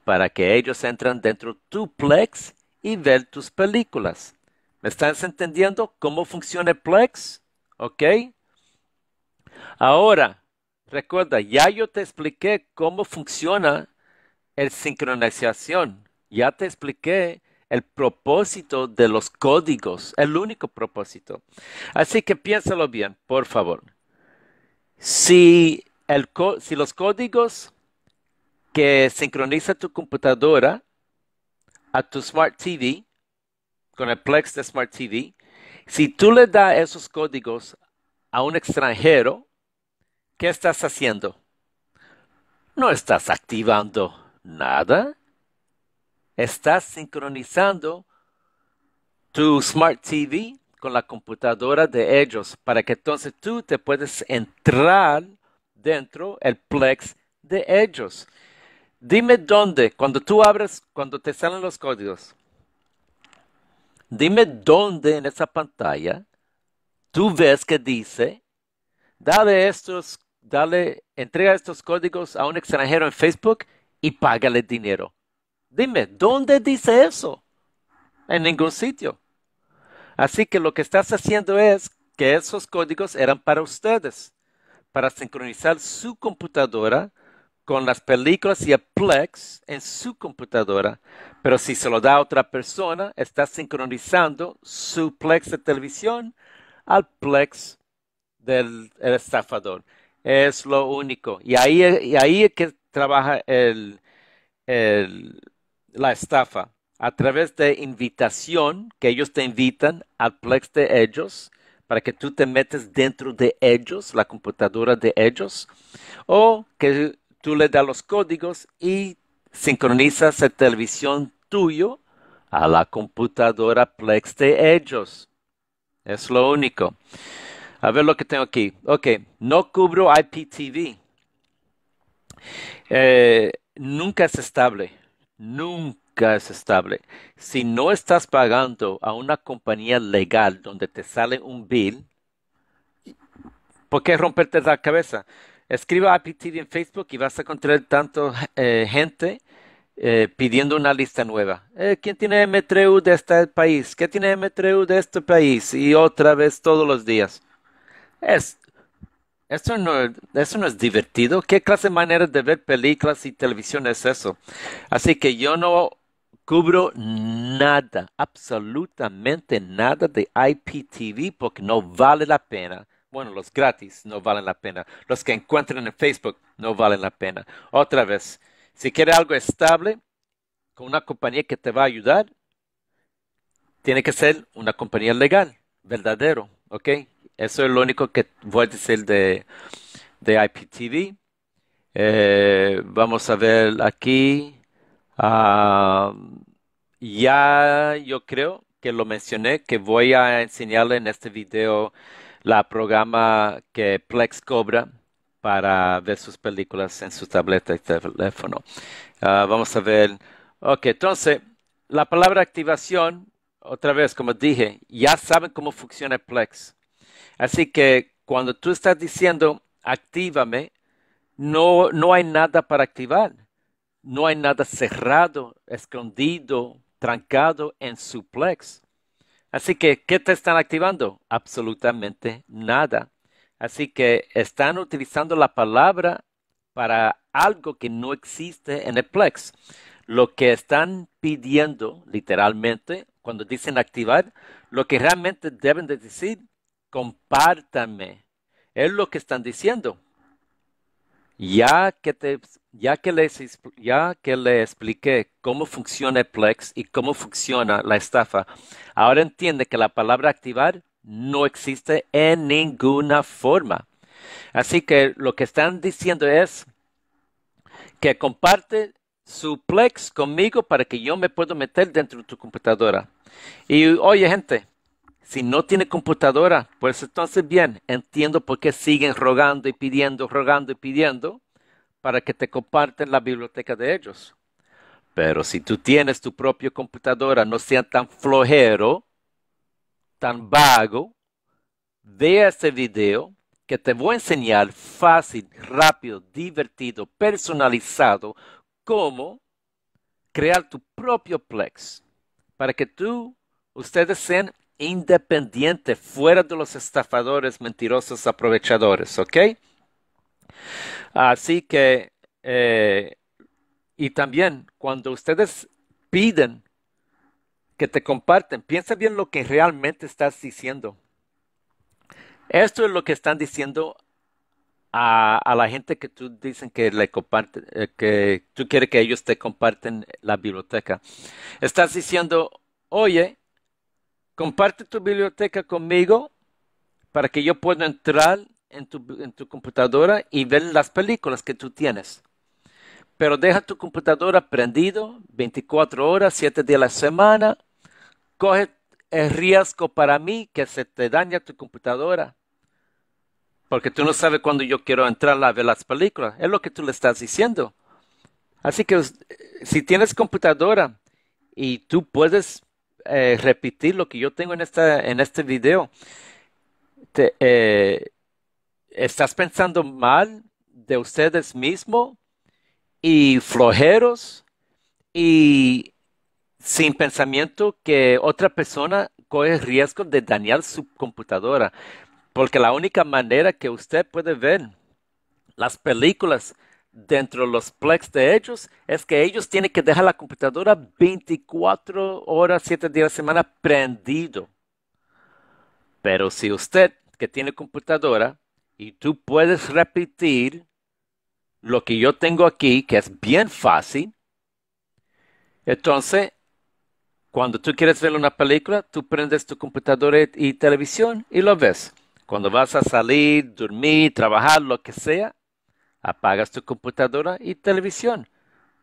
para que ellos entren dentro tu Plex y vean tus películas. ¿Me estás entendiendo cómo funciona Plex? ¿Ok? Ahora, recuerda, ya yo te expliqué cómo funciona el sincronización. Ya te expliqué el propósito de los códigos, el único propósito. Así que piénsalo bien, por favor. Si, si los códigos que sincroniza tu computadora a tu Smart TV, con el Plex de Smart TV, si tú le das esos códigos a un extranjero, ¿qué estás haciendo? No estás activando nada. Estás sincronizando tu Smart TV con la computadora de ellos para que entonces tú te puedes entrar dentro el Plex de ellos. Dime dónde, cuando tú abres, cuando te salen los códigos, dime dónde en esa pantalla tú ves que dice, dale estos, dale, entrega estos códigos a un extranjero en Facebook y págale dinero. Dime, ¿dónde dice eso? En ningún sitio. Así que lo que estás haciendo es que esos códigos eran para ustedes, para sincronizar su computadora con las películas y el Plex en su computadora. Pero si se lo da a otra persona, está sincronizando su Plex de televisión al Plex del estafador. Es lo único. Y ahí, y ahí es que trabaja el, la estafa? A través de invitación, que ellos te invitan al plex de ellos, para que tú te metes dentro de ellos, la computadora de ellos, o que tú le das los códigos y sincronizas la televisión tuyo a la computadora Plex de ellos. Es lo único. A ver lo que tengo aquí. Ok, no cubro IPTV. Eh, nunca es estable, nunca es estable. Si no estás pagando a una compañía legal donde te sale un bill, ¿por qué romperte la cabeza? Escriba IPTV en Facebook y vas a encontrar tanto eh, gente eh, pidiendo una lista nueva. ¿Quién tiene m de este país? ¿Qué tiene m de este país? Y otra vez todos los días. Es eso no, eso no es divertido. ¿Qué clase de manera de ver películas y televisión es eso? Así que yo no cubro nada, absolutamente nada de IPTV porque no vale la pena. Bueno, los gratis no valen la pena. Los que encuentran en Facebook no valen la pena. Otra vez, si quieres algo estable, con una compañía que te va a ayudar, tiene que ser una compañía legal, verdadero, ¿ok? Eso es lo único que voy a decir de, de IPTV. Eh, vamos a ver aquí. Ah, ya yo creo que lo mencioné, que voy a enseñarle en este video la programa que Plex cobra para ver sus películas en su tableta y teléfono. Ah, vamos a ver. Ok, entonces, la palabra activación, otra vez, como dije, ya saben cómo funciona Plex. Así que cuando tú estás diciendo, activame, no, hay nada para activar. No hay nada cerrado, escondido, trancado en suplex. Así que, ¿qué te están activando? Absolutamente nada. Así que están utilizando la palabra para algo que no existe en el plex. Lo que están pidiendo, literalmente, cuando dicen activar, lo que realmente deben decir compártame. Es lo que están diciendo. Ya que, te, ya, que les, ya que les expliqué cómo funciona el Plex y cómo funciona la estafa, ahora entiende que la palabra activar no existe en ninguna forma. Así que lo que están diciendo es que comparte su Plex conmigo para que yo me pueda meter dentro de tu computadora. Y oye gente, si no tiene computadora, pues entonces bien, entiendo por qué siguen rogando y pidiendo, rogando y pidiendo para que te comparten la biblioteca de ellos. Pero si tú tienes tu propia computadora, no sea tan flojero, tan vago, vea este video que te voy a enseñar fácil, rápido, divertido, personalizado, cómo crear tu propio Plex para que tú, ustedes sean independiente, fuera de los estafadores, mentirosos, aprovechadores, ¿ok? Así que, eh, y también cuando ustedes piden que te comparten, piensa bien lo que realmente estás diciendo. Esto es lo que están diciendo a, la gente que tú dicen que le comparte, eh, que tú quieres que ellos te comparten la biblioteca. Estás diciendo, oye, comparte tu biblioteca conmigo para que yo pueda entrar en tu, computadora y ver las películas que tú tienes. Pero deja tu computadora prendido 24 horas, 7 días a la semana. Coge el riesgo para mí que se te daña tu computadora. Porque tú no sabes cuándo yo quiero entrar a ver las películas. Es lo que tú le estás diciendo. Así que eh, si tienes computadora y tú puedes eh, repetir lo que yo tengo en, esta, en este video. Eh, estás pensando mal de ustedes mismos y flojeros y sin pensamiento que otra persona coge riesgo de dañar su computadora. Porque la única manera que usted puede ver las películas dentro de los Plex de ellos es que ellos tienen que dejar la computadora 24 horas, 7 días a la semana prendido. Pero si usted que tiene computadora y tú puedes repetir lo que yo tengo aquí, que es bien fácil, entonces cuando tú quieres ver una película, tú prendes tu computadora y televisión y lo ves. Cuando vas a salir, dormir, trabajar, lo que sea, Apagas tu computadora y televisión.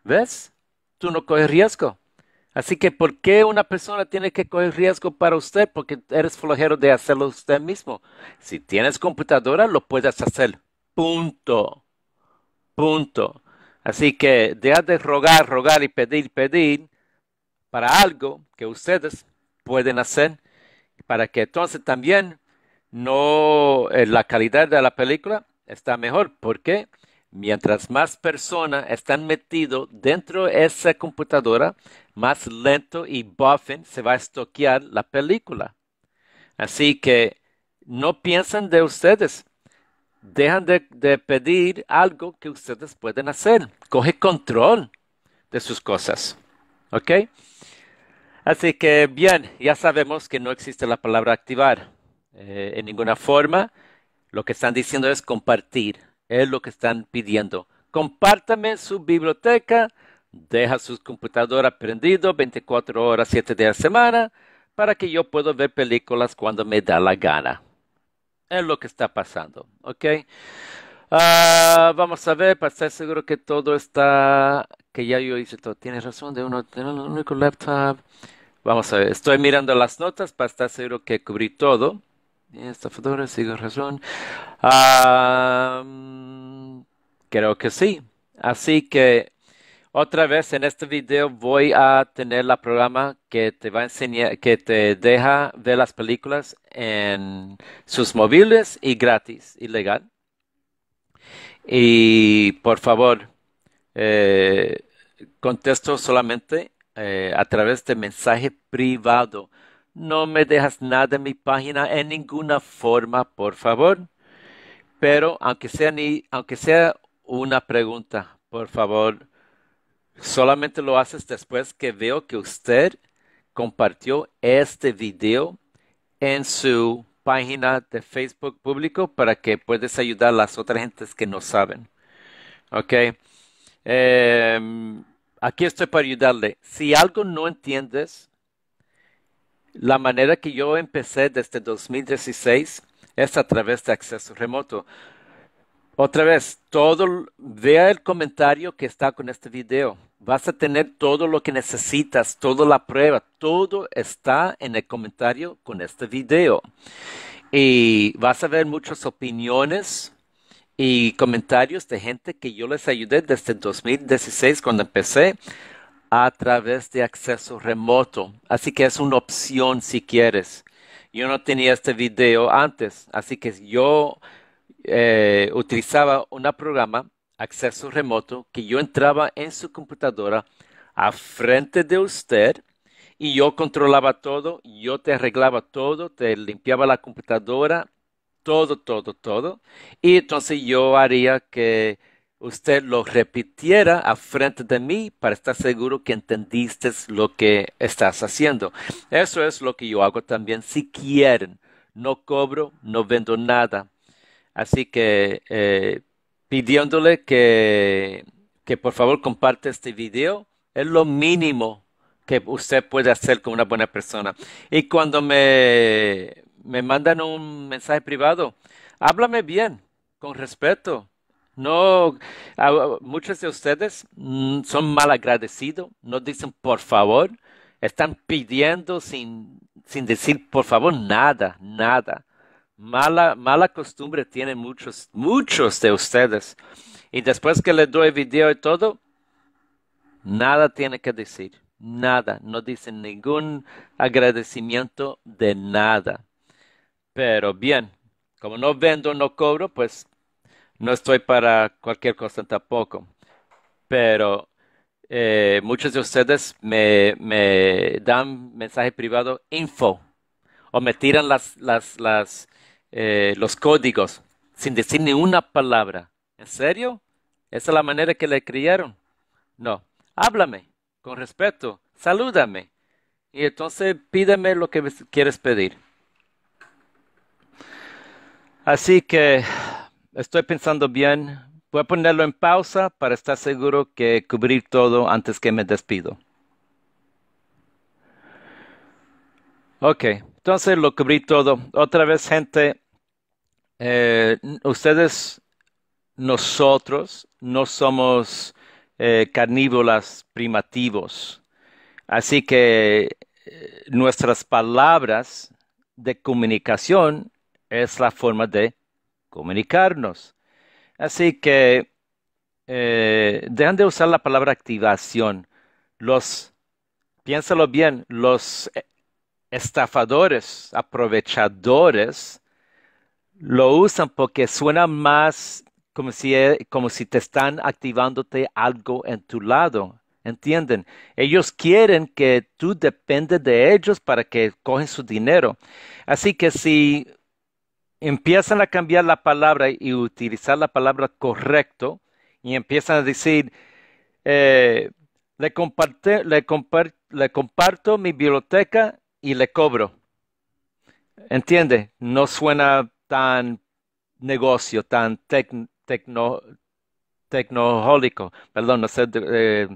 ¿Ves? Tú no coges riesgo. Así que, ¿por qué una persona tiene que coger riesgo para usted? Porque eres flojero de hacerlo usted mismo. Si tienes computadora, lo puedes hacer. Punto. Punto. Así que, deja de rogar, rogar y pedir, pedir para algo que ustedes pueden hacer para que entonces también no eh, la calidad de la película está mejor. ¿Por qué? Mientras más personas están metidas dentro de esa computadora, más lento y buffing se va a estoquear la película. Así que no piensen de ustedes. Dejan de, pedir algo que ustedes pueden hacer. Coge control de sus cosas. ¿Ok? Así que bien, ya sabemos que no existe la palabra activar eh, en ninguna forma. Lo que están diciendo es compartir es lo que están pidiendo. Compártame su biblioteca, deja su computadora aprendido 24 horas, 7 días a la semana, para que yo pueda ver películas cuando me da la gana. Es lo que está pasando, ¿ok? Ah, vamos a ver, para estar seguro que todo está, que ya yo hice todo. Tienes razón, de uno, de un único laptop. Vamos a ver, estoy mirando las notas para estar seguro que cubrí todo. Esta sigo razón. creo que sí. Así que otra vez en este video voy a tener la programa que te va a enseñar, que te deja ver las películas en sus móviles y gratis, ilegal. Y por favor, eh, contesto solamente eh, a través de mensaje privado no me dejas nada en mi página en ninguna forma, por favor. Pero aunque sea, ni, aunque sea una pregunta, por favor, solamente lo haces después que veo que usted compartió este video en su página de Facebook público para que puedas ayudar a las otras gentes que no saben. Ok. Em, aquí estoy para ayudarle. Si algo no entiendes, la manera que yo empecé desde 2016 es a través de acceso remoto. Otra vez, todo, vea el comentario que está con este video. Vas a tener todo lo que necesitas, toda la prueba, todo está en el comentario con este video. Y vas a ver muchas opiniones y comentarios de gente que yo les ayudé desde 2016 cuando empecé a través de acceso remoto. Así que es una opción si quieres. Yo no tenía este video antes, así que yo eh, utilizaba un programa, acceso remoto, que yo entraba en su computadora a frente de usted y yo controlaba todo, yo te arreglaba todo, te limpiaba la computadora, todo, todo, todo. Y entonces yo haría que usted lo repitiera a frente de mí para estar seguro que entendiste lo que estás haciendo. Eso es lo que yo hago también. Si quieren, no cobro, no vendo nada. Así que eh, pidiéndole que, por favor comparte este video es lo mínimo que usted puede hacer con una buena persona. Y cuando me mandan un mensaje privado, háblame bien, con respeto no, muchos de ustedes mm, son mal agradecidos, no dicen por favor, están pidiendo sin, sin decir por favor nada, nada. Mala, mala costumbre tienen muchos, muchos de ustedes. Y después que le doy video y todo, nada tiene que decir, nada, no dicen ningún agradecimiento de nada. Pero bien, como no vendo, no cobro, pues no estoy para cualquier cosa tampoco, pero eh, muchos de ustedes me, me, dan mensaje privado info o me tiran las, las, las eh, los códigos sin decir ni una palabra. ¿En serio? ¿Esa es la manera que le criaron? No. Háblame con respeto, salúdame y entonces pídeme lo que quieres pedir. Así que Estoy pensando bien. Voy a ponerlo en pausa para estar seguro que cubrir todo antes que me despido. Ok, entonces lo cubrí todo. Otra vez, gente, eh, ustedes, nosotros, no somos eh, carnívoras primativos. Así que eh, nuestras palabras de comunicación es la forma de comunicarnos. Así que eh, dejan de usar la palabra activación. Los, piénsalo bien, los eh, estafadores, aprovechadores, lo usan porque suena más como si, eh, como si te están activándote algo en tu lado. ¿Entienden? Ellos quieren que tú dependas de ellos para que cogen su dinero. Así que si empiezan a cambiar la palabra y utilizar la palabra correcto y empiezan a decir, eh, le, comparto mi biblioteca y le cobro. ¿Entiende? No suena tan negocio, tan tecnológico, perdón, no sé, eh,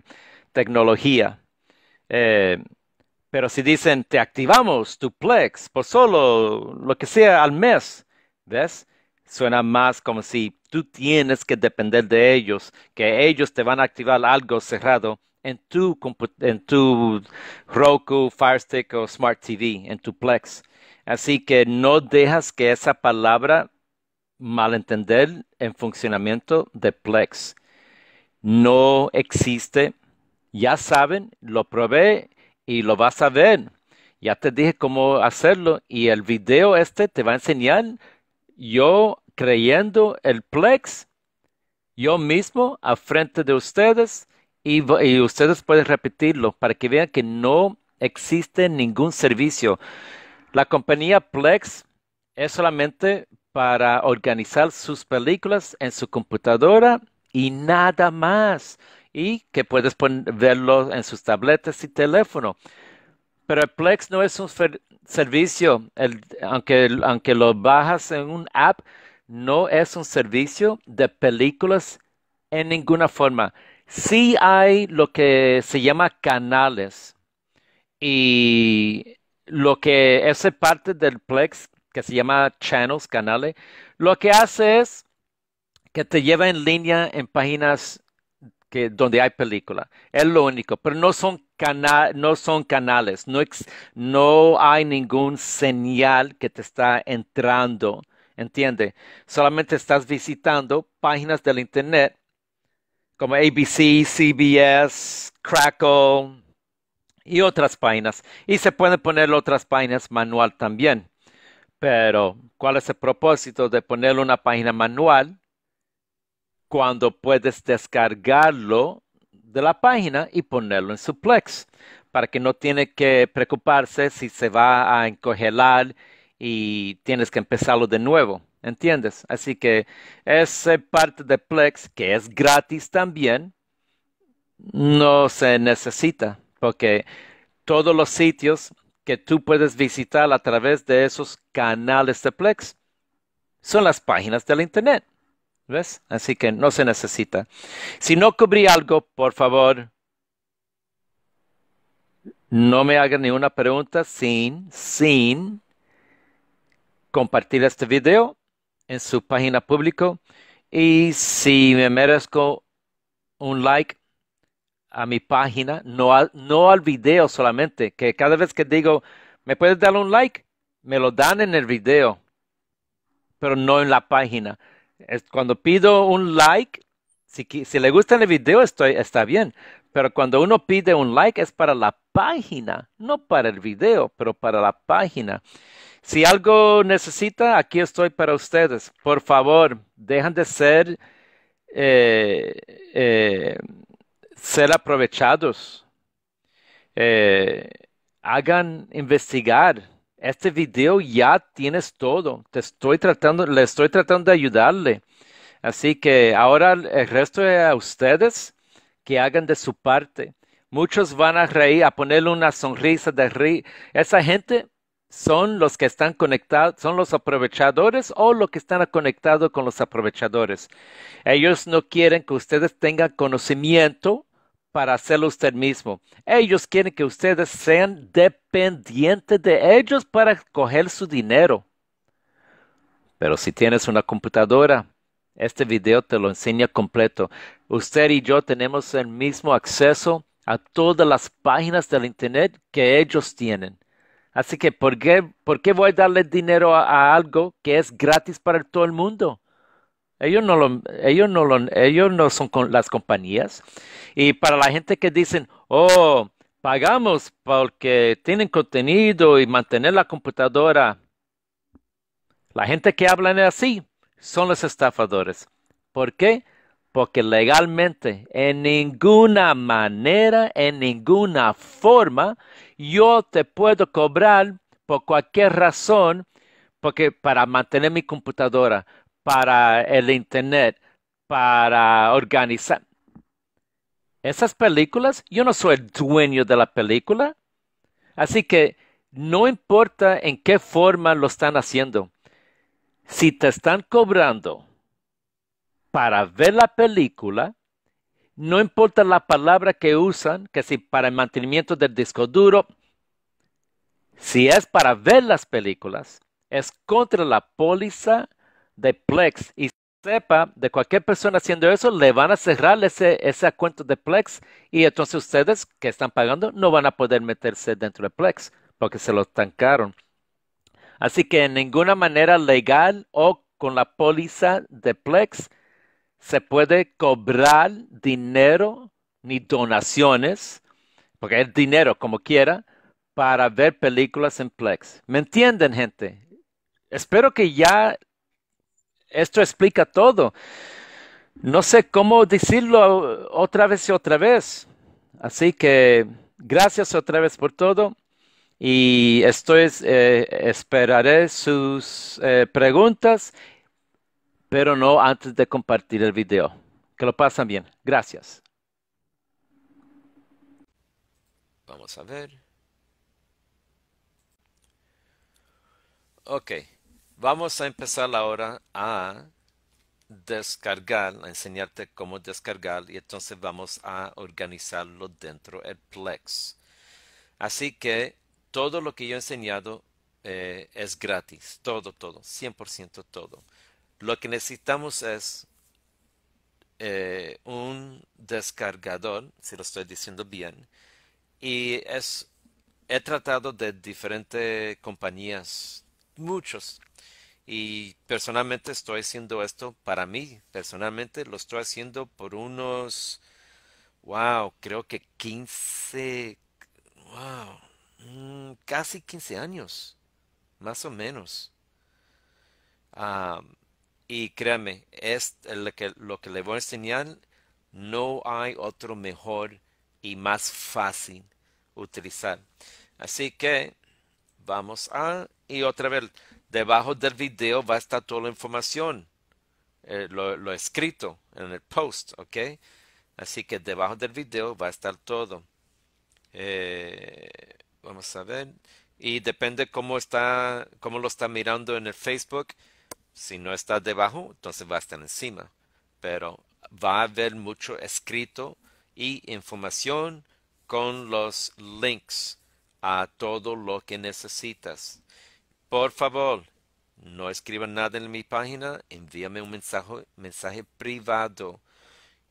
tecnología. Eh, pero si dicen, te activamos tu por solo lo que sea al mes, ¿Ves? Suena más como si tú tienes que depender de ellos, que ellos te van a activar algo cerrado en tu, en tu Roku, Firestick o Smart TV, en tu Plex. Así que no dejas que esa palabra malentender en funcionamiento de Plex. No existe. Ya saben, lo probé y lo vas a ver. Ya te dije cómo hacerlo y el video este te va a enseñar yo creyendo el Plex, yo mismo a frente de ustedes y, ustedes pueden repetirlo para que vean que no existe ningún servicio. La compañía Plex es solamente para organizar sus películas en su computadora y nada más. Y que puedes verlo en sus tabletas y teléfono. Pero el Plex no es un, servicio, aunque, aunque lo bajas en un app, no es un servicio de películas en ninguna forma. Sí hay lo que se llama canales y lo que es parte del Plex que se llama channels, canales, lo que hace es que te lleva en línea en páginas que, donde hay película. Es lo único, pero no son no son canales, no, no hay ningún señal que te está entrando, ¿entiende? Solamente estás visitando páginas del internet como ABC, CBS, Crackle y otras páginas. Y se pueden poner otras páginas manual también. Pero, ¿cuál es el propósito de poner una página manual cuando puedes descargarlo de la página y ponerlo en su Plex, para que no tiene que preocuparse si se va a encogelar y tienes que empezarlo de nuevo, ¿entiendes? Así que esa parte de Plex, que es gratis también, no se necesita porque todos los sitios que tú puedes visitar a través de esos canales de Plex son las páginas del Internet. ¿Ves? Así que no se necesita. Si no cubrí algo, por favor, no me hagan ninguna pregunta sin, sin compartir este video en su página público. Y si me merezco un like a mi página, no al, no al video solamente, que cada vez que digo, ¿me puedes dar un like? Me lo dan en el video, pero no en la página cuando pido un like, si, le gusta el video estoy, está bien, pero cuando uno pide un like es para la página, no para el video, pero para la página. Si algo necesita, aquí estoy para ustedes. Por favor, dejan de ser, eh, eh, ser aprovechados. Eh, hagan investigar este video ya tienes todo. Te estoy tratando, le estoy tratando de ayudarle. Así que ahora el resto es a ustedes que hagan de su parte. Muchos van a reír, a ponerle una sonrisa de reír. Esa gente son los que están conectados, son los aprovechadores o los que están conectados con los aprovechadores. Ellos no quieren que ustedes tengan conocimiento para hacerlo usted mismo. Ellos quieren que ustedes sean dependientes de ellos para coger su dinero. Pero si tienes una computadora, este video te lo enseña completo. Usted y yo tenemos el mismo acceso a todas las páginas del Internet que ellos tienen. Así que, ¿por qué, por qué voy a darle dinero a algo que es gratis para todo el mundo? Ellos no, lo, ellos no, ellos no son con las compañías. Y para la gente que dicen, oh, pagamos porque tienen contenido y mantener la computadora. La gente que habla así son los estafadores. ¿Por qué? Porque legalmente, en ninguna manera, en ninguna forma, yo te puedo cobrar por cualquier razón porque para mantener mi computadora, para el Internet, para organizar. Esas películas, yo no soy el dueño de la película. Así que no importa en qué forma lo están haciendo. Si te están cobrando para ver la película, no importa la palabra que usan, que si para el mantenimiento del disco duro, si es para ver las películas, es contra la póliza de Plex y sepa de cualquier persona haciendo eso, le van a cerrar ese, ese cuento de Plex y entonces ustedes que están pagando no van a poder meterse dentro de Plex porque se lo tancaron. Así que en ninguna manera legal o con la póliza de Plex se puede cobrar dinero ni donaciones, porque es dinero como quiera, para ver películas en Plex. ¿Me entienden, gente? Espero que ya esto explica todo. No sé cómo decirlo otra vez y otra vez. Así que gracias otra vez por todo y estoy, eh, esperaré sus eh, preguntas, pero no antes de compartir el video. Que lo pasan bien. Gracias. Vamos a ver. Ok. Vamos a empezar ahora a descargar, a enseñarte cómo descargar y entonces vamos a organizarlo dentro del Plex. Así que todo lo que yo he enseñado eh, es gratis, todo, todo, 100% todo. Lo que necesitamos es eh, un descargador, si lo estoy diciendo bien, y es, he tratado de diferentes compañías, muchos, y personalmente estoy haciendo esto para mí. Personalmente lo estoy haciendo por unos, wow, creo que 15, wow, mm, casi 15 años, más o menos. Ah, y créanme, es que, lo que le voy a enseñar, no hay otro mejor y más fácil utilizar. Así que vamos a, y otra vez, Debajo del video va a estar toda la información, eh, lo, escrito en el post, ¿ok? Así que debajo del video va a estar todo. Eh, vamos a ver. Y depende cómo está, cómo lo está mirando en el Facebook. Si no está debajo, entonces va a estar encima. Pero va a haber mucho escrito y información con los links a todo lo que necesitas. Por favor, no escriban nada en mi página, envíame un mensaje, mensaje privado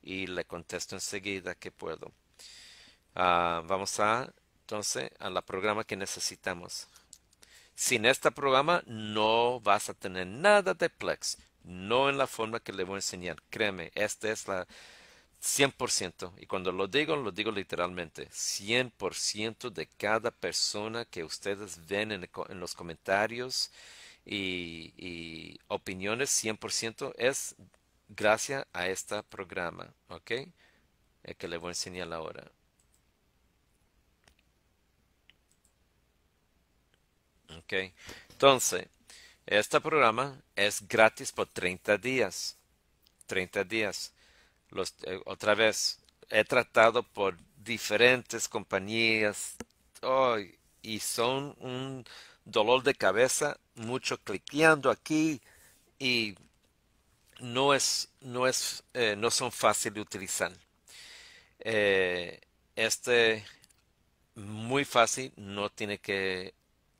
y le contesto enseguida que puedo. ah vamos a entonces al programa que necesitamos. Sin este programa no vas a tener nada de Plex, no en la forma que le voy a enseñar. Créeme, esta es la, 100%, y cuando lo digo, lo digo literalmente, 100% de cada persona que ustedes ven en, los comentarios y, opiniones, 100% es gracias a este programa, ¿ok? El que le voy a enseñar ahora. ¿Ok? Entonces, este programa es gratis por 30 días. 30 días. Eh, otra vez, he tratado por diferentes compañías y son un dolor de cabeza, mucho cliqueando aquí y no es, no es, eh, no son fáciles de utilizar. Eh, este muy fácil, no tiene que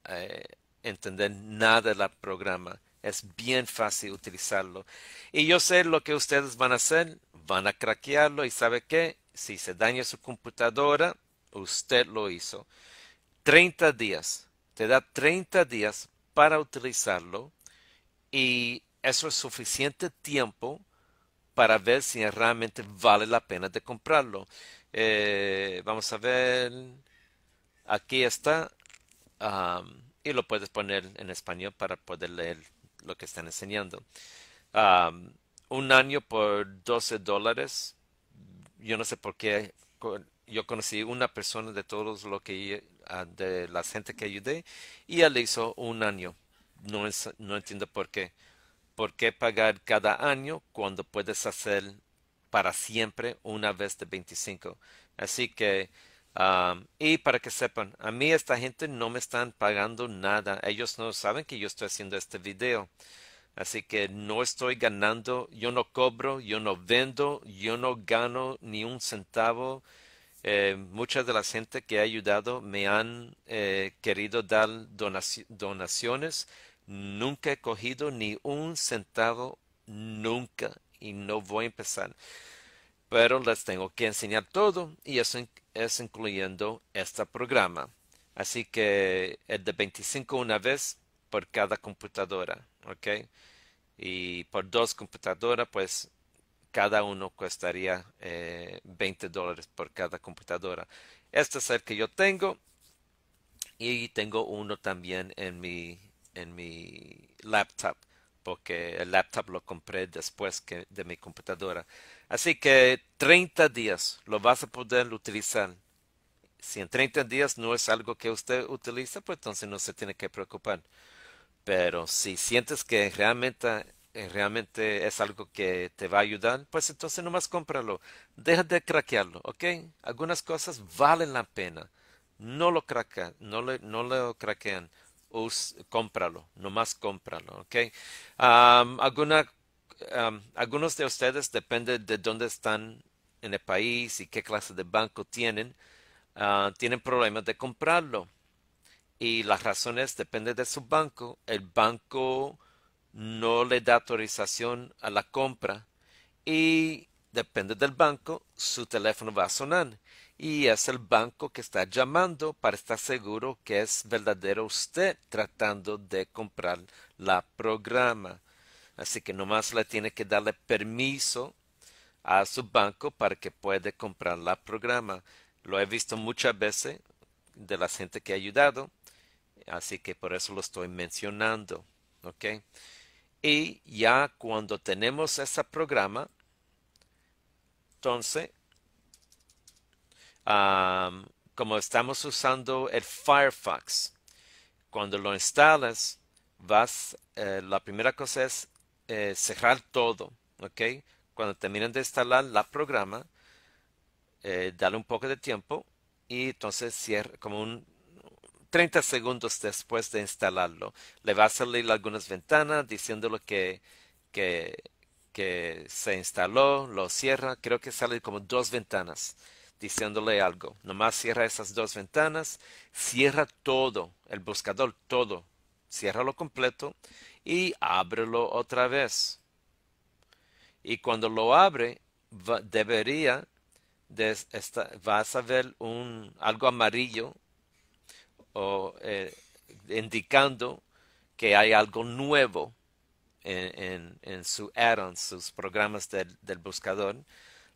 eh, entender nada del programa. Es bien fácil utilizarlo. Y yo sé lo que ustedes van a hacer van a craquearlo y sabe qué, si se daña su computadora, usted lo hizo. 30 días, te da 30 días para utilizarlo y eso es suficiente tiempo para ver si realmente vale la pena de comprarlo. Eh, vamos a ver, aquí está y lo puedes poner en español para poder leer lo que están enseñando un año por 12 dólares. Yo no sé por qué. Yo conocí una persona de todos lo que ah, de la gente que ayudé y él hizo un año. No, es, no entiendo por qué. ¿Por qué pagar cada año cuando puedes hacer para siempre una vez de 25? Así que, ah, y para que sepan, a mí esta gente no me están pagando nada. Ellos no saben que yo estoy haciendo este video. Así que no estoy ganando, yo no cobro, yo no vendo, yo no gano ni un centavo. Mucha eh, muchas de la gente que ha ayudado me han eh, querido dar donaciones. Nunca he cogido ni un centavo, nunca, y no voy a empezar. Pero les tengo que enseñar todo y eso es incluyendo este programa. Así que es de 25 una vez por cada computadora. ¿ok? Y por dos computadoras, pues cada uno costaría eh, 20 dólares por cada computadora. Este es el que yo tengo y tengo uno también en mi, en mi laptop porque el laptop lo compré después que, de mi computadora. Así que 30 días lo vas a poder utilizar. Si en 30 días no es algo que usted utiliza, pues entonces no se tiene que preocupar. Pero si sientes que realmente, eh, realmente es algo que te va a ayudar, pues entonces nomás cómpralo. Deja de craquearlo, ¿ok? Algunas cosas valen la pena. No lo craquean, no, le, no lo craquean. Us, cómpralo, nomás cómpralo, ¿ok? algunos de ustedes depende de dónde están en el país y qué clase de banco tienen, ah, tienen problemas de comprarlo y las razones depende de su banco. El banco no le da autorización a la compra y depende del banco, su teléfono va a sonar y es el banco que está llamando para estar seguro que es verdadero usted tratando de comprar la programa. Así que nomás le tiene que darle permiso a su banco para que pueda comprar la programa. Lo he visto muchas veces de la gente que ha ayudado Así que por eso lo estoy mencionando. ¿Ok? Y ya cuando tenemos ese programa, entonces, como estamos usando el Firefox, cuando lo instalas, vas, eh, la primera cosa es eh, cerrar todo, ¿ok? Cuando terminen de instalar la programa, eh, dale un poco de tiempo y entonces cierra, como un 30 segundos después de instalarlo. Le va a salir algunas ventanas diciéndolo que, que, se instaló, lo cierra. Creo que sale como dos ventanas diciéndole algo. Nomás cierra esas dos ventanas, cierra todo, el buscador todo. lo completo y ábrelo otra vez. Y cuando lo abre, debería, vas a ver un, algo amarillo o eh, indicando que hay algo nuevo en, en, en su add sus programas del, buscador,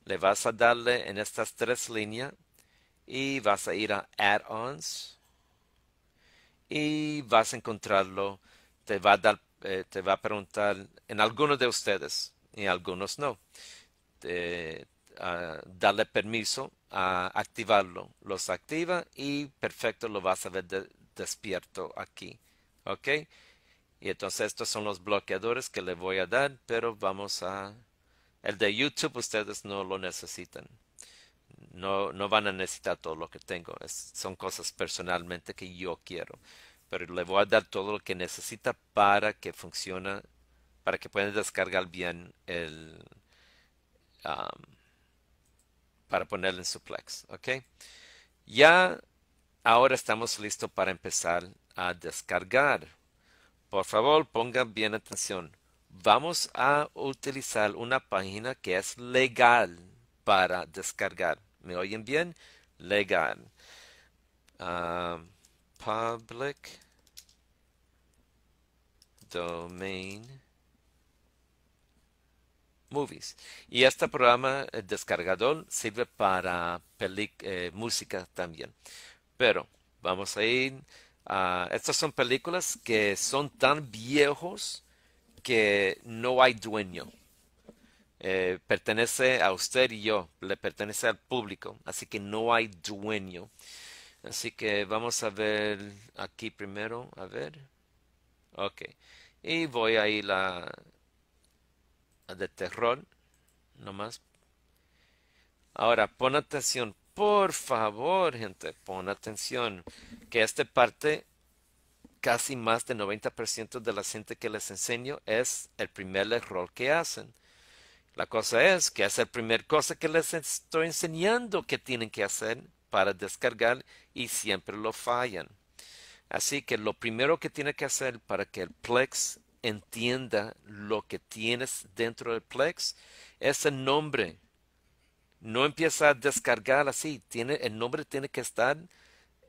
le vas a darle en estas tres líneas y vas a ir a add-ons y vas a encontrarlo, te va a dar, eh, te va a preguntar en algunos de ustedes y algunos no darle permiso a activarlo. Los activa y perfecto, lo vas a ver despierto aquí. ¿Ok? Y entonces estos son los bloqueadores que le voy a dar, pero vamos a... El de YouTube ustedes no lo necesitan. No, no van a necesitar todo lo que tengo. son cosas personalmente que yo quiero. Pero le voy a dar todo lo que necesita para que funcione, para que puedan descargar bien el, um, para ponerle en suplex. ¿ok? Ya ahora estamos listos para empezar a descargar. Por favor, pongan bien atención. Vamos a utilizar una página que es legal para descargar. ¿Me oyen bien? Legal. Ah, public domain movies. Y este programa el eh, descargador sirve para eh, música también. Pero vamos a ir a... Estas son películas que son tan viejos que no hay dueño. Eh, pertenece a usted y yo, le pertenece al público, así que no hay dueño. Así que vamos a ver aquí primero, a ver. Ok. Y voy a ir a de terror, nomás. Ahora, pon atención, por favor, gente, pon atención, que esta parte, casi más del 90% de la gente que les enseño es el primer error que hacen. La cosa es que es la primera cosa que les estoy enseñando que tienen que hacer para descargar y siempre lo fallan. Así que lo primero que tiene que hacer para que el Plex entienda lo que tienes dentro del Plex, ese nombre no empieza a descargar así. Tiene, el nombre tiene que estar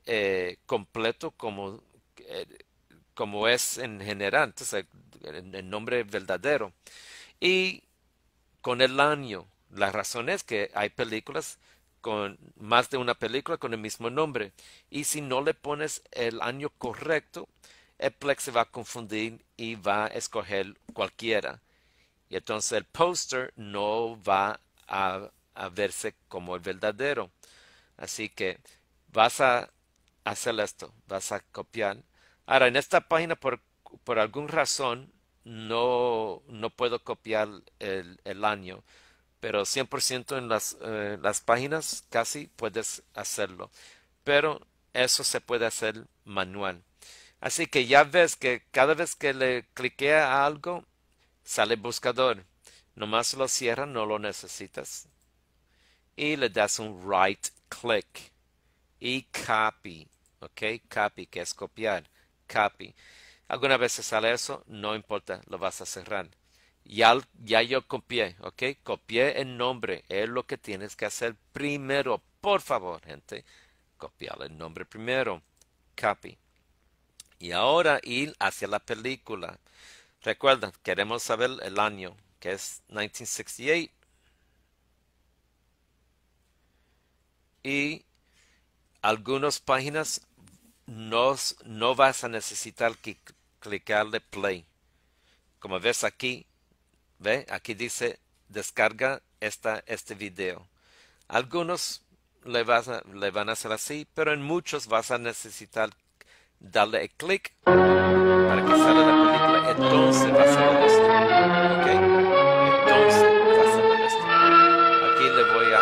eh, completo como, eh, como es en general, entonces el nombre verdadero. Y con el año, la razón es que hay películas con más de una película con el mismo nombre. Y si no le pones el año correcto, el se va a confundir y va a escoger cualquiera. Y entonces el poster no va a, verse como el verdadero. Así que vas a hacer esto, vas a copiar. Ahora, en esta página, por, alguna razón, no, no puedo copiar el, año, pero 100% en las, eh, las páginas casi puedes hacerlo. Pero eso se puede hacer manual. Así que ya ves que cada vez que le cliquea a algo, sale buscador. Nomás lo cierra, no lo necesitas. Y le das un right click. Y copy. ¿Ok? Copy, que es copiar. Copy. vez se sale eso, no importa, lo vas a cerrar. Ya, ya yo copié, ¿ok? Copié el nombre. Es lo que tienes que hacer primero. Por favor, gente. Copiar el nombre primero. Copy. Y ahora ir hacia la película. Recuerda, queremos saber el año, que es 1968. Y algunas páginas nos, no vas a necesitar que clicarle play. Como ves aquí, ve, aquí dice descarga esta, este video. Algunos le, le van a hacer así, pero en muchos vas a necesitar darle clic para que salga la película, entonces va a salir esto. ¿okay? Entonces va a salir esto. Aquí le voy a...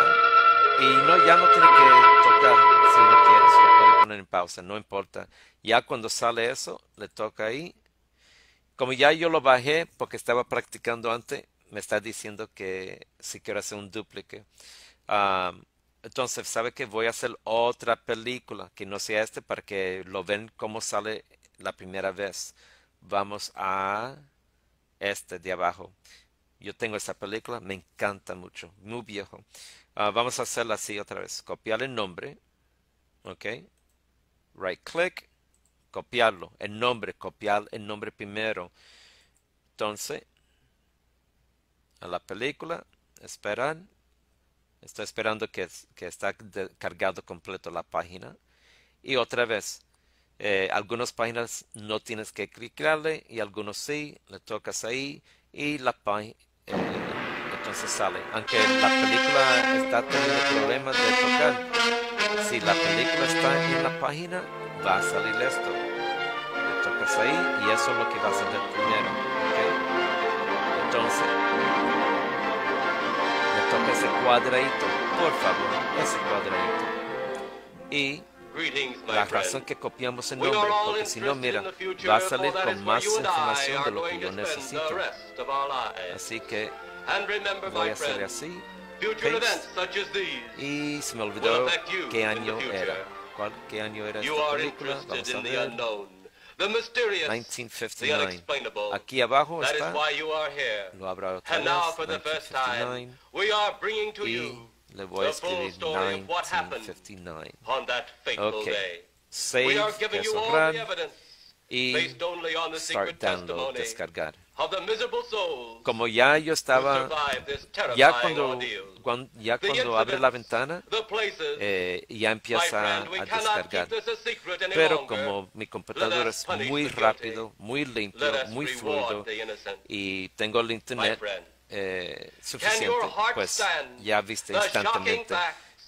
Y no, ya no tiene que tocar si no quieres, lo puede poner en pausa, no importa. Ya cuando sale eso, le toca ahí. Como ya yo lo bajé porque estaba practicando antes, me está diciendo que si quiero hacer un duplique. Ah, entonces, sabe que voy a hacer otra película que no sea este para que lo ven cómo sale la primera vez. Vamos a este de abajo. Yo tengo esta película, me encanta mucho, muy viejo. Ah, vamos a hacerla así otra vez. Copiar el nombre. Ok. Right click. Copiarlo. El nombre. Copiar el nombre primero. Entonces, a la película. esperan. Estoy esperando que, está cargado completo la página. Y otra vez, eh, algunas páginas no tienes que clicarle y algunos sí, le tocas ahí y la página eh, entonces sale. Aunque la película está teniendo problemas de tocar, si la película está en la página, va a salir esto. Le tocas ahí y eso es lo que va a hacer primero. ¿okay? Entonces, ese cuadradito, por favor, ese cuadradito. Y la razón que copiamos el nombre, porque si no, mira, va a salir con más información de lo que yo necesito. Así que voy a hacer así. y se me olvidó qué año era. ¿Qué año era esta película? Vamos a ver. The mysterious, 1959. The unexplainable. Aquí abajo that está. Is why you are here. And Now for the first time, we are bringing to you the full story of what happened On that fateful okay. day. Save, we are giving you all the evidence based only on the secret testimony. descargar. Como ya yo estaba, ya cuando, ya cuando abre la ventana, eh, ya empieza a descargar. Pero como mi computadora es muy rápido, muy limpio, muy fluido y tengo el internet eh, suficiente, pues ya viste instantáneamente.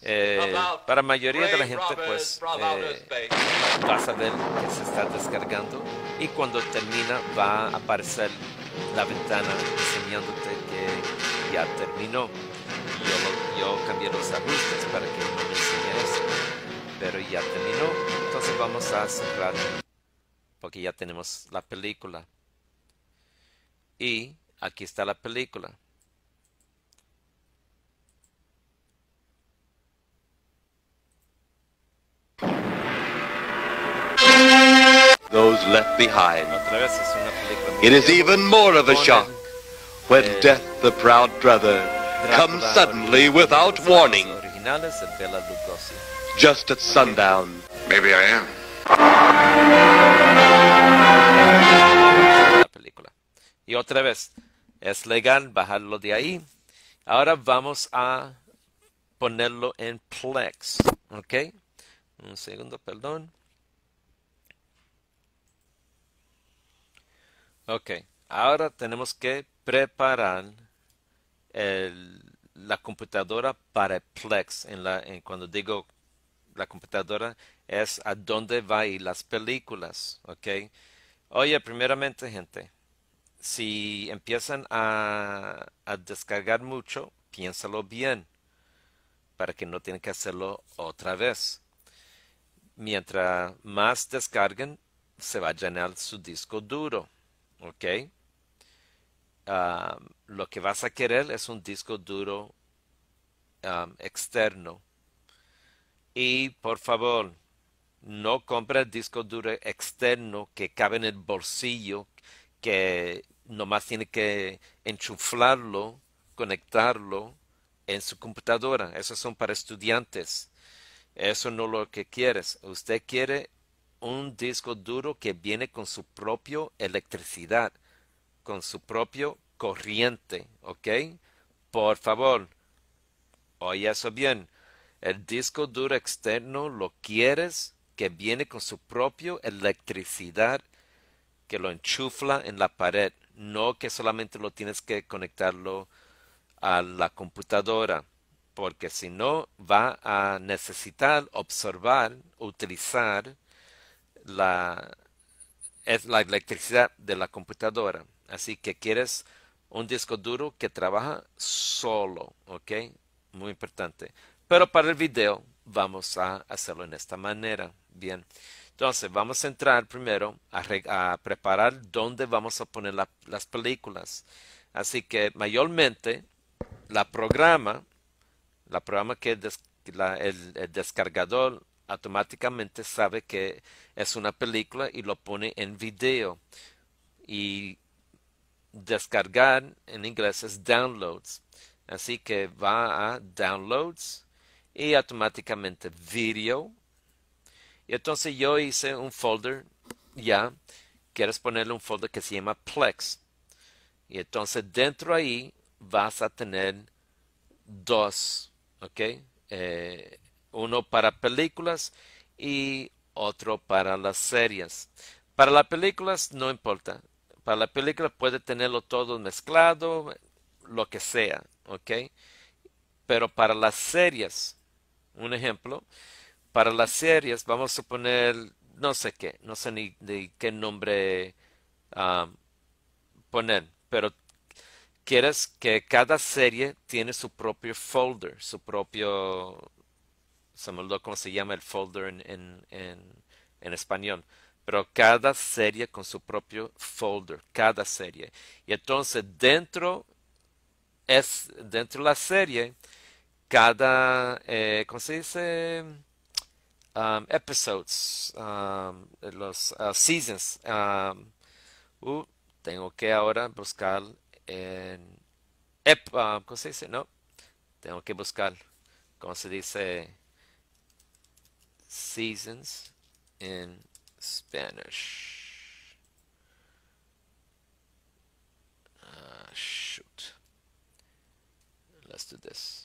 Eh, para mayoría de la gente pues vas a ver que se está descargando y cuando termina va a aparecer la ventana enseñándote que ya terminó. Yo, yo cambié los ajustes para que no me enseñes, pero ya terminó. Entonces vamos a cerrar porque ya tenemos la película. Y aquí está la película. left behind. It is even more of a shock when eh, death, the proud brother, comes suddenly without warning. Just at sundown. Maybe I am. película. Y otra vez, es legal bajarlo de ahí. Ahora vamos a ponerlo en Plex. ¿Ok? Un segundo, perdón. Ok, ahora tenemos que preparar la computadora para Plex. cuando digo la computadora, es a dónde van las películas. Ok, oye, primeramente, gente, si empiezan a, a descargar mucho, piénsalo bien para que no tienen que hacerlo otra vez. Mientras más descarguen, se va a llenar su disco duro. ¿ok? lo que vas a querer es un disco duro externo. Y por favor, no compres disco duro externo que cabe en el bolsillo, que nomás tiene que enchufarlo, conectarlo en su computadora. Esos son para estudiantes. Eso no es lo que quieres. Usted quiere un disco duro que viene con su propio electricidad, con su propio corriente, ¿ok? Por favor, oye eso bien. El disco duro externo lo quieres que viene con su propio electricidad que lo enchufla en la pared, no que solamente lo tienes que conectarlo a la computadora, porque si no va a necesitar observar, utilizar la, es la electricidad de la computadora. Así que quieres un disco duro que trabaja solo, ¿ok? Muy importante. Pero para el video vamos a hacerlo en esta manera. Bien, entonces vamos a entrar primero a, preparar dónde vamos a poner las películas. Así que mayormente la programa, la programa que el descargador automáticamente sabe que es una película y lo pone en video. Y descargar en inglés es downloads. Así que va a downloads y automáticamente video. Y entonces yo hice un folder ya. Quieres ponerle un folder que se llama Plex. Y entonces dentro ahí vas a tener dos, ¿ok? Eh, uno para películas y otro para las series. Para las películas no importa. Para la película puede tenerlo todo mezclado, lo que sea, ¿ok? Pero para las series, un ejemplo, para las series vamos a poner no sé qué, no sé ni, qué nombre ah, poner, pero quieres que cada serie tiene su propio folder, su propio se me olvidó cómo se llama el folder en, en, en, español, pero cada serie con su propio folder, cada serie. Y entonces dentro es dentro de la serie, cada, eh, ¿cómo se dice? Um, episodes, um, los uh, seasons. Um, uh, tengo que ahora buscar en, ep, ¿cómo se dice? No, tengo que buscar, ¿cómo se dice? seasons in Spanish. Uh, shoot. Let's do this.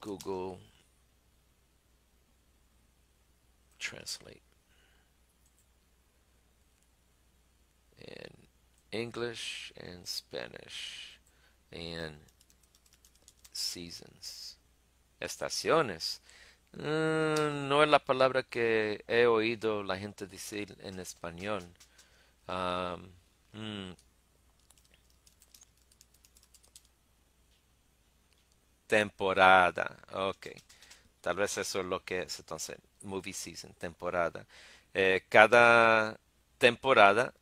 Google Translate. And English and Spanish. And seasons. Estaciones. Mm, no es la palabra que he oído la gente decir en español. Ah, mm. temporada. Ok. Tal vez eso es lo que es entonces. Movie season, temporada. Eh, cada temporada.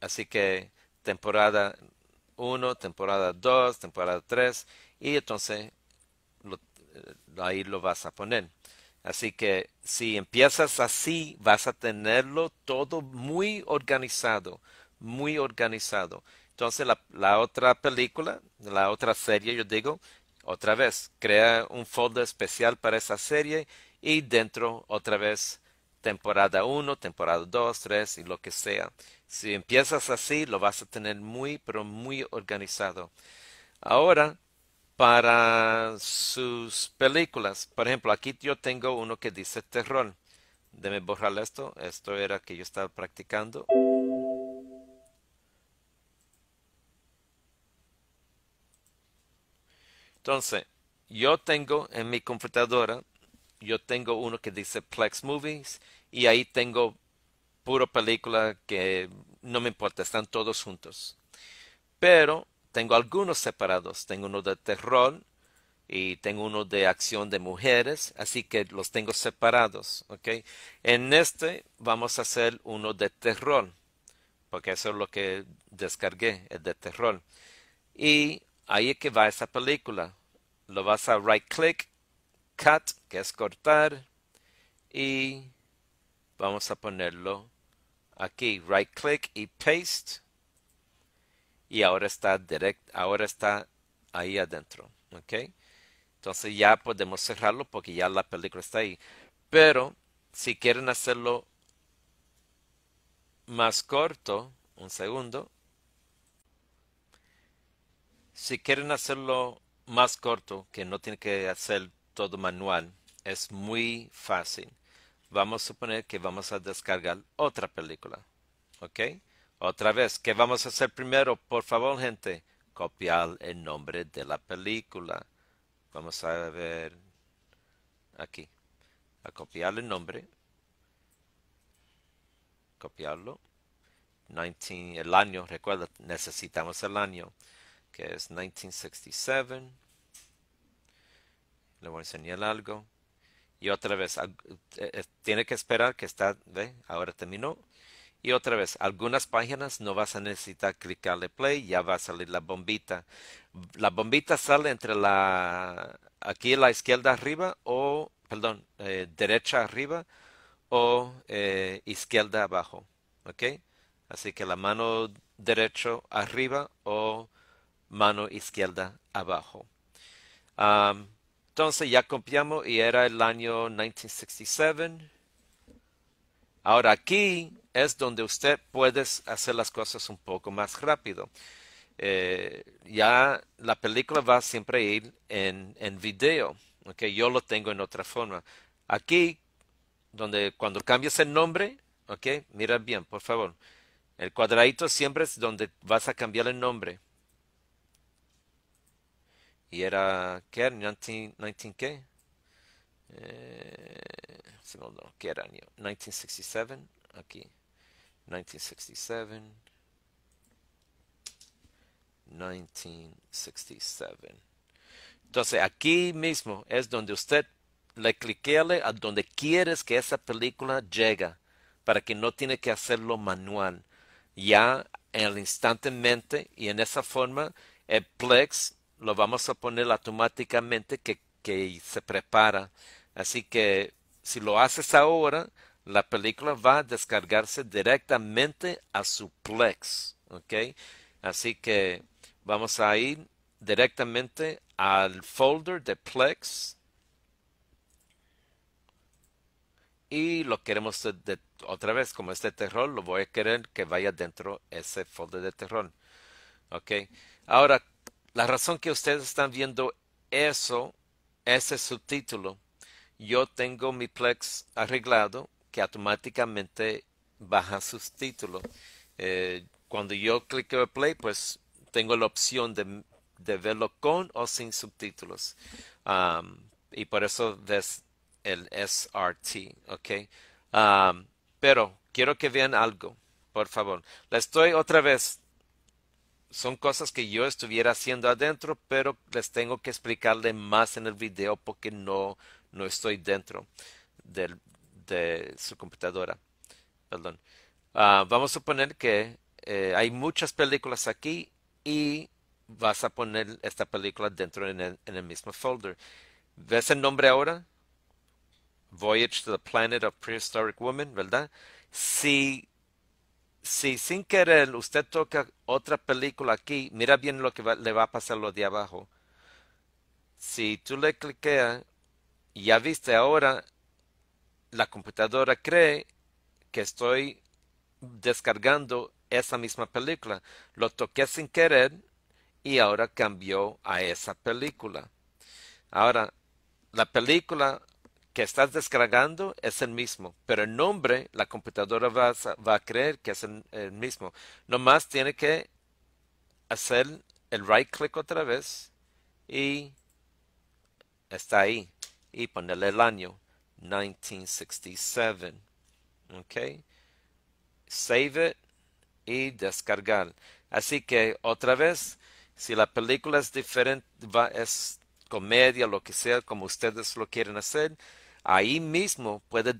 Así que temporada 1, temporada 2, temporada 3. Y entonces eh, ahí lo vas a poner. Así que si empiezas así, vas a tenerlo todo muy organizado, muy organizado. Entonces la, otra película, la otra serie, yo digo, otra vez, crea un folder especial para esa serie y dentro otra vez temporada 1, temporada 2, 3 y lo que sea. Si empiezas así, lo vas a tener muy, pero muy organizado. Ahora, para sus películas. Por ejemplo, aquí yo tengo uno que dice terror. Deme borrar esto. Esto era que yo estaba practicando. Entonces, yo tengo en mi computadora, yo tengo uno que dice Plex Movies y ahí tengo puro película que no me importa, están todos juntos. Pero tengo algunos separados. Tengo uno de terror y tengo uno de acción de mujeres, así que los tengo separados. ¿ok? En este vamos a hacer uno de terror, porque eso es lo que descargué, el de terror. Y ahí es que va esa película. Lo vas a right click, cut, que es cortar, y vamos a ponerlo aquí, right click y paste y ahora está direct, ahora está ahí adentro. ¿ok? Entonces ya podemos cerrarlo porque ya la película está ahí. Pero si quieren hacerlo más corto, un segundo. Si quieren hacerlo más corto, que no tiene que hacer todo manual, es muy fácil. Vamos a suponer que vamos a descargar otra película. ¿Ok? Otra vez, ¿qué vamos a hacer primero? Por favor, gente, copiar el nombre de la película. Vamos a ver aquí. A copiar el nombre. Copiarlo. 19, el año, recuerda, necesitamos el año, que es 1967. Le voy a enseñar algo. Y otra vez, eh, eh, tiene que esperar que está, ¿ve? Ahora terminó. Y otra vez, algunas páginas no vas a necesitar clicarle play, ya va a salir la bombita. La bombita sale entre la aquí la izquierda arriba o perdón eh, derecha arriba o eh, izquierda abajo, ¿ok? Así que la mano derecho arriba o mano izquierda abajo. entonces ya copiamos y era el año 1967. Ahora aquí es donde usted puede hacer las cosas un poco más rápido. Eh, ya la película va siempre a ir en, en video. Okay? Yo lo tengo en otra forma. Aquí, donde cuando cambias el nombre, okay, mira bien, por favor. El cuadradito siempre es donde vas a cambiar el nombre. Y era, ¿qué? 19, 19 qué? 1967, eh, aquí. 1967. 1967. Entonces aquí mismo es donde usted le clique a donde quieres que esa película llegue para que no tiene que hacerlo manual. Ya en el instantemente y en esa forma el Plex lo vamos a poner automáticamente que, que se prepara Así que si lo haces ahora, la película va a descargarse directamente a su Plex. ¿ok? Así que vamos a ir directamente al folder de Plex. Y lo queremos otra vez, como este terror, lo voy a querer que vaya dentro ese folder de terror. ¿Ok? Ahora, la razón que ustedes están viendo eso, ese subtítulo, yo tengo mi Plex arreglado que automáticamente baja sus títulos. Eh, cuando yo clico en play, pues tengo la opción de, de verlo con o sin subtítulos. Um, y por eso es el SRT, um, pero quiero que vean algo, por favor. La estoy otra vez. Son cosas que yo estuviera haciendo adentro, pero les tengo que explicarle más en el video porque no no estoy dentro de su computadora. Perdón. Ah, vamos a suponer que eh, hay muchas películas aquí y vas a poner esta película dentro en el, mismo folder. ¿Ves el nombre ahora? Voyage to the Planet of Prehistoric Women, ¿verdad? Si, sin querer usted toca otra película aquí, mira bien lo que le va a pasar lo de abajo. Si tú le cliqueas ya viste ahora, la computadora cree que estoy descargando esa misma película. Lo toqué sin querer y ahora cambió a esa película. Ahora, la película que estás descargando es el mismo, pero el nombre la computadora va a, va a creer que es el, mismo. Nomás tiene que hacer el right click otra vez y está ahí y ponerle el año 1967. Ok. Save it y descargar. Así que otra vez, si la película es diferente, es comedia, lo que sea, como ustedes lo quieren hacer, ahí mismo puede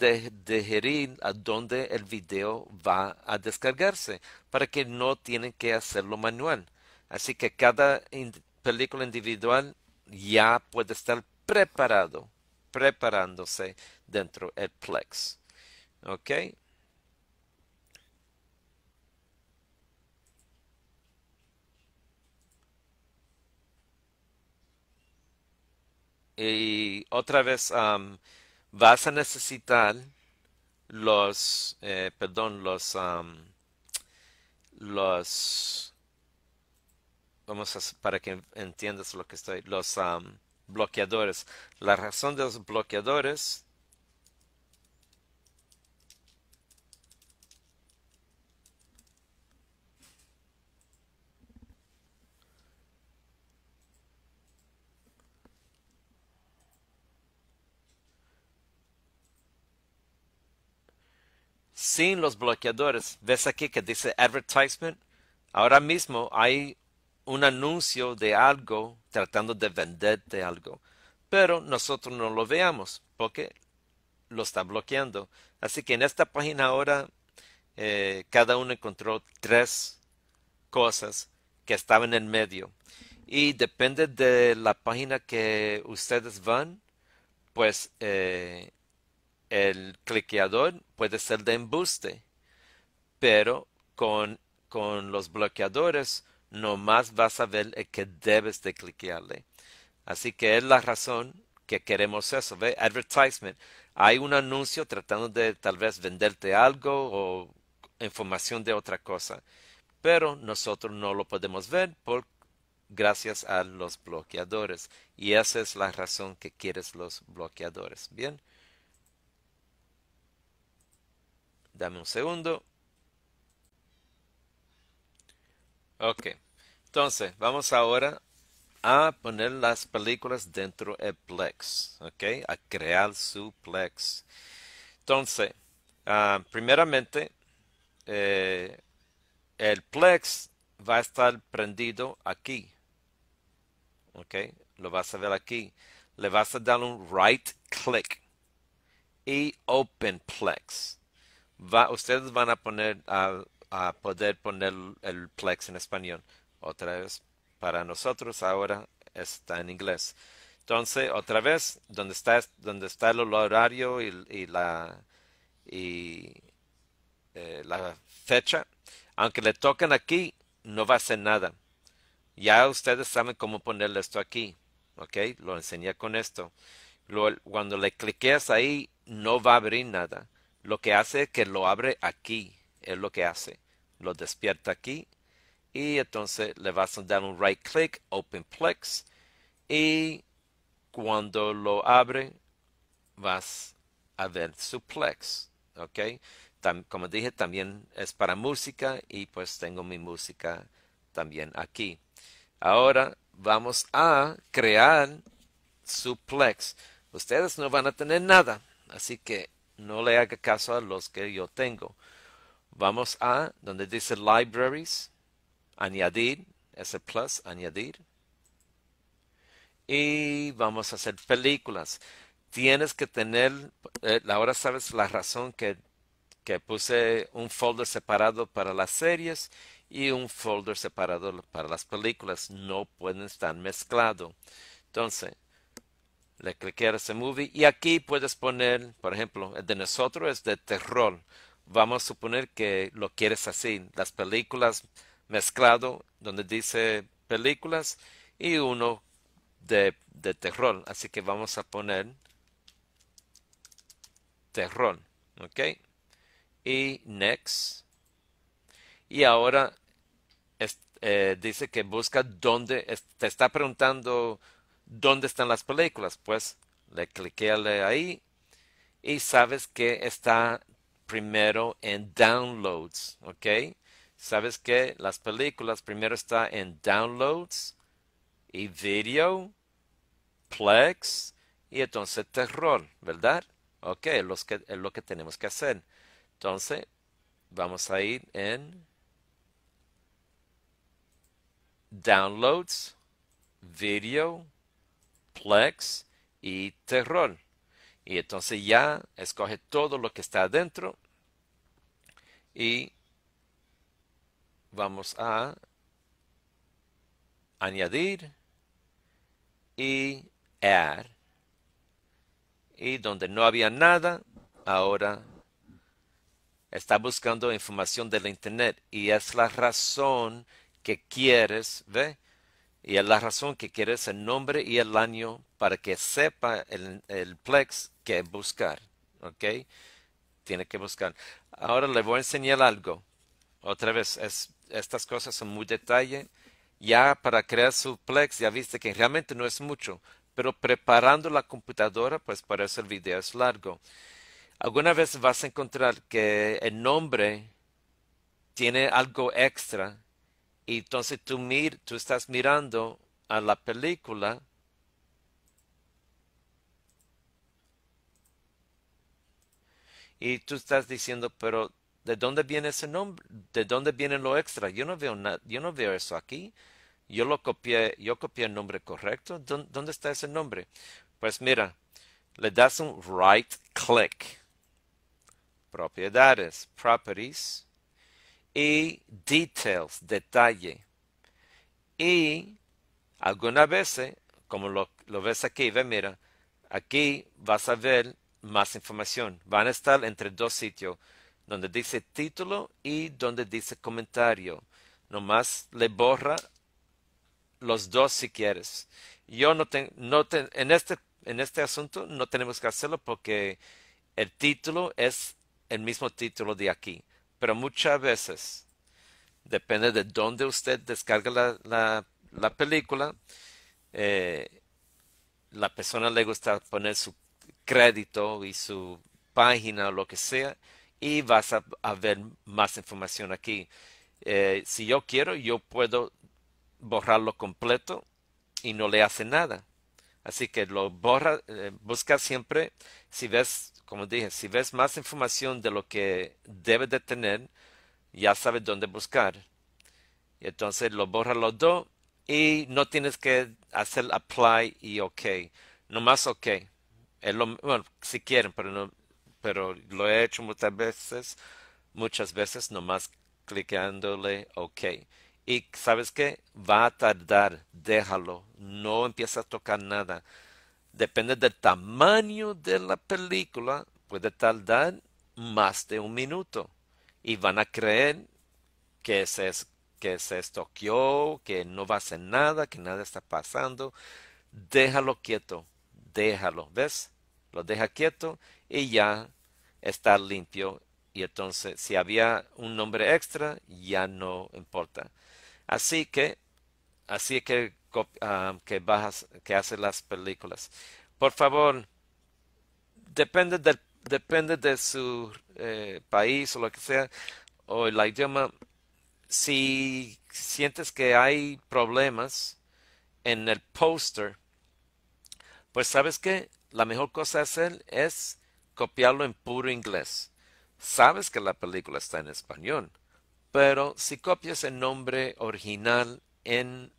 digerir a dónde el video va a descargarse para que no tienen que hacerlo manual. Así que cada película individual ya puede estar preparado preparándose dentro del Plex. ¿Ok? Y otra vez vas a necesitar los, eh, perdón, los, los, vamos a, para que entiendas lo que estoy, los, bloqueadores. La razón de los bloqueadores sin los bloqueadores, ves aquí que dice advertisement, ahora mismo hay un anuncio de algo tratando de venderte algo, pero nosotros no lo veamos porque lo está bloqueando. Así que en esta página ahora eh, cada uno encontró tres cosas que estaban en medio. Y depende de la página que ustedes van, pues eh, el cliqueador puede ser de embuste, pero con, con los bloqueadores nomás vas a ver el que debes de cliquearle. Así que es la razón que queremos eso. ¿Ve? Advertisement. Hay un anuncio tratando de tal vez venderte algo o información de otra cosa. Pero nosotros no lo podemos ver por, gracias a los bloqueadores. Y esa es la razón que quieres los bloqueadores. Bien. Dame un segundo. Ok, entonces vamos ahora a poner las películas dentro del Plex, ok, a crear su Plex. Entonces, ah, primeramente, eh, el Plex va a estar prendido aquí, ok, lo vas a ver aquí. Le vas a dar un right click y open Plex. ustedes van a poner al a poder poner el Plex en español. Otra vez, para nosotros ahora está en inglés. Entonces, otra vez, donde está, donde está el horario y, la, eh, la fecha, aunque le toquen aquí, no va a hacer nada. Ya ustedes saben cómo ponerle esto aquí. ¿Ok? Lo enseñé con esto. cuando le cliqueas ahí, no va a abrir nada. Lo que hace es que lo abre aquí es lo que hace. Lo despierta aquí y entonces le vas a dar un right click, open plex y cuando lo abre vas a ver Suplex Plex. ¿ok? como dije, también es para música y pues tengo mi música también aquí. Ahora vamos a crear su Plex. Ustedes no van a tener nada, así que no le haga caso a los que yo tengo. Vamos a donde dice Libraries, añadir, ese plus, añadir. Y vamos a hacer películas. Tienes que tener, eh, ahora sabes la razón que, que puse un folder separado para las series y un folder separado para las películas. No pueden estar mezclados. Entonces, le cliqué a ese movie y aquí puedes poner, por ejemplo, el de nosotros es de terror vamos a suponer que lo quieres así, las películas mezclado, donde dice películas y uno de, terror. Así que vamos a poner terror, ¿ok? Y next. Y ahora eh, dice que busca dónde, te está preguntando dónde están las películas. Pues le le ahí y sabes que está primero en downloads, ¿ok? ¿Sabes que Las películas primero están en downloads y video, plex y entonces terror, ¿verdad? Ok, que, es lo que tenemos que hacer. Entonces, vamos a ir en downloads, video, plex y terror. Y entonces ya escoge todo lo que está adentro y vamos a añadir y add. Y donde no había nada, ahora está buscando información de la internet y es la razón que quieres, ¿ve? Y es la razón que quieres el nombre y el año para que sepa el, el Plex que buscar, ¿ok? Tiene que buscar. Ahora le voy a enseñar algo. Otra vez, es, estas cosas son muy detalle. Ya para crear su Plex, ya viste que realmente no es mucho, pero preparando la computadora, pues para eso el video es largo. Alguna vez vas a encontrar que el nombre tiene algo extra y entonces tú, mir tú estás mirando a la película Y tú estás diciendo, pero ¿de dónde viene ese nombre? ¿De dónde viene lo extra? Yo no veo nada, yo no veo eso aquí. Yo lo copié, yo copié el nombre correcto. ¿Dónde está ese nombre? Pues mira, le das un right click. Propiedades, properties y details, detalle. Y algunas veces, como lo, lo ves aquí, ve, mira, aquí vas a ver más información. Van a estar entre dos sitios, donde dice título y donde dice comentario. Nomás le borra los dos si quieres. Yo no tengo, en, este, en este asunto no tenemos que hacerlo porque el título es el mismo título de aquí. Pero muchas veces, depende de dónde usted descarga la, película, eh, la persona le gusta poner su crédito y su página o lo que sea y vas a, ver más información aquí. Eh, si yo quiero, yo puedo borrarlo completo y no le hace nada. Así que lo borra, eh, busca siempre, si ves, como dije, si ves más información de lo que debe de tener, ya sabes dónde buscar. Y entonces lo borra los dos y no tienes que hacer apply y ok. Nomás ok bueno, si quieren, pero, no, pero lo he hecho muchas veces, muchas veces nomás clicándole OK. Y sabes qué, va a tardar, déjalo, no empieza a tocar nada. Depende del tamaño de la película, puede tardar más de un minuto y van a creer que se, que se estoqueó, que no va a hacer nada, que nada está pasando. Déjalo quieto, déjalo, ¿ves? Lo deja quieto y ya está limpio. Y entonces, si había un nombre extra, ya no importa. Así que, así que, ah, que, bajas, que haces las películas. Por favor, depende depende de su eh, país o lo que sea, o el idioma, si sientes que hay problemas en el póster, pues sabes que la mejor cosa a hacer es copiarlo en puro inglés. Sabes que la película está en español, pero si copias el nombre original en,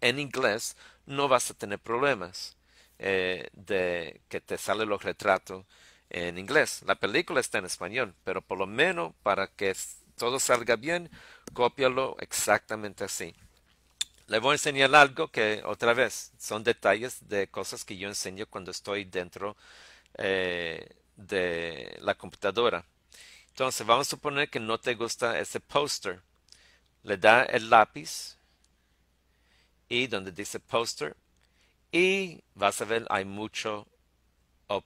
en inglés, no vas a tener problemas eh, de que te salen los retratos en inglés. La película está en español, pero por lo menos para que todo salga bien, cópialo exactamente así. Le voy a enseñar algo que otra vez son detalles de cosas que yo enseño cuando estoy dentro eh, de la computadora. Entonces vamos a suponer que no te gusta ese poster. Le da el lápiz y donde dice poster y vas a ver hay muchas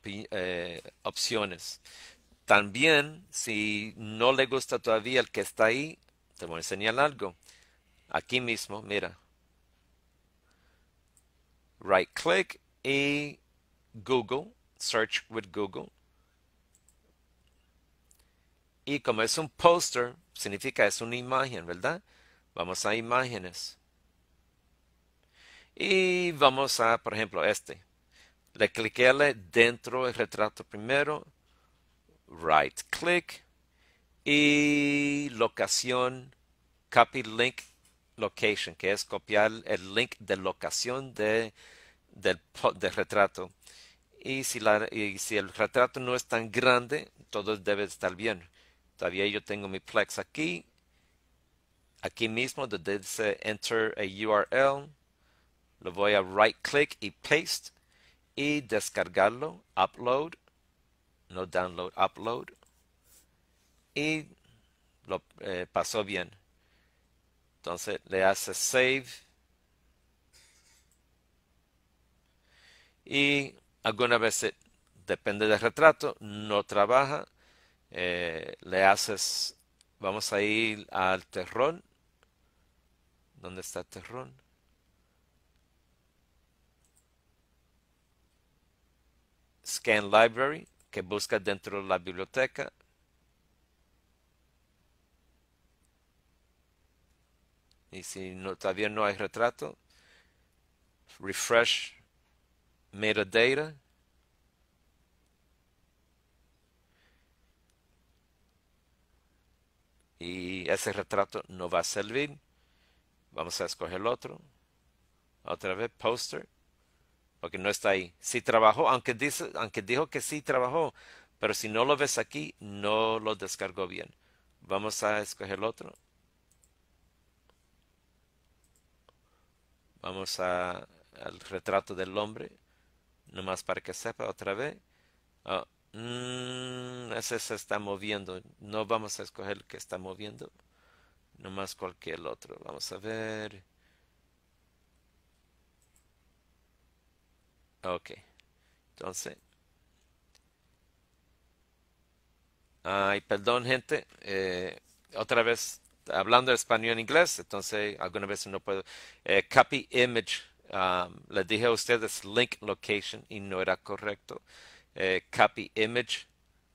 eh, opciones. También si no le gusta todavía el que está ahí, te voy a enseñar algo. Aquí mismo, mira, right click y Google, search with Google. Y como es un poster, significa es una imagen, ¿verdad? Vamos a imágenes. Y vamos a, por ejemplo, este. Le cliqué dentro del retrato primero. Right click. Y locación, copy link location, que es copiar el link de locación de, del, retrato. Y si, la, si el retrato no es tan grande, todo debe estar bien. Todavía yo tengo mi Plex aquí. Aquí mismo, donde dice Enter a URL, lo voy a right click y paste y descargarlo, upload, no download, upload. Y lo eh, pasó bien. Entonces le haces save. Y alguna vez, depende del retrato, no trabaja. Eh, le haces, vamos a ir al terrón. ¿Dónde está el terrón? Scan Library, que busca dentro de la biblioteca Y si no, todavía no hay retrato, refresh metadata. Y ese retrato no va a servir. Vamos a escoger el otro. Otra vez, poster. Porque no está ahí. Si trabajó, aunque, dice, aunque dijo que sí trabajó, pero si no lo ves aquí, no lo descargó bien. Vamos a escoger el otro. Vamos al retrato del hombre, nomás para que sepa otra vez. Ah, mm, ese se está moviendo. No vamos a escoger el que está moviendo, nomás cualquier otro. Vamos a ver. Ok, entonces. Ay, perdón, gente. Eh, otra vez hablando español en inglés, entonces alguna veces no puedo. Eh, copy image, um, les dije a ustedes link location y no era correcto. Eh, copy image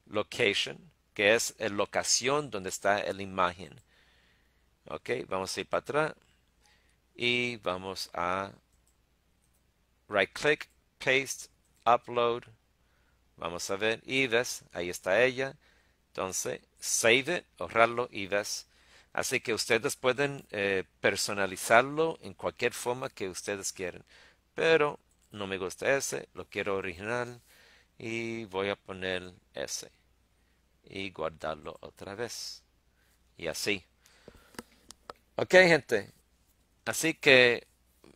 location, que es la locación donde está la imagen. Ok, vamos a ir para atrás y vamos a right click, paste, upload. Vamos a ver, y ves, ahí está ella. Entonces, save it, ahorrarlo y ves Así que ustedes pueden eh, personalizarlo en cualquier forma que ustedes quieran. Pero no me gusta ese, lo quiero original y voy a poner ese y guardarlo otra vez. Y así. Ok, gente. Así que,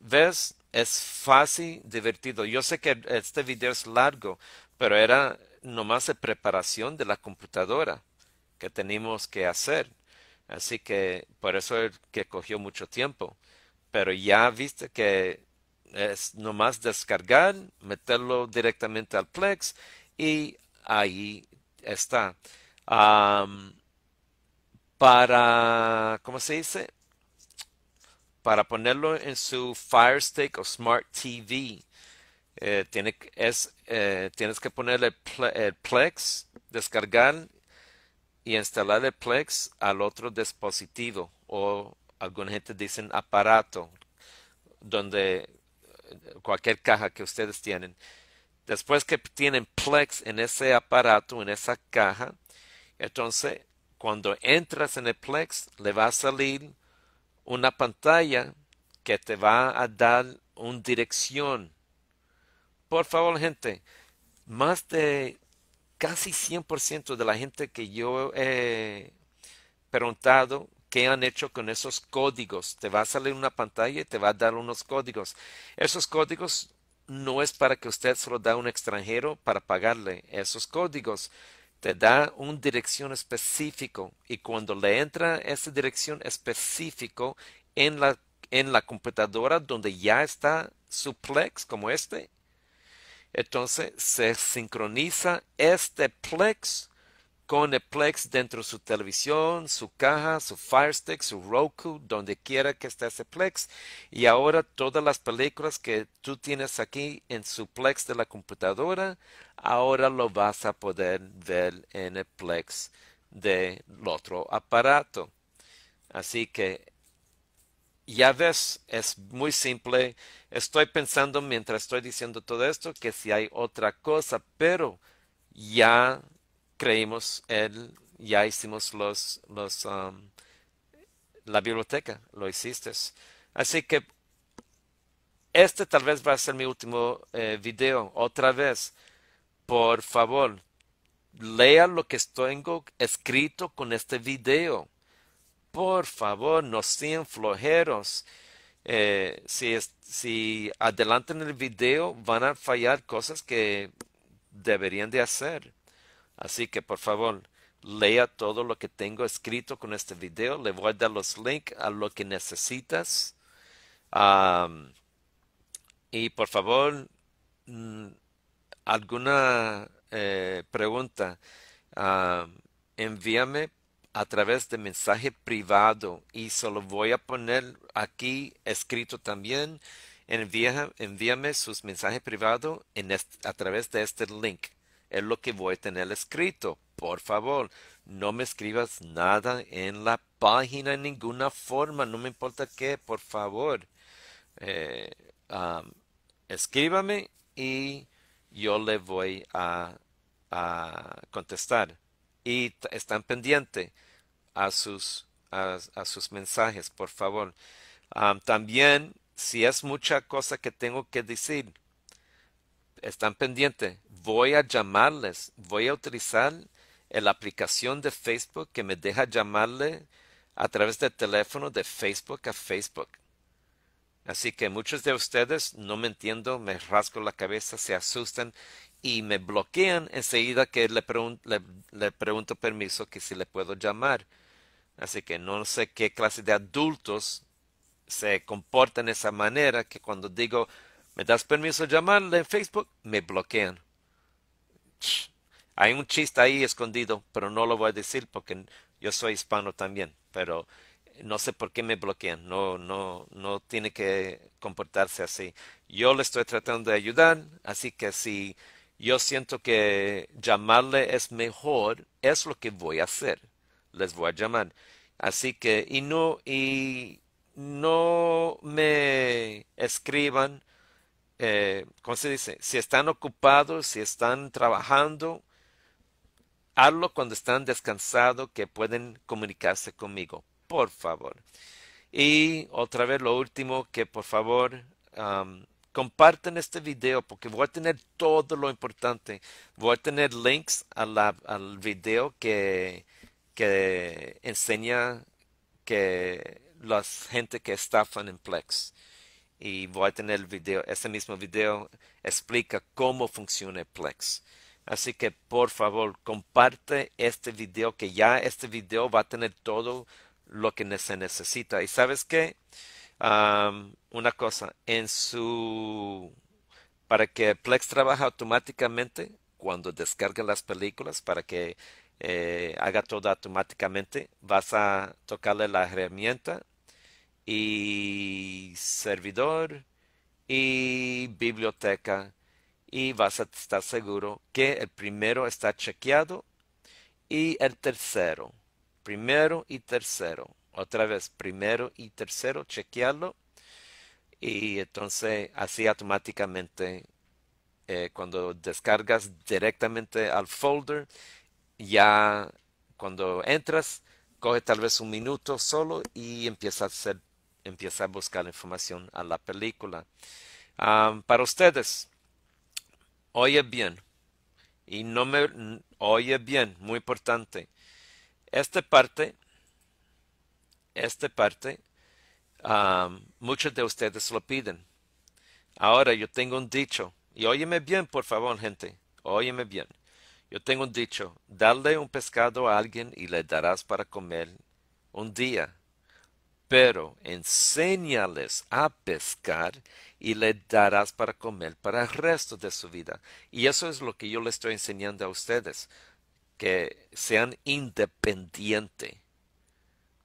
¿ves? Es fácil, divertido. Yo sé que este video es largo, pero era nomás de preparación de la computadora que tenemos que hacer Así que por eso es que cogió mucho tiempo. Pero ya viste que es nomás descargar, meterlo directamente al Plex y ahí está. para, ¿cómo se dice? Para ponerlo en su Fire Stick o Smart TV, eh, es, eh, tienes que ponerle el Plex, descargar y instalar el Plex al otro dispositivo o alguna gente dicen aparato donde eh, cualquier caja que ustedes tienen. Después que tienen Plex en ese aparato, en esa caja, entonces cuando entras en el Plex le va a salir una pantalla que te va a dar una dirección. Por favor, gente, más de casi 100% de la gente que yo he preguntado qué han hecho con esos códigos. Te va a salir una pantalla y te va a dar unos códigos. Esos códigos no es para que usted se da a un extranjero para pagarle. Esos códigos te da una dirección específica y cuando le entra esa dirección específica en la, en la computadora donde ya está suplex como este, entonces se sincroniza este Plex con el Plex dentro de su televisión, su caja, su Fire su Roku, donde quiera que esté ese Plex. Y ahora todas las películas que tú tienes aquí en su Plex de la computadora, ahora lo vas a poder ver en el Plex del otro aparato. Así que ya ves, es muy simple. Estoy pensando mientras estoy diciendo todo esto que si hay otra cosa, pero ya creímos él, ya hicimos los, los um, la biblioteca, lo hiciste. Así que este tal vez va a ser mi último eh, video. Otra vez, por favor, lea lo que tengo escrito con este video. Por favor, no sean flojeros. Eh, si, adelantan el video van a fallar cosas que deberían de hacer. Así que por favor, lea todo lo que tengo escrito con este video. Le voy a dar los links a lo que necesitas. y por favor, mm, alguna eh, pregunta, envíame a través de mensaje privado y se voy a poner aquí escrito también. envíame sus mensajes privados a través de este link. Es lo que voy a tener escrito. Por favor, no me escribas nada en la página en ninguna forma. No me importa qué, por favor. Eh, um, escríbame y yo le voy a, a contestar. Y están pendientes a sus, a, sus mensajes, por favor. también, si es mucha cosa que tengo que decir, están pendientes. Voy a llamarles, voy a utilizar la aplicación de Facebook que me deja llamarle a través del teléfono de Facebook a Facebook. Así que muchos de ustedes no me entiendo, me rasgo la cabeza, se asustan y me bloquean enseguida que le, le pregunto permiso que si le puedo llamar. Así que no sé qué clase de adultos se comportan de esa manera que cuando digo, ¿me das permiso de llamarle en Facebook? Me bloquean. Hay un chiste ahí escondido, pero no lo voy a decir porque yo soy hispano también, pero no sé por qué me bloquean, no, no, no tiene que comportarse así. Yo le estoy tratando de ayudar, así que si yo siento que llamarle es mejor, es lo que voy a hacer les voy a llamar. Así que, y no, y no me escriban, eh, ¿cómo se dice? Si están ocupados, si están trabajando, hazlo cuando están descansados, que pueden comunicarse conmigo, por favor. Y otra vez lo último, que por favor comparten este video, porque voy a tener todo lo importante. Voy a tener links a la, al video que que enseña que las gente que estafan en Plex. Y voy a tener el video, ese mismo video explica cómo funciona Plex. Así que por favor comparte este video, que ya este video va a tener todo lo que se necesita. Y sabes qué? una cosa, en su... Para que Plex trabaje automáticamente cuando descargue las películas, para que eh, haga todo automáticamente. Vas a tocarle la herramienta y servidor y biblioteca y vas a estar seguro que el primero está chequeado y el tercero. Primero y tercero. Otra vez, primero y tercero, chequearlo. Y entonces así automáticamente eh, cuando descargas directamente al folder ya cuando entras, coge tal vez un minuto solo y empieza a, hacer, empieza a buscar información a la película. para ustedes, oye bien, y no me oye bien, muy importante. Esta parte, esta parte, muchos de ustedes lo piden. Ahora yo tengo un dicho, y óyeme bien, por favor, gente, óyeme bien. Yo tengo un dicho, dale un pescado a alguien y le darás para comer un día, pero enséñales a pescar y le darás para comer para el resto de su vida. Y eso es lo que yo le estoy enseñando a ustedes, que sean independientes,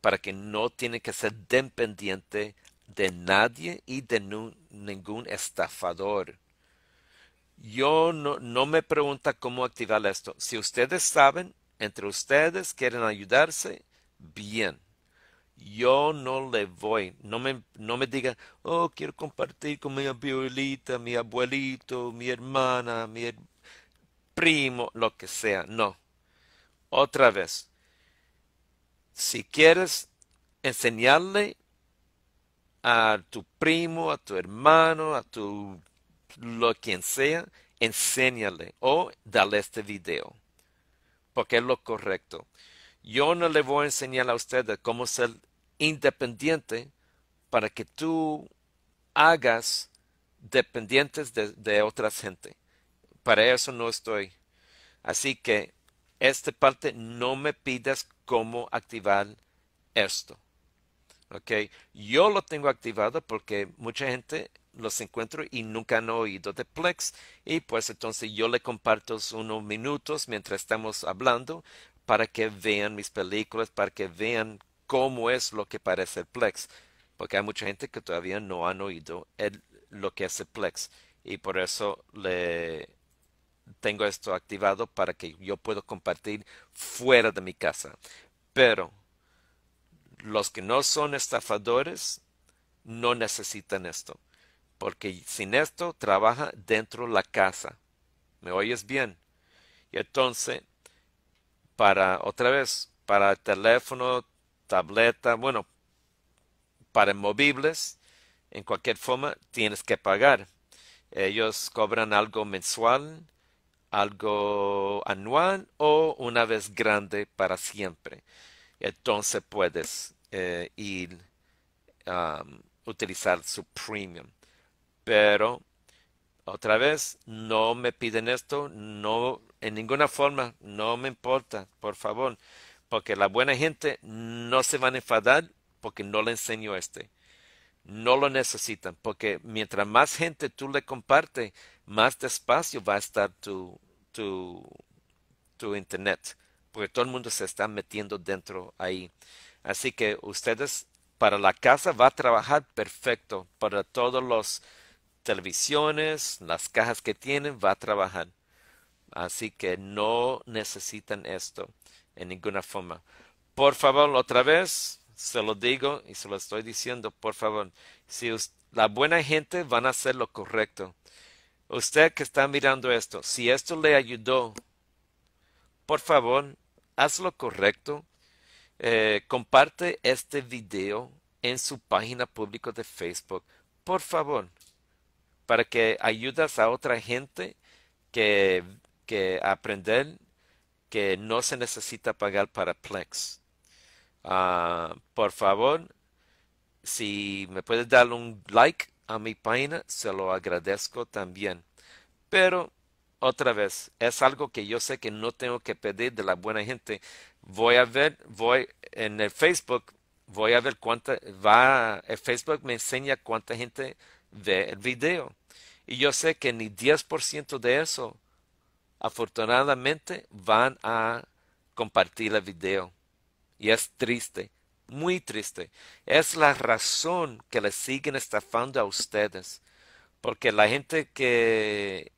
para que no tienen que ser dependientes de nadie y de ningún estafador yo no, me pregunta cómo activar esto. Si ustedes saben, entre ustedes quieren ayudarse, bien. Yo no le voy, no me, no me diga, oh, quiero compartir con mi abuelita, mi abuelito, mi hermana, mi primo, lo que sea. No. Otra vez, si quieres enseñarle a tu primo, a tu hermano, a tu lo quien sea, enséñale o dale este video, porque es lo correcto. Yo no le voy a enseñar a ustedes cómo ser independiente para que tú hagas dependientes de, otra otras gente. Para eso no estoy. Así que esta parte no me pidas cómo activar esto. Okay. Yo lo tengo activado porque mucha gente los encuentro y nunca han oído de Plex. Y pues entonces yo le comparto unos minutos mientras estamos hablando para que vean mis películas, para que vean cómo es lo que parece el Plex. Porque hay mucha gente que todavía no han oído el, lo que es Plex. Y por eso le tengo esto activado para que yo pueda compartir fuera de mi casa. Pero los que no son estafadores no necesitan esto porque sin esto trabaja dentro la casa. ¿Me oyes bien? Y entonces, para otra vez, para teléfono, tableta, bueno, para movibles, en cualquier forma, tienes que pagar. Ellos cobran algo mensual, algo anual o una vez grande para siempre. Entonces puedes eh, ir a utilizar su premium pero otra vez, no me piden esto, no, en ninguna forma, no me importa, por favor, porque la buena gente no se va a enfadar porque no le enseño este. No lo necesitan, porque mientras más gente tú le compartes, más despacio va a estar tu, tu, tu internet, porque todo el mundo se está metiendo dentro ahí. Así que ustedes para la casa va a trabajar perfecto para todos los televisiones, las cajas que tienen, va a trabajar. Así que no necesitan esto en ninguna forma. Por favor, otra vez, se lo digo y se lo estoy diciendo, por favor, si la buena gente van a hacer lo correcto. Usted que está mirando esto, si esto le ayudó, por favor, haz lo correcto. Eh, comparte este video en su página pública de Facebook. Por favor para que ayudas a otra gente que, que aprender que no se necesita pagar para Plex. Ah, por favor, si me puedes dar un like a mi página, se lo agradezco también. Pero otra vez, es algo que yo sé que no tengo que pedir de la buena gente. Voy a ver, voy en el Facebook, voy a ver cuánta, va, el Facebook me enseña cuánta gente ve el video. Y yo sé que ni 10% de eso, afortunadamente, van a compartir el video. Y es triste, muy triste. Es la razón que le siguen estafando a ustedes. Porque la gente que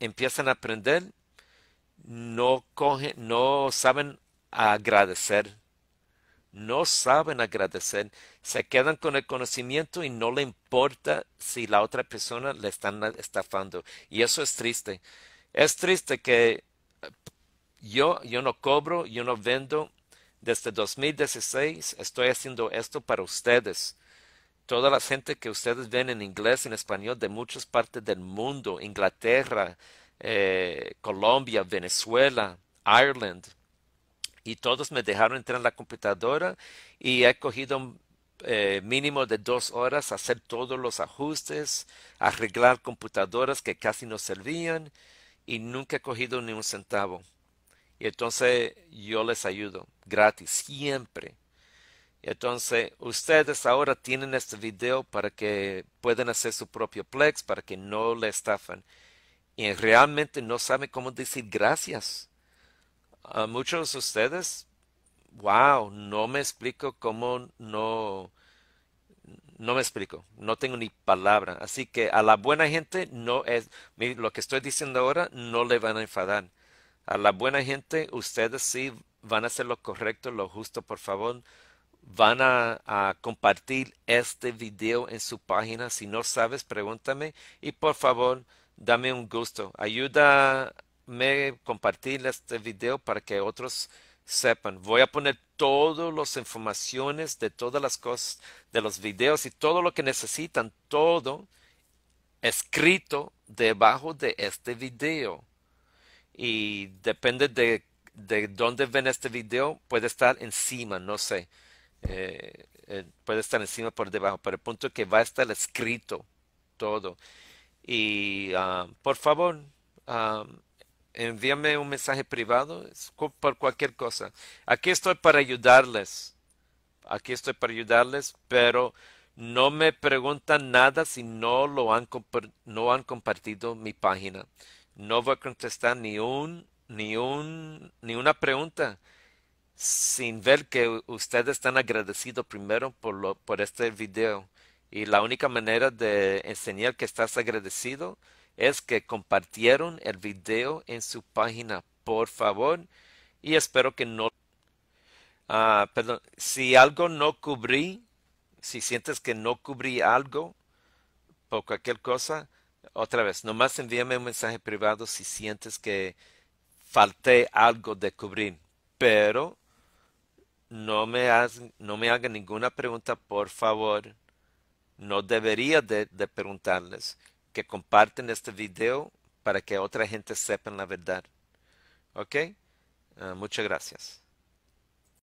empiezan a aprender no cogen, no saben agradecer no saben agradecer, se quedan con el conocimiento y no le importa si la otra persona le están estafando. Y eso es triste. Es triste que eh, yo, yo no cobro, yo no vendo. Desde 2016 estoy haciendo esto para ustedes. Toda la gente que ustedes ven en inglés, en español, de muchas partes del mundo, Inglaterra, eh, Colombia, Venezuela, Ireland, y todos me dejaron entrar en la computadora y he cogido eh, mínimo de dos horas hacer todos los ajustes, arreglar computadoras que casi no servían y nunca he cogido ni un centavo. Y entonces yo les ayudo gratis, siempre. entonces ustedes ahora tienen este video para que puedan hacer su propio Plex, para que no le estafan. Y realmente no saben cómo decir gracias muchos de ustedes, wow, no me explico cómo no, no me explico, no tengo ni palabra. Así que a la buena gente no es, lo que estoy diciendo ahora no le van a enfadar. A la buena gente ustedes sí van a hacer lo correcto, lo justo, por favor. Van a, a compartir este video en su página. Si no sabes, pregúntame. Y por favor, dame un gusto. Ayuda me compartir este video para que otros sepan. Voy a poner todas las informaciones de todas las cosas, de los videos y todo lo que necesitan, todo escrito debajo de este video. Y depende de, dónde ven este video, puede estar encima, no sé. Eh, eh, puede estar encima por debajo, pero el punto es que va a estar escrito todo. Y ah, por favor, ah, envíame un mensaje privado por cualquier cosa. Aquí estoy para ayudarles. Aquí estoy para ayudarles, pero no me preguntan nada si no lo han, no han compartido mi página. No voy a contestar ni un, ni un, ni una pregunta sin ver que ustedes están agradecidos primero por, lo, por este video. Y la única manera de enseñar que estás agradecido es que compartieron el video en su página, por favor, y espero que no... ah perdón, si algo no cubrí, si sientes que no cubrí algo por cualquier cosa, otra vez, nomás envíame un mensaje privado si sientes que falté algo de cubrir, pero no me, no me hagan ninguna pregunta, por favor. No debería de, de preguntarles que comparten este video para que otra gente sepan la verdad. ¿Ok? Ah, muchas gracias.